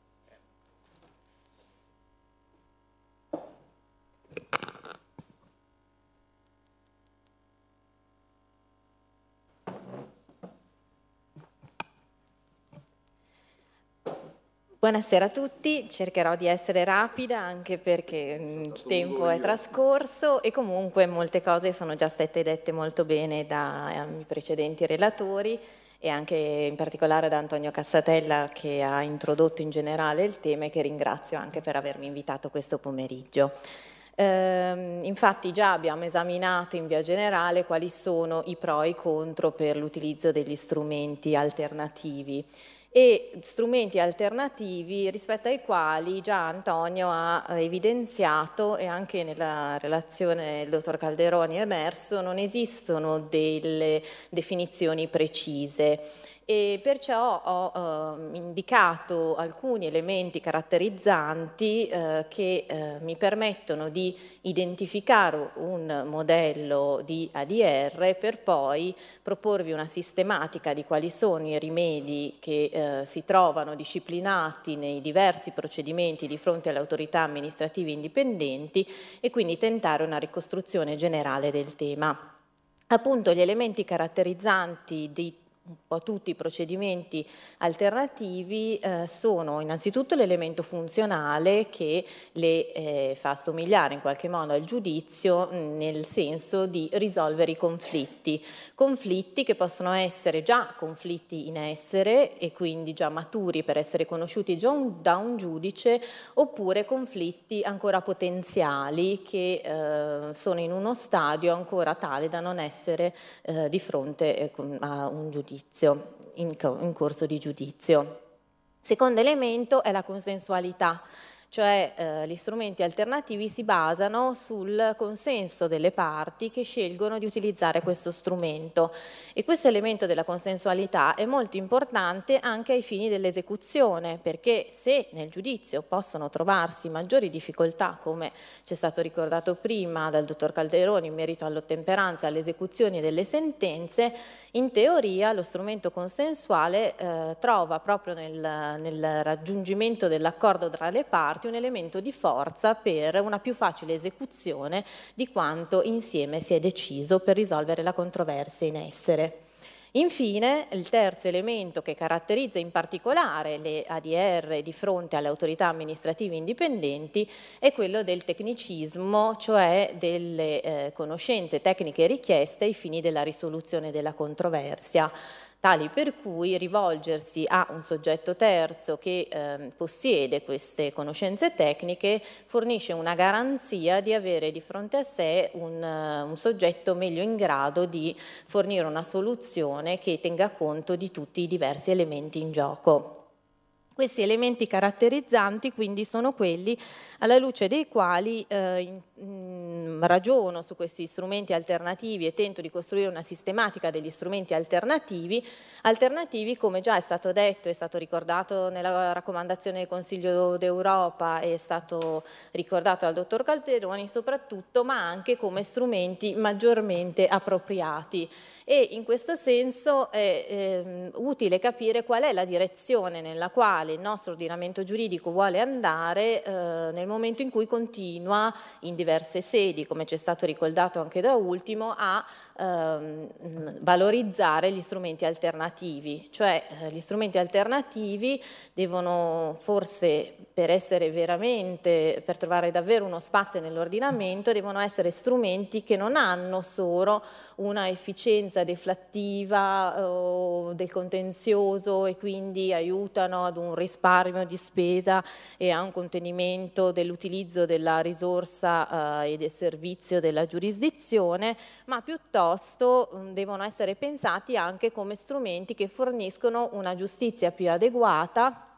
Buonasera a tutti, cercherò di essere rapida anche perché mm, il tempo è trascorso e comunque molte cose sono già state dette molto bene dai precedenti relatori e anche in particolare da Antonio Cassatella che ha introdotto in generale il tema e che ringrazio anche per avermi invitato questo pomeriggio. Eh, infatti già abbiamo esaminato in via generale quali sono i pro e i contro per l'utilizzo degli strumenti alternativi e strumenti alternativi rispetto ai quali già Antonio ha evidenziato e anche nella relazione del dottor Calderoni è emerso, non esistono delle definizioni precise e perciò ho eh, indicato alcuni elementi caratterizzanti eh, che eh, mi permettono di identificare un modello di ADR per poi proporvi una sistematica di quali sono i rimedi che eh, si trovano disciplinati nei diversi procedimenti di fronte alle autorità amministrative indipendenti e quindi tentare una ricostruzione generale del tema. Appunto gli elementi caratterizzanti di un po' tutti i procedimenti alternativi eh, sono innanzitutto l'elemento funzionale che le eh, fa somigliare in qualche modo al giudizio nel senso di risolvere i conflitti, conflitti che possono essere già conflitti in essere e quindi già maturi per essere conosciuti già un, da un giudice oppure conflitti ancora potenziali che eh, sono in uno stadio ancora tale da non essere eh, di fronte eh, a un giudizio giudizio, in, co in corso di giudizio. Secondo elemento è la consensualità cioè eh, gli strumenti alternativi si basano sul consenso delle parti che scelgono di utilizzare questo strumento e questo elemento della consensualità è molto importante anche ai fini dell'esecuzione perché se nel giudizio possono trovarsi maggiori difficoltà come ci è stato ricordato prima dal dottor Calderoni in merito all'ottemperanza e all'esecuzione delle sentenze, in teoria lo strumento consensuale eh, trova proprio nel, nel raggiungimento dell'accordo tra le parti diventati un elemento di forza per una più facile esecuzione di quanto insieme si è deciso per risolvere la controversia in essere. Infine, il terzo elemento che caratterizza in particolare le ADR di fronte alle autorità amministrative indipendenti è quello del tecnicismo, cioè delle eh, conoscenze tecniche richieste ai fini della risoluzione della controversia tali per cui rivolgersi a un soggetto terzo che eh, possiede queste conoscenze tecniche fornisce una garanzia di avere di fronte a sé un, eh, un soggetto meglio in grado di fornire una soluzione che tenga conto di tutti i diversi elementi in gioco. Questi elementi caratterizzanti quindi sono quelli alla luce dei quali eh, mm, ragiono su questi strumenti alternativi e tento di costruire una sistematica degli strumenti alternativi, alternativi come già è stato detto, è stato ricordato nella raccomandazione del Consiglio d'Europa, è stato ricordato dal dottor Calderoni soprattutto, ma anche come strumenti maggiormente appropriati. E in questo senso è eh, utile capire qual è la direzione nella quale quale il nostro ordinamento giuridico vuole andare eh, nel momento in cui continua in diverse sedi, come ci è stato ricordato anche da ultimo, a ehm, valorizzare gli strumenti alternativi, cioè eh, gli strumenti alternativi devono forse per essere veramente, per trovare davvero uno spazio nell'ordinamento, devono essere strumenti che non hanno solo una efficienza deflattiva eh, del contenzioso e quindi aiutano ad un un risparmio di spesa e a un contenimento dell'utilizzo della risorsa eh, e del servizio della giurisdizione, ma piuttosto mh, mm, devono essere pensati anche come strumenti che forniscono una giustizia più adeguata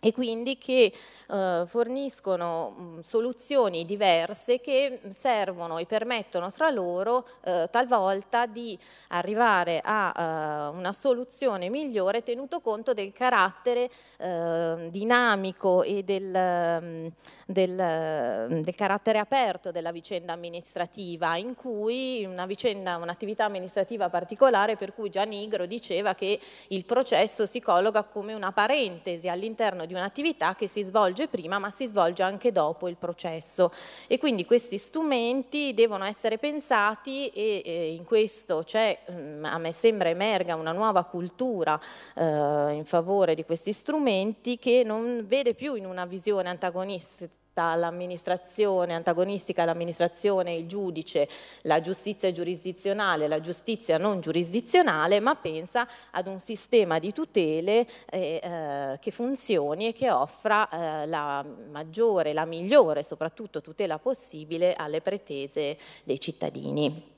e quindi che eh, forniscono mh, mm, soluzioni diverse che servono e permettono tra loro eh, talvolta di arrivare a eh, una soluzione migliore tenuto conto del carattere eh, dinamico e del... Mh, mm, del, ehm, del carattere aperto della vicenda amministrativa, in cui una vicenda, un'attività amministrativa particolare per cui Gianigro diceva che il processo si colloca come una parentesi all'interno di un'attività che si svolge prima ma si svolge anche dopo il processo e quindi questi strumenti devono essere pensati e, e in questo c'è, mm, a me sembra emerga una nuova cultura eh, in favore di questi strumenti che non vede più in una visione antagonistica l'amministrazione, antagonistica all'amministrazione, il giudice, la giustizia giurisdizionale, la giustizia non giurisdizionale, ma pensa ad un sistema di tutele eh, eh, che funzioni e che offra eh, la maggiore, la migliore soprattutto tutela possibile alle pretese dei cittadini.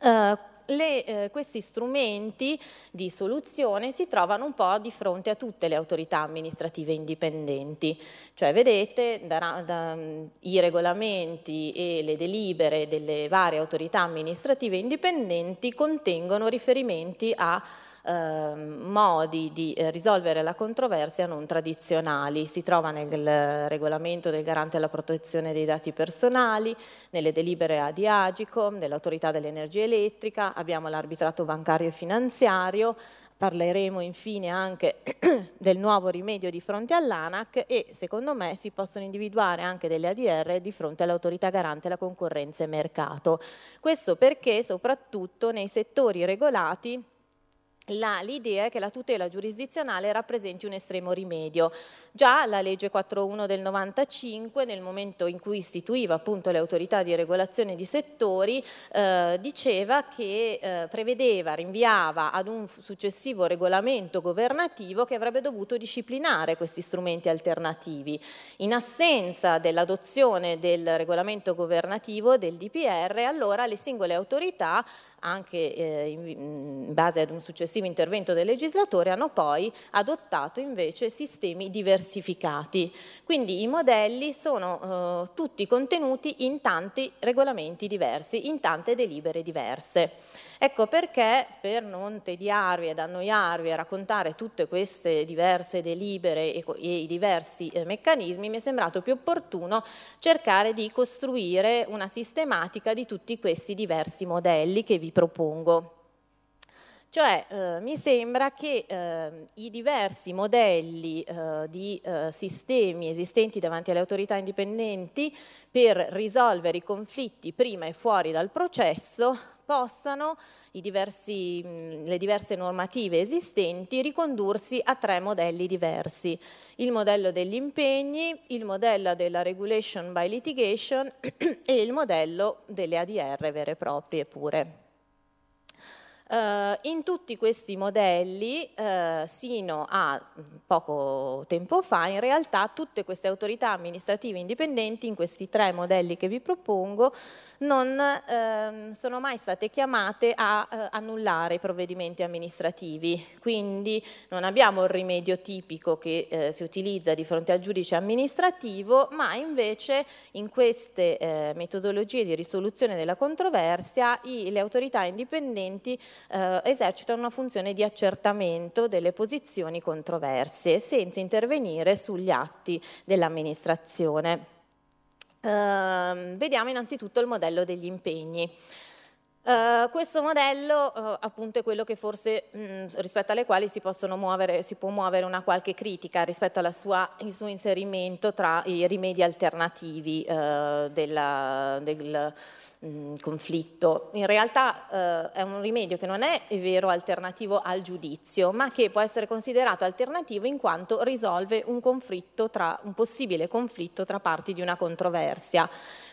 Uh, le, eh, questi strumenti di soluzione si trovano un po' di fronte a tutte le autorità amministrative indipendenti, cioè vedete da, da, mm, i regolamenti e le delibere delle varie autorità amministrative indipendenti contengono riferimenti a Ehm, modi di eh, risolvere la controversia non tradizionali. Si trova nel regolamento del garante alla protezione dei dati personali, nelle delibere ad Agicom, dell'autorità dell'energia elettrica, abbiamo l'arbitrato bancario e finanziario, parleremo infine anche [CLEARS THROAT] del nuovo rimedio di fronte all'ANAC e secondo me si possono individuare anche delle ADR di fronte all'autorità garante della concorrenza e mercato. Questo perché soprattutto nei settori regolati L'idea è che la tutela giurisdizionale rappresenti un estremo rimedio. Già la legge 41 del 95, nel momento in cui istituiva appunto le autorità di regolazione di settori, eh, diceva che eh, prevedeva, rinviava ad un successivo regolamento governativo che avrebbe dovuto disciplinare questi strumenti alternativi. In assenza dell'adozione del regolamento governativo del DPR, allora le singole autorità anche eh, in, in, base ad un successivo intervento del legislatore, hanno poi adottato invece sistemi diversificati. Quindi i modelli sono eh, tutti contenuti in tanti regolamenti diversi, in tante delibere diverse. Ecco perché, per non tediarvi ed annoiarvi a raccontare tutte queste diverse delibere e, i diversi eh, meccanismi, mi è sembrato più opportuno cercare di costruire una sistematica di tutti questi diversi modelli che vi propongo. Cioè eh, mi sembra che eh, i diversi modelli eh, di eh, sistemi esistenti davanti alle autorità indipendenti per risolvere i conflitti prima e fuori dal processo possano, diversi, mh, mm, le diverse normative esistenti, ricondursi a tre modelli diversi. Il modello degli impegni, il modello della regulation by litigation [CLEARS THROAT] e il modello delle ADR vere e proprie pure. Eh, in tutti questi modelli, eh, sino a mm, poco tempo fa, in realtà tutte queste autorità amministrative indipendenti, in questi tre modelli che vi propongo, non ehm, sono mai state chiamate a eh, annullare i provvedimenti amministrativi. Quindi non abbiamo il rimedio tipico che eh, si utilizza di fronte al giudice amministrativo, ma invece in queste eh, metodologie di risoluzione della controversia i, le autorità indipendenti eh, esercita una funzione di accertamento delle posizioni controverse senza intervenire sugli atti dell'amministrazione. Eh, vediamo innanzitutto il modello degli impegni. Uh, questo modello uh, appunto è quello che forse mh, mm, rispetto alle quali si, muovere, si, può muovere una qualche critica rispetto al suo inserimento tra i rimedi alternativi uh, eh, della, del mh, mm, conflitto. In realtà è un rimedio che non è, è vero alternativo al giudizio, ma che può essere considerato alternativo in quanto risolve un, conflitto tra, un possibile conflitto tra parti di una controversia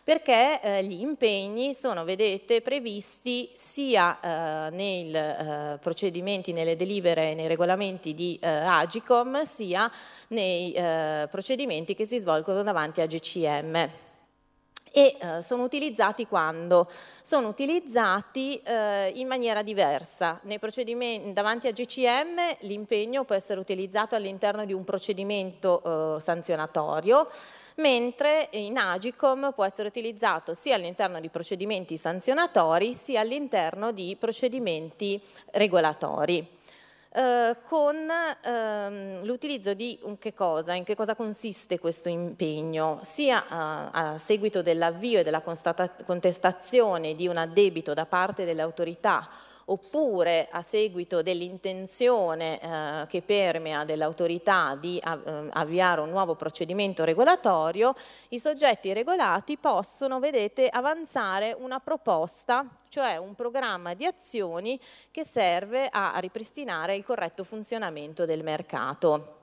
perché eh, gli impegni sono, vedete, previsti sia eh, nei eh, procedimenti, nelle delibere e nei regolamenti di eh, Agicom, sia nei eh, procedimenti che si svolgono davanti a GCM e eh, sono utilizzati quando? Sono utilizzati eh, in maniera diversa. davanti a GCM l'impegno può essere utilizzato all'interno di un procedimento eh, sanzionatorio, mentre in Agicom può essere utilizzato sia all'interno di procedimenti sanzionatori sia all'interno di procedimenti regolatori. Eh, con ehm, l'utilizzo di un che cosa, in che cosa consiste questo impegno, sia a, a seguito dell'avvio e della contestazione di un addebito da parte delle autorità oppure a seguito dell'intenzione eh, che permea dell'autorità di ehm, avviare un nuovo procedimento regolatorio, i soggetti regolati possono, vedete, avanzare una proposta, cioè un programma di azioni che serve a ripristinare il corretto funzionamento del mercato.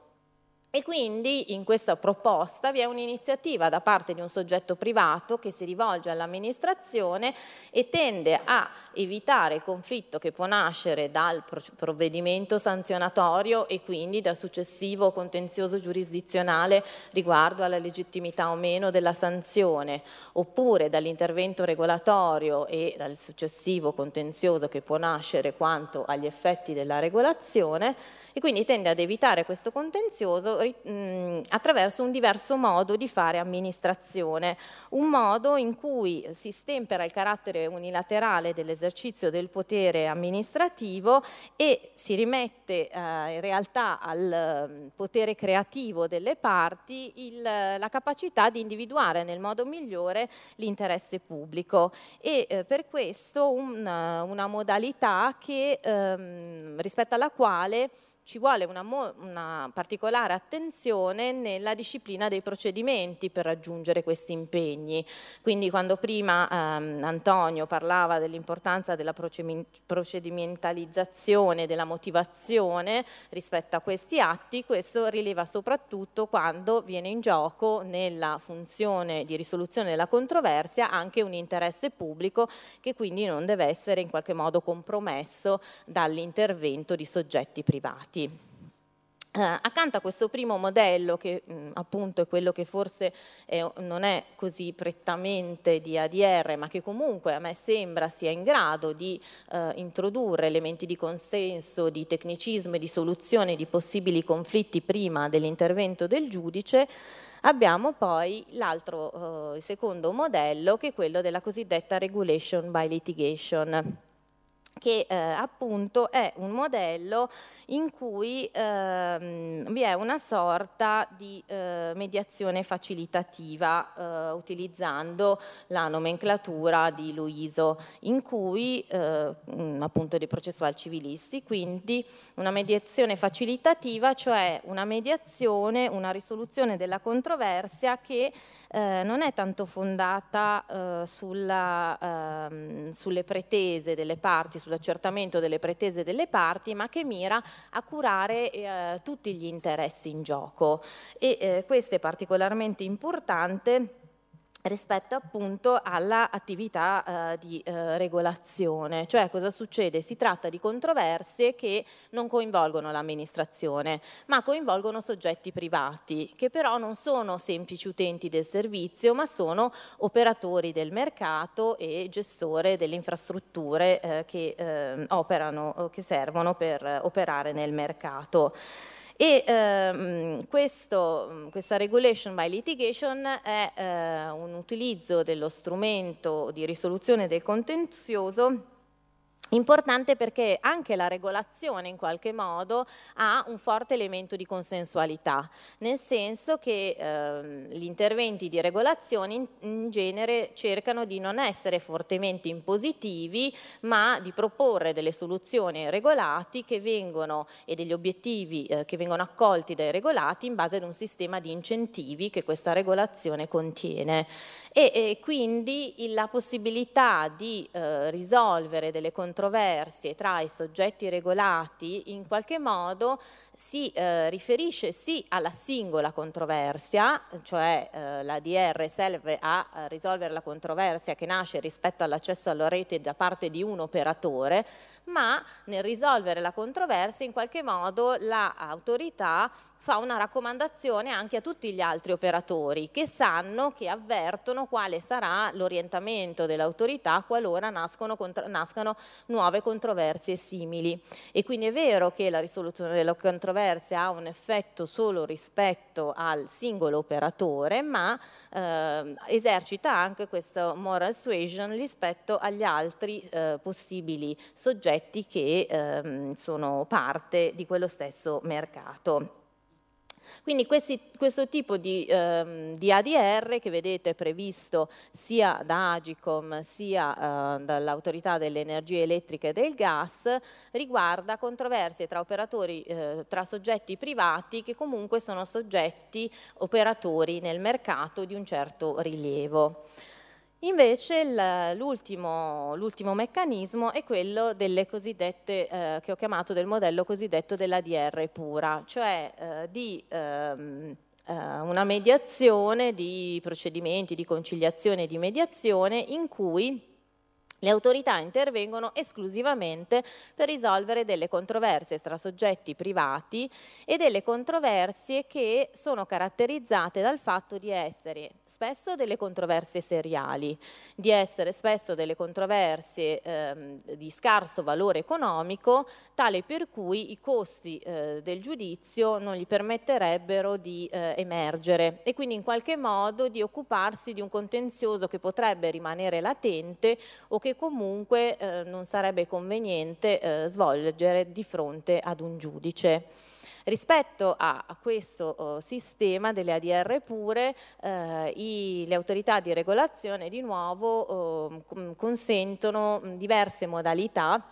E quindi in questa proposta vi è un'iniziativa da parte di un soggetto privato che si rivolge all'amministrazione e tende a evitare il conflitto che può nascere dal provvedimento sanzionatorio e quindi dal successivo contenzioso giurisdizionale riguardo alla legittimità o meno della sanzione, oppure dall'intervento regolatorio e dal successivo contenzioso che può nascere quanto agli effetti della regolazione e quindi tende ad evitare questo contenzioso mh, attraverso un diverso modo di fare amministrazione, un modo in cui si stempera il carattere unilaterale dell'esercizio del potere amministrativo e si rimette eh, in realtà al potere creativo delle parti il, la capacità di individuare nel modo migliore l'interesse pubblico e eh, per questo un, una modalità che, ehm, rispetto alla quale ci vuole una, una, particolare attenzione nella disciplina dei procedimenti per raggiungere questi impegni. Quindi quando prima ehm, Antonio parlava dell'importanza della procedimentalizzazione, della motivazione rispetto a questi atti, questo rileva soprattutto quando viene in gioco nella funzione di risoluzione della controversia anche un interesse pubblico che quindi non deve essere in qualche modo compromesso dall'intervento di soggetti privati avanti. Eh, accanto a questo primo modello, che mh, mm, appunto è quello che forse eh, non è così prettamente di ADR, ma che comunque a me sembra sia in grado di eh, introdurre elementi di consenso, di tecnicismo e di soluzione di possibili conflitti prima dell'intervento del giudice, abbiamo poi l'altro, eh, il secondo modello, che è quello della cosiddetta regulation by litigation che eh, appunto è un modello in cui ehm, vi è una sorta di eh, mediazione facilitativa eh, utilizzando la nomenclatura di Luiso, in cui eh, mm, appunto dei processuali civilisti, quindi una mediazione facilitativa, cioè una mediazione, una risoluzione della controversia che eh, non è tanto fondata eh, sulla, eh, sulle pretese delle parti, sull'accertamento delle pretese delle parti, ma che mira a curare eh, tutti gli interessi in gioco. E eh, questo è particolarmente importante rispetto appunto all'attività eh, di eh, regolazione. Cioè cosa succede? Si tratta di controversie che non coinvolgono l'amministrazione, ma coinvolgono soggetti privati, che però non sono semplici utenti del servizio, ma sono operatori del mercato e gestore delle infrastrutture eh, che, ehm, operano, che servono per eh, operare nel mercato. E ehm, questo, questa regulation by litigation è eh, un utilizzo dello strumento di risoluzione del contenzioso Importante perché anche la regolazione in qualche modo ha un forte elemento di consensualità, nel senso che ehm, gli interventi di regolazione in, in, genere cercano di non essere fortemente impositivi, ma di proporre delle soluzioni ai regolati che vengono e degli obiettivi eh, che vengono accolti dai regolati in base ad un sistema di incentivi che questa regolazione contiene. E, e quindi la possibilità di eh, risolvere delle controversie controversie tra i soggetti regolati in qualche modo si eh, riferisce sì alla singola controversia, cioè eh, la DR serve a, risolvere la controversia che nasce rispetto all'accesso alla rete da parte di un operatore, ma nel risolvere la controversia in qualche modo l'autorità la fa una raccomandazione anche a tutti gli altri operatori che sanno, che avvertono quale sarà l'orientamento dell'autorità qualora nascano nuove controversie simili. E quindi è vero che la risoluzione della controversia ha un effetto solo rispetto al singolo operatore, ma eh, esercita anche questa moral suasion rispetto agli altri eh, possibili soggetti che eh, sono parte di quello stesso mercato. Quindi questi, questo tipo di, ehm, di, ADR che vedete previsto sia da Agicom sia eh, dall'autorità delle energie elettriche e del gas riguarda controversie tra operatori, eh, tra soggetti privati che comunque sono soggetti operatori nel mercato di un certo rilievo. Invece l'ultimo meccanismo è quello delle cosiddette, eh, che ho chiamato del modello cosiddetto dell'ADR pura, cioè eh, di ehm, eh, una mediazione di procedimenti di conciliazione e di mediazione in cui le autorità intervengono esclusivamente per risolvere delle controversie tra soggetti privati e delle controversie che sono caratterizzate dal fatto di essere spesso delle controversie seriali, di essere spesso delle controversie ehm, di scarso valore economico, tale per cui i costi eh, del giudizio non gli permetterebbero di eh, emergere e quindi in qualche modo di occuparsi di un contenzioso che potrebbe rimanere latente o che comunque eh, non sarebbe conveniente eh, svolgere di fronte ad un giudice. Rispetto a questo oh, sistema delle ADR pure, eh, i, le autorità di regolazione di nuovo oh, consentono diverse modalità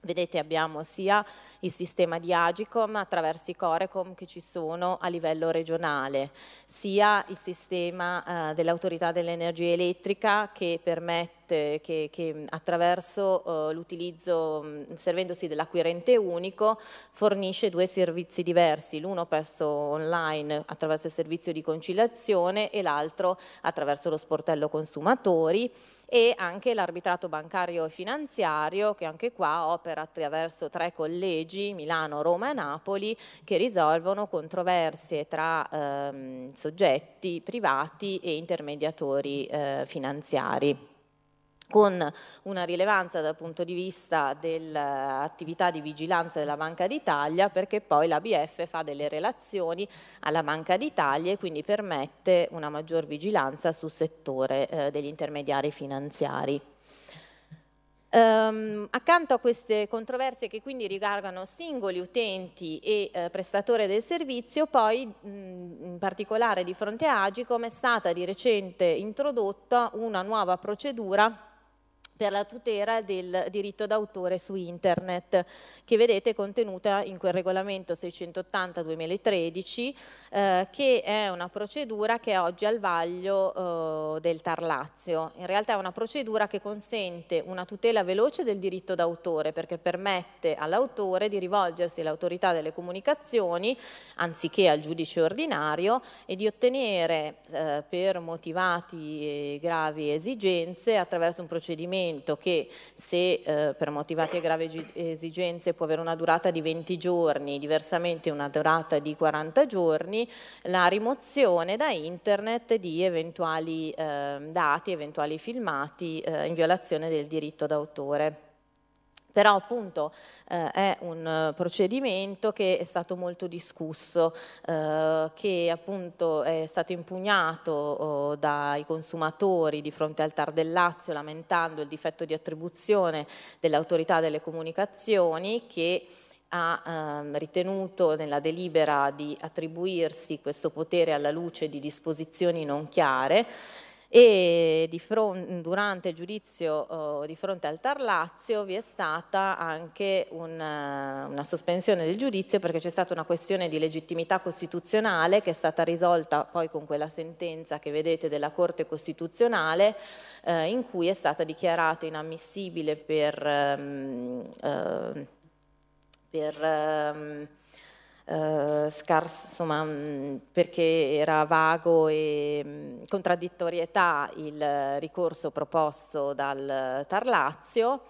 Vedete abbiamo sia il sistema di Agicom attraverso i Corecom che ci sono a livello regionale, sia il sistema eh, dell'autorità dell'energia elettrica che permette permette che, che attraverso eh, l'utilizzo, servendosi dell'acquirente unico, fornisce due servizi diversi, l'uno presso online attraverso il servizio di conciliazione e l'altro attraverso lo sportello consumatori e anche l'arbitrato bancario e finanziario che anche qua opera attraverso tre collegi, Milano, Roma e Napoli, che risolvono controversie tra ehm, soggetti privati e intermediatori eh, finanziari con una rilevanza dal punto di vista dell'attività di vigilanza della Banca d'Italia perché poi l'ABF fa delle relazioni alla Banca d'Italia e quindi permette una maggior vigilanza sul settore eh, degli intermediari finanziari. Um, accanto a queste controversie che quindi riguardano singoli utenti e eh, prestatore del servizio, poi mh, in particolare di fronte a Agicom è stata di recente introdotta una nuova procedura per la tutela del diritto d'autore su internet che vedete contenuta in quel regolamento 680-2013 eh, che è una procedura che è oggi al vaglio eh, del Tarlazio. In realtà è una procedura che consente una tutela veloce del diritto d'autore perché permette all'autore di rivolgersi all'autorità delle comunicazioni anziché al giudice ordinario e di ottenere eh, per motivati e gravi esigenze attraverso un procedimento provvedimento che se eh, per motivate e gravi esigenze può avere una durata di 20 giorni, diversamente una durata di 40 giorni, la rimozione da internet di eventuali eh, dati, eventuali filmati eh, in violazione del diritto d'autore però appunto eh, è un eh, procedimento che è stato molto discusso, eh, che appunto è stato impugnato oh, dai consumatori di fronte al Tar del Lazio lamentando il difetto di attribuzione dell'autorità delle comunicazioni che ha ehm, ritenuto nella delibera di attribuirsi questo potere alla luce di disposizioni non chiare e fronte, durante il giudizio eh, di fronte al Tarlazio vi è stata anche una, eh, una sospensione del giudizio perché c'è stata una questione di legittimità costituzionale che è stata risolta poi con quella sentenza che vedete della Corte Costituzionale eh, in cui è stata dichiarata inammissibile per... Ehm, eh, per ehm, eh, scarsa, insomma, mm, perché era vago e mh, mm, contraddittorietà il ricorso proposto dal Tarlazio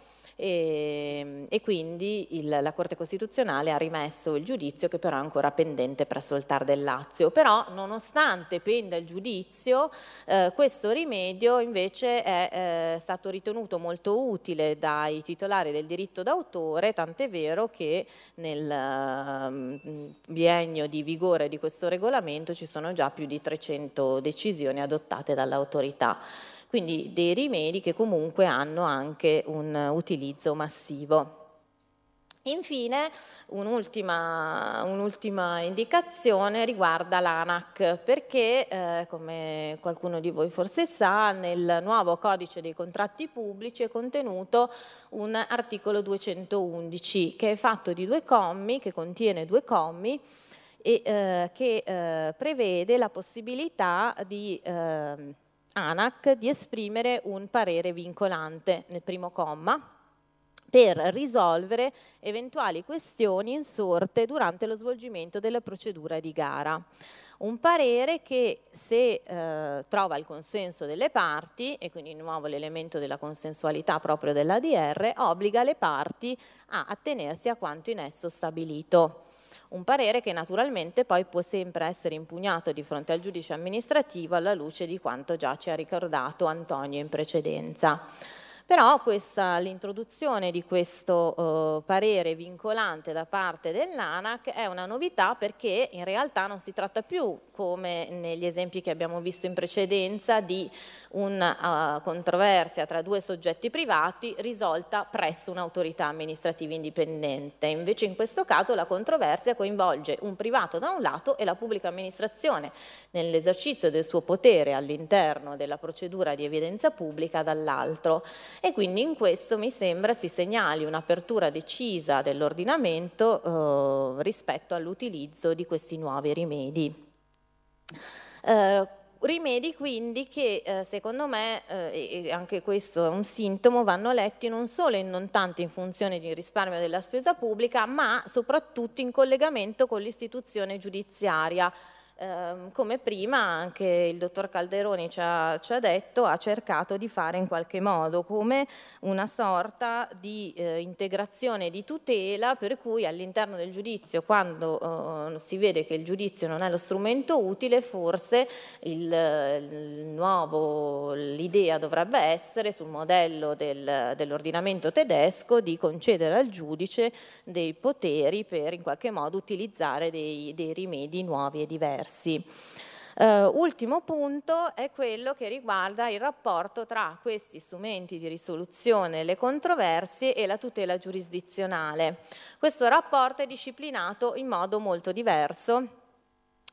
e, ehm, e quindi il, la Corte Costituzionale ha rimesso il giudizio che però è ancora pendente presso il TAR del Lazio. Però nonostante penda il giudizio, eh, questo rimedio invece è eh, stato ritenuto molto utile dai titolari del diritto d'autore, tant'è vero che nel eh, biennio di vigore di questo regolamento ci sono già più di 300 decisioni adottate dall'autorità quindi dei rimedi che comunque hanno anche un utilizzo massivo. Infine, un'ultima, un'ultima, indicazione riguarda l'ANAC, perché, eh, come qualcuno di voi forse sa, nel nuovo codice dei contratti pubblici è contenuto un articolo 211, che è fatto di due commi, che contiene due commi, e eh, che eh, prevede la possibilità di ehm, ANAC di esprimere un parere vincolante nel primo comma per risolvere eventuali questioni insorte durante lo svolgimento della procedura di gara. Un parere che se eh, trova il consenso delle parti, e quindi di nuovo l'elemento della consensualità proprio dell'ADR, obbliga le parti a attenersi a quanto in esso stabilito. Un parere che naturalmente poi può sempre essere impugnato di fronte al giudice amministrativo alla luce di quanto già ci ha ricordato Antonio in precedenza. Però l'introduzione di questo eh, parere vincolante da parte dell'ANAC è una novità perché in realtà non si tratta più, come negli esempi che abbiamo visto in precedenza, di una uh, eh, controversia tra due soggetti privati risolta presso un'autorità amministrativa indipendente. Invece in questo caso la controversia coinvolge un privato da un lato e la pubblica amministrazione nell'esercizio del suo potere all'interno della procedura di evidenza pubblica dall'altro e quindi in questo mi sembra si segnali un'apertura decisa dell'ordinamento eh, rispetto all'utilizzo di questi nuovi rimedi. Eh, rimedi quindi che eh, secondo me, eh, e anche questo è un sintomo, vanno letti non solo e non tanto in funzione di risparmio della spesa pubblica, ma soprattutto in collegamento con l'istituzione giudiziaria ehm, come prima anche il dottor Calderoni ci ha, ci ha, detto, ha cercato di fare in qualche modo come una sorta di eh, integrazione di tutela per cui all'interno del giudizio, quando eh, si vede che il giudizio non è lo strumento utile, forse il, il nuovo, l'idea dovrebbe essere sul modello del, dell'ordinamento tedesco di concedere al giudice dei poteri per in qualche modo utilizzare dei, dei rimedi nuovi e diversi diversi. Uh, ultimo punto è quello che riguarda il rapporto tra questi strumenti di risoluzione delle controversie e la tutela giurisdizionale. Questo rapporto è disciplinato in modo molto diverso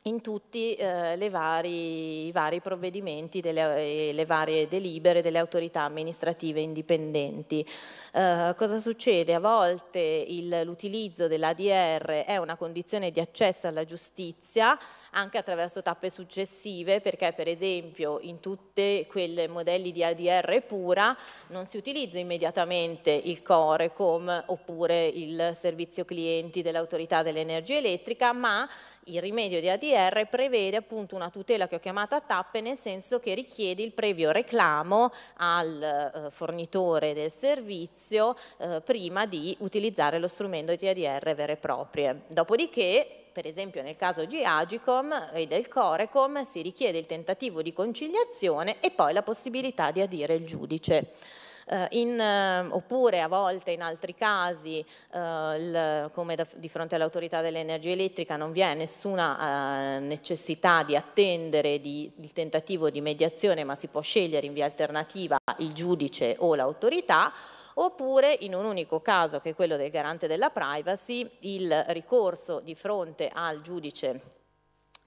in tutti eh, vari, i vari provvedimenti, delle, eh, le varie delibere delle autorità amministrative indipendenti. Eh, cosa succede? A volte l'utilizzo dell'ADR è una condizione di accesso alla giustizia anche attraverso tappe successive perché per esempio in tutti quei modelli di ADR pura non si utilizza immediatamente il Corecom oppure il servizio clienti dell'autorità dell'energia elettrica ma il rimedio di ADR DDR prevede appunto una tutela che ho chiamato a tappe nel senso che richiede il previo reclamo al eh, fornitore del servizio eh, prima di utilizzare lo strumento TADR vero e proprio. Dopodiché per esempio nel caso di Agicom e del Corecom si richiede il tentativo di conciliazione e poi la possibilità di adire il giudice eh, in, eh, oppure a volte in altri casi, eh, il, come da, di fronte all'autorità dell'energia elettrica, non vi è nessuna eh, necessità di attendere di, il tentativo di mediazione, ma si può scegliere in via alternativa il giudice o l'autorità oppure in un unico caso che è quello del garante della privacy il ricorso di fronte al giudice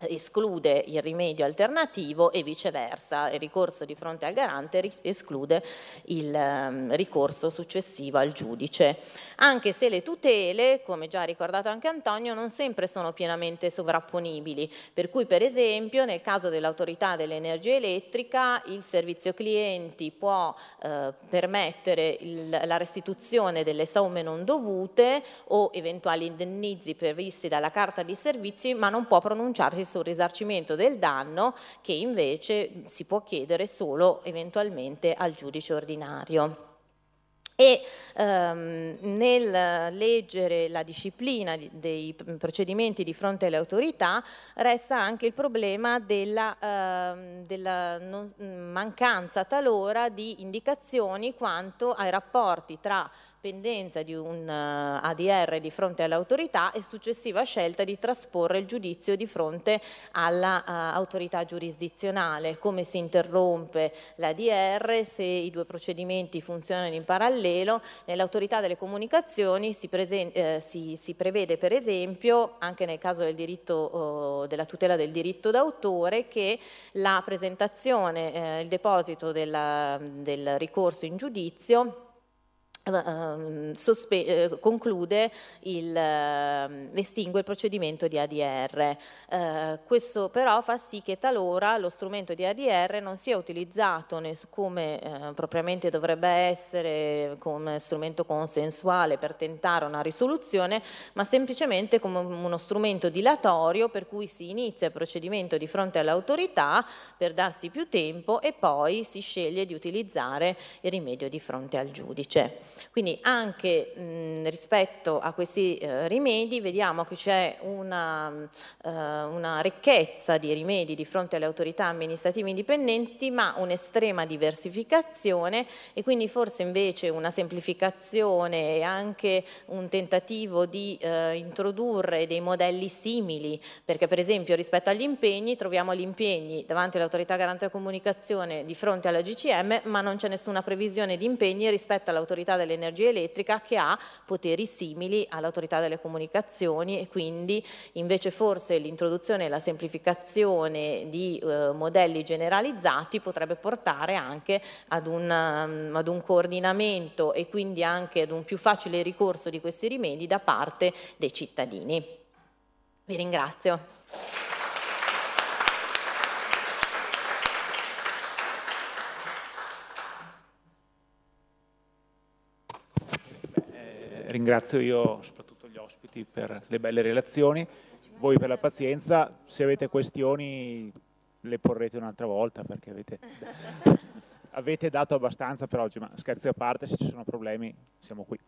esclude il rimedio alternativo e viceversa, il ricorso di fronte al garante esclude il ehm, ricorso successivo al giudice, anche se le tutele, come già ricordato anche Antonio, non sempre sono pienamente sovrapponibili, per cui per esempio nel caso dell'autorità dell'energia elettrica il servizio clienti può eh, permettere il, la restituzione delle somme non dovute o eventuali indennizi previsti dalla carta di servizi, ma non può pronunciarsi un risarcimento del danno che invece si può chiedere solo eventualmente al giudice ordinario. E ehm, nel leggere la disciplina dei procedimenti di fronte alle autorità resta anche il problema della, ehm, della non, mm, mancanza talora di indicazioni quanto ai rapporti tra pendenza di un eh, ADR di fronte all'autorità e successiva scelta di trasporre il giudizio di fronte all'autorità eh, giurisdizionale, come si interrompe l'ADR, se i due procedimenti funzionano in parallelo, nell'autorità eh, delle comunicazioni si, eh, si, si, prevede per esempio, anche nel caso del diritto, uh, della tutela del diritto d'autore, che la presentazione, eh, il deposito della, del ricorso in giudizio eh, ehm, eh, conclude il ehm, estingue il procedimento di ADR. Eh, questo però fa sì che talora lo strumento di ADR non sia utilizzato come eh, propriamente dovrebbe essere come strumento consensuale per tentare una risoluzione, ma semplicemente come uno strumento dilatorio per cui si inizia il procedimento di fronte all'autorità per darsi più tempo e poi si sceglie di utilizzare il rimedio di fronte al giudice. Quindi anche mh, rispetto a questi eh, rimedi vediamo che c'è una, eh, una, ricchezza di rimedi di fronte alle autorità amministrative indipendenti ma un'estrema diversificazione e quindi forse invece una semplificazione e anche un tentativo di eh, introdurre dei modelli simili perché per esempio rispetto agli impegni troviamo gli impegni davanti all'autorità garante della comunicazione di fronte alla GCM ma non c'è nessuna previsione di impegni rispetto all'autorità delle dell'energia elettrica che ha poteri simili all'autorità delle comunicazioni e quindi invece forse l'introduzione e la semplificazione di eh, modelli generalizzati potrebbe portare anche ad un, um, ad un coordinamento e quindi anche ad un più facile ricorso di questi rimedi da parte dei cittadini. Vi ringrazio. ringrazio io soprattutto gli ospiti per le belle relazioni, voi per la pazienza, se avete questioni le porrete un'altra volta perché avete, [LAUGHS] avete dato abbastanza per oggi, ma scherzi a parte, se ci sono problemi siamo qui.